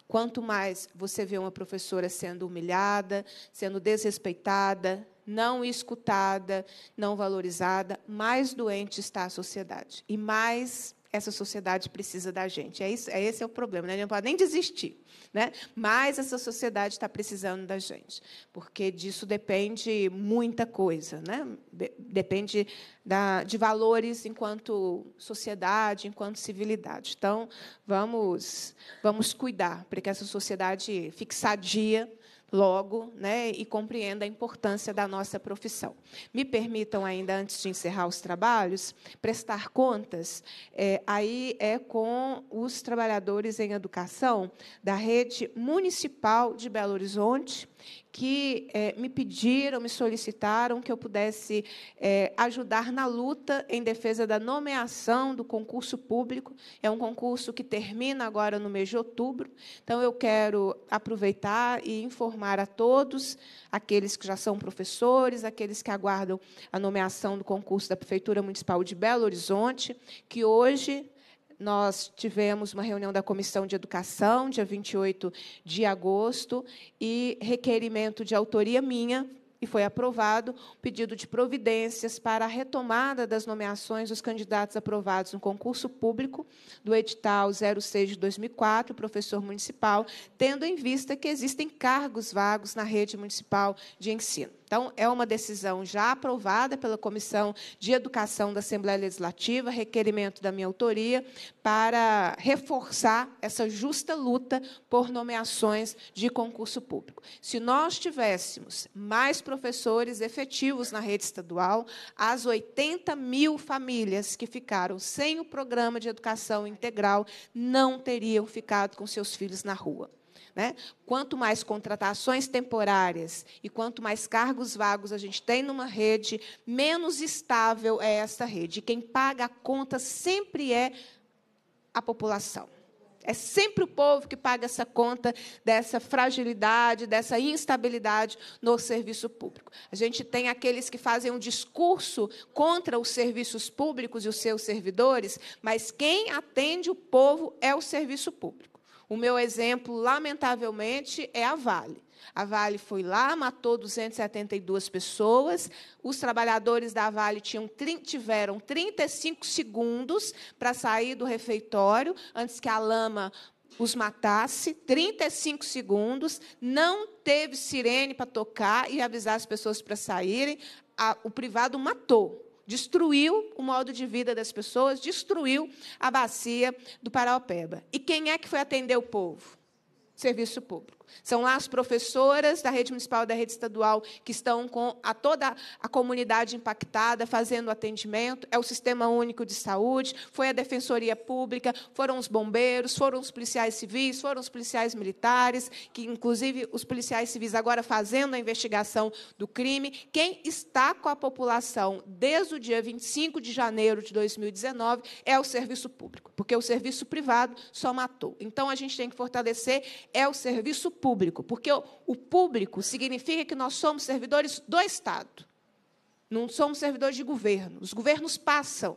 Quanto mais você vê uma professora sendo humilhada, sendo desrespeitada, não escutada, não valorizada, mais doente está a sociedade. E mais essa sociedade precisa da gente. É isso, é esse é o problema, né? não pode nem desistir, né? Mas essa sociedade está precisando da gente, porque disso depende muita coisa, né? Depende da, de valores enquanto sociedade, enquanto civilidade. Então, vamos vamos cuidar para que essa sociedade fique sadia logo né, e compreenda a importância da nossa profissão. Me permitam, ainda antes de encerrar os trabalhos, prestar contas. É, aí é com os trabalhadores em educação da rede municipal de Belo Horizonte, que é, me pediram, me solicitaram que eu pudesse é, ajudar na luta em defesa da nomeação do concurso público. É um concurso que termina agora no mês de outubro, então eu quero aproveitar e informar a todos, aqueles que já são professores, aqueles que aguardam a nomeação do concurso da Prefeitura Municipal de Belo Horizonte, que hoje nós tivemos uma reunião da Comissão de Educação, dia 28 de agosto, e requerimento de autoria minha, e foi aprovado o pedido de providências para a retomada das nomeações dos candidatos aprovados no concurso público do edital 06 de 2004, professor municipal, tendo em vista que existem cargos vagos na rede municipal de ensino. Então, é uma decisão já aprovada pela Comissão de Educação da Assembleia Legislativa, requerimento da minha autoria, para reforçar essa justa luta por nomeações de concurso público. Se nós tivéssemos mais professores efetivos na rede estadual, as 80 mil famílias que ficaram sem o programa de educação integral não teriam ficado com seus filhos na rua. Né? Quanto mais contratações temporárias e quanto mais cargos vagos a gente tem numa rede, menos estável é essa rede. Quem paga a conta sempre é a população. É sempre o povo que paga essa conta dessa fragilidade, dessa instabilidade no serviço público. A gente tem aqueles que fazem um discurso contra os serviços públicos e os seus servidores, mas quem atende o povo é o serviço público. O meu exemplo, lamentavelmente, é a Vale. A Vale foi lá, matou 272 pessoas. Os trabalhadores da Vale tinham, tiveram 35 segundos para sair do refeitório antes que a lama os matasse, 35 segundos, não teve sirene para tocar e avisar as pessoas para saírem. A, o privado matou destruiu o modo de vida das pessoas, destruiu a bacia do Paraopeba. E quem é que foi atender o povo? Serviço público. São lá as professoras da rede municipal e da rede estadual que estão com a toda a comunidade impactada, fazendo atendimento. É o Sistema Único de Saúde, foi a Defensoria Pública, foram os bombeiros, foram os policiais civis, foram os policiais militares, que inclusive os policiais civis agora fazendo a investigação do crime. Quem está com a população desde o dia 25 de janeiro de 2019 é o serviço público, porque o serviço privado só matou. Então a gente tem que fortalecer é o serviço público, porque o público significa que nós somos servidores do Estado, não somos servidores de governo. Os governos passam,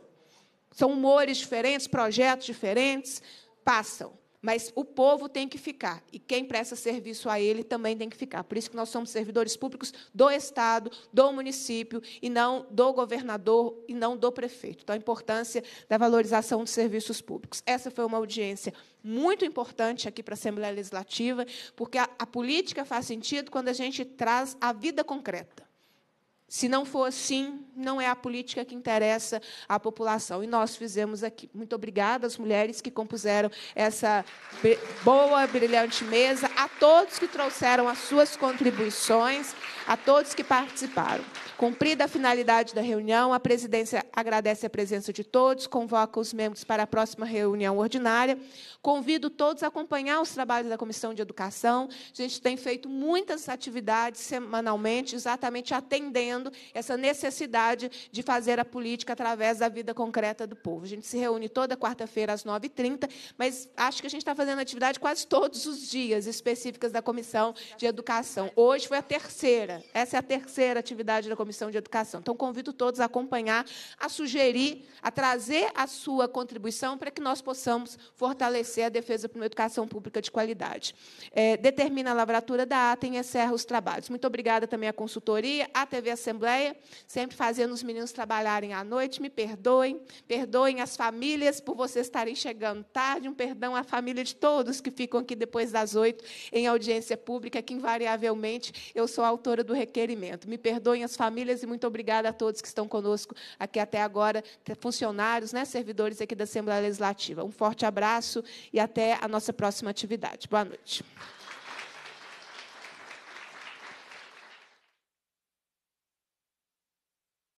são humores diferentes, projetos diferentes, passam. Mas o povo tem que ficar. E quem presta serviço a ele também tem que ficar. Por isso que nós somos servidores públicos do Estado, do município, e não do governador e não do prefeito. Então, a importância da valorização dos serviços públicos. Essa foi uma audiência muito importante aqui para a Assembleia Legislativa, porque a, a política faz sentido quando a gente traz a vida concreta. Se não for assim, não é a política que interessa à população. E nós fizemos aqui. Muito obrigada às mulheres que compuseram essa boa, brilhante mesa, a todos que trouxeram as suas contribuições, a todos que participaram. Cumprida a finalidade da reunião, a presidência agradece a presença de todos, convoca os membros para a próxima reunião ordinária. Convido todos a acompanhar os trabalhos da Comissão de Educação. A gente tem feito muitas atividades semanalmente, exatamente atendendo essa necessidade de fazer a política através da vida concreta do povo. A gente se reúne toda quarta-feira às 9h30, mas acho que a gente está fazendo atividade quase todos os dias específicas da Comissão de Educação. Hoje foi a terceira, essa é a terceira atividade da Comissão de Educação. Então, convido todos a acompanhar, a sugerir, a trazer a sua contribuição para que nós possamos fortalecer a defesa para uma educação pública de qualidade. É, determina a lavratura da ata e encerra os trabalhos. Muito obrigada também à consultoria, à TV Semana. Assembleia, sempre fazendo os meninos trabalharem à noite. Me perdoem, perdoem as famílias por vocês estarem chegando tarde. Um perdão à família de todos que ficam aqui depois das oito em audiência pública, que invariavelmente eu sou autora do requerimento. Me perdoem as famílias e muito obrigada a todos que estão conosco aqui até agora, funcionários, né, servidores aqui da Assembleia Legislativa. Um forte abraço e até a nossa próxima atividade. Boa noite.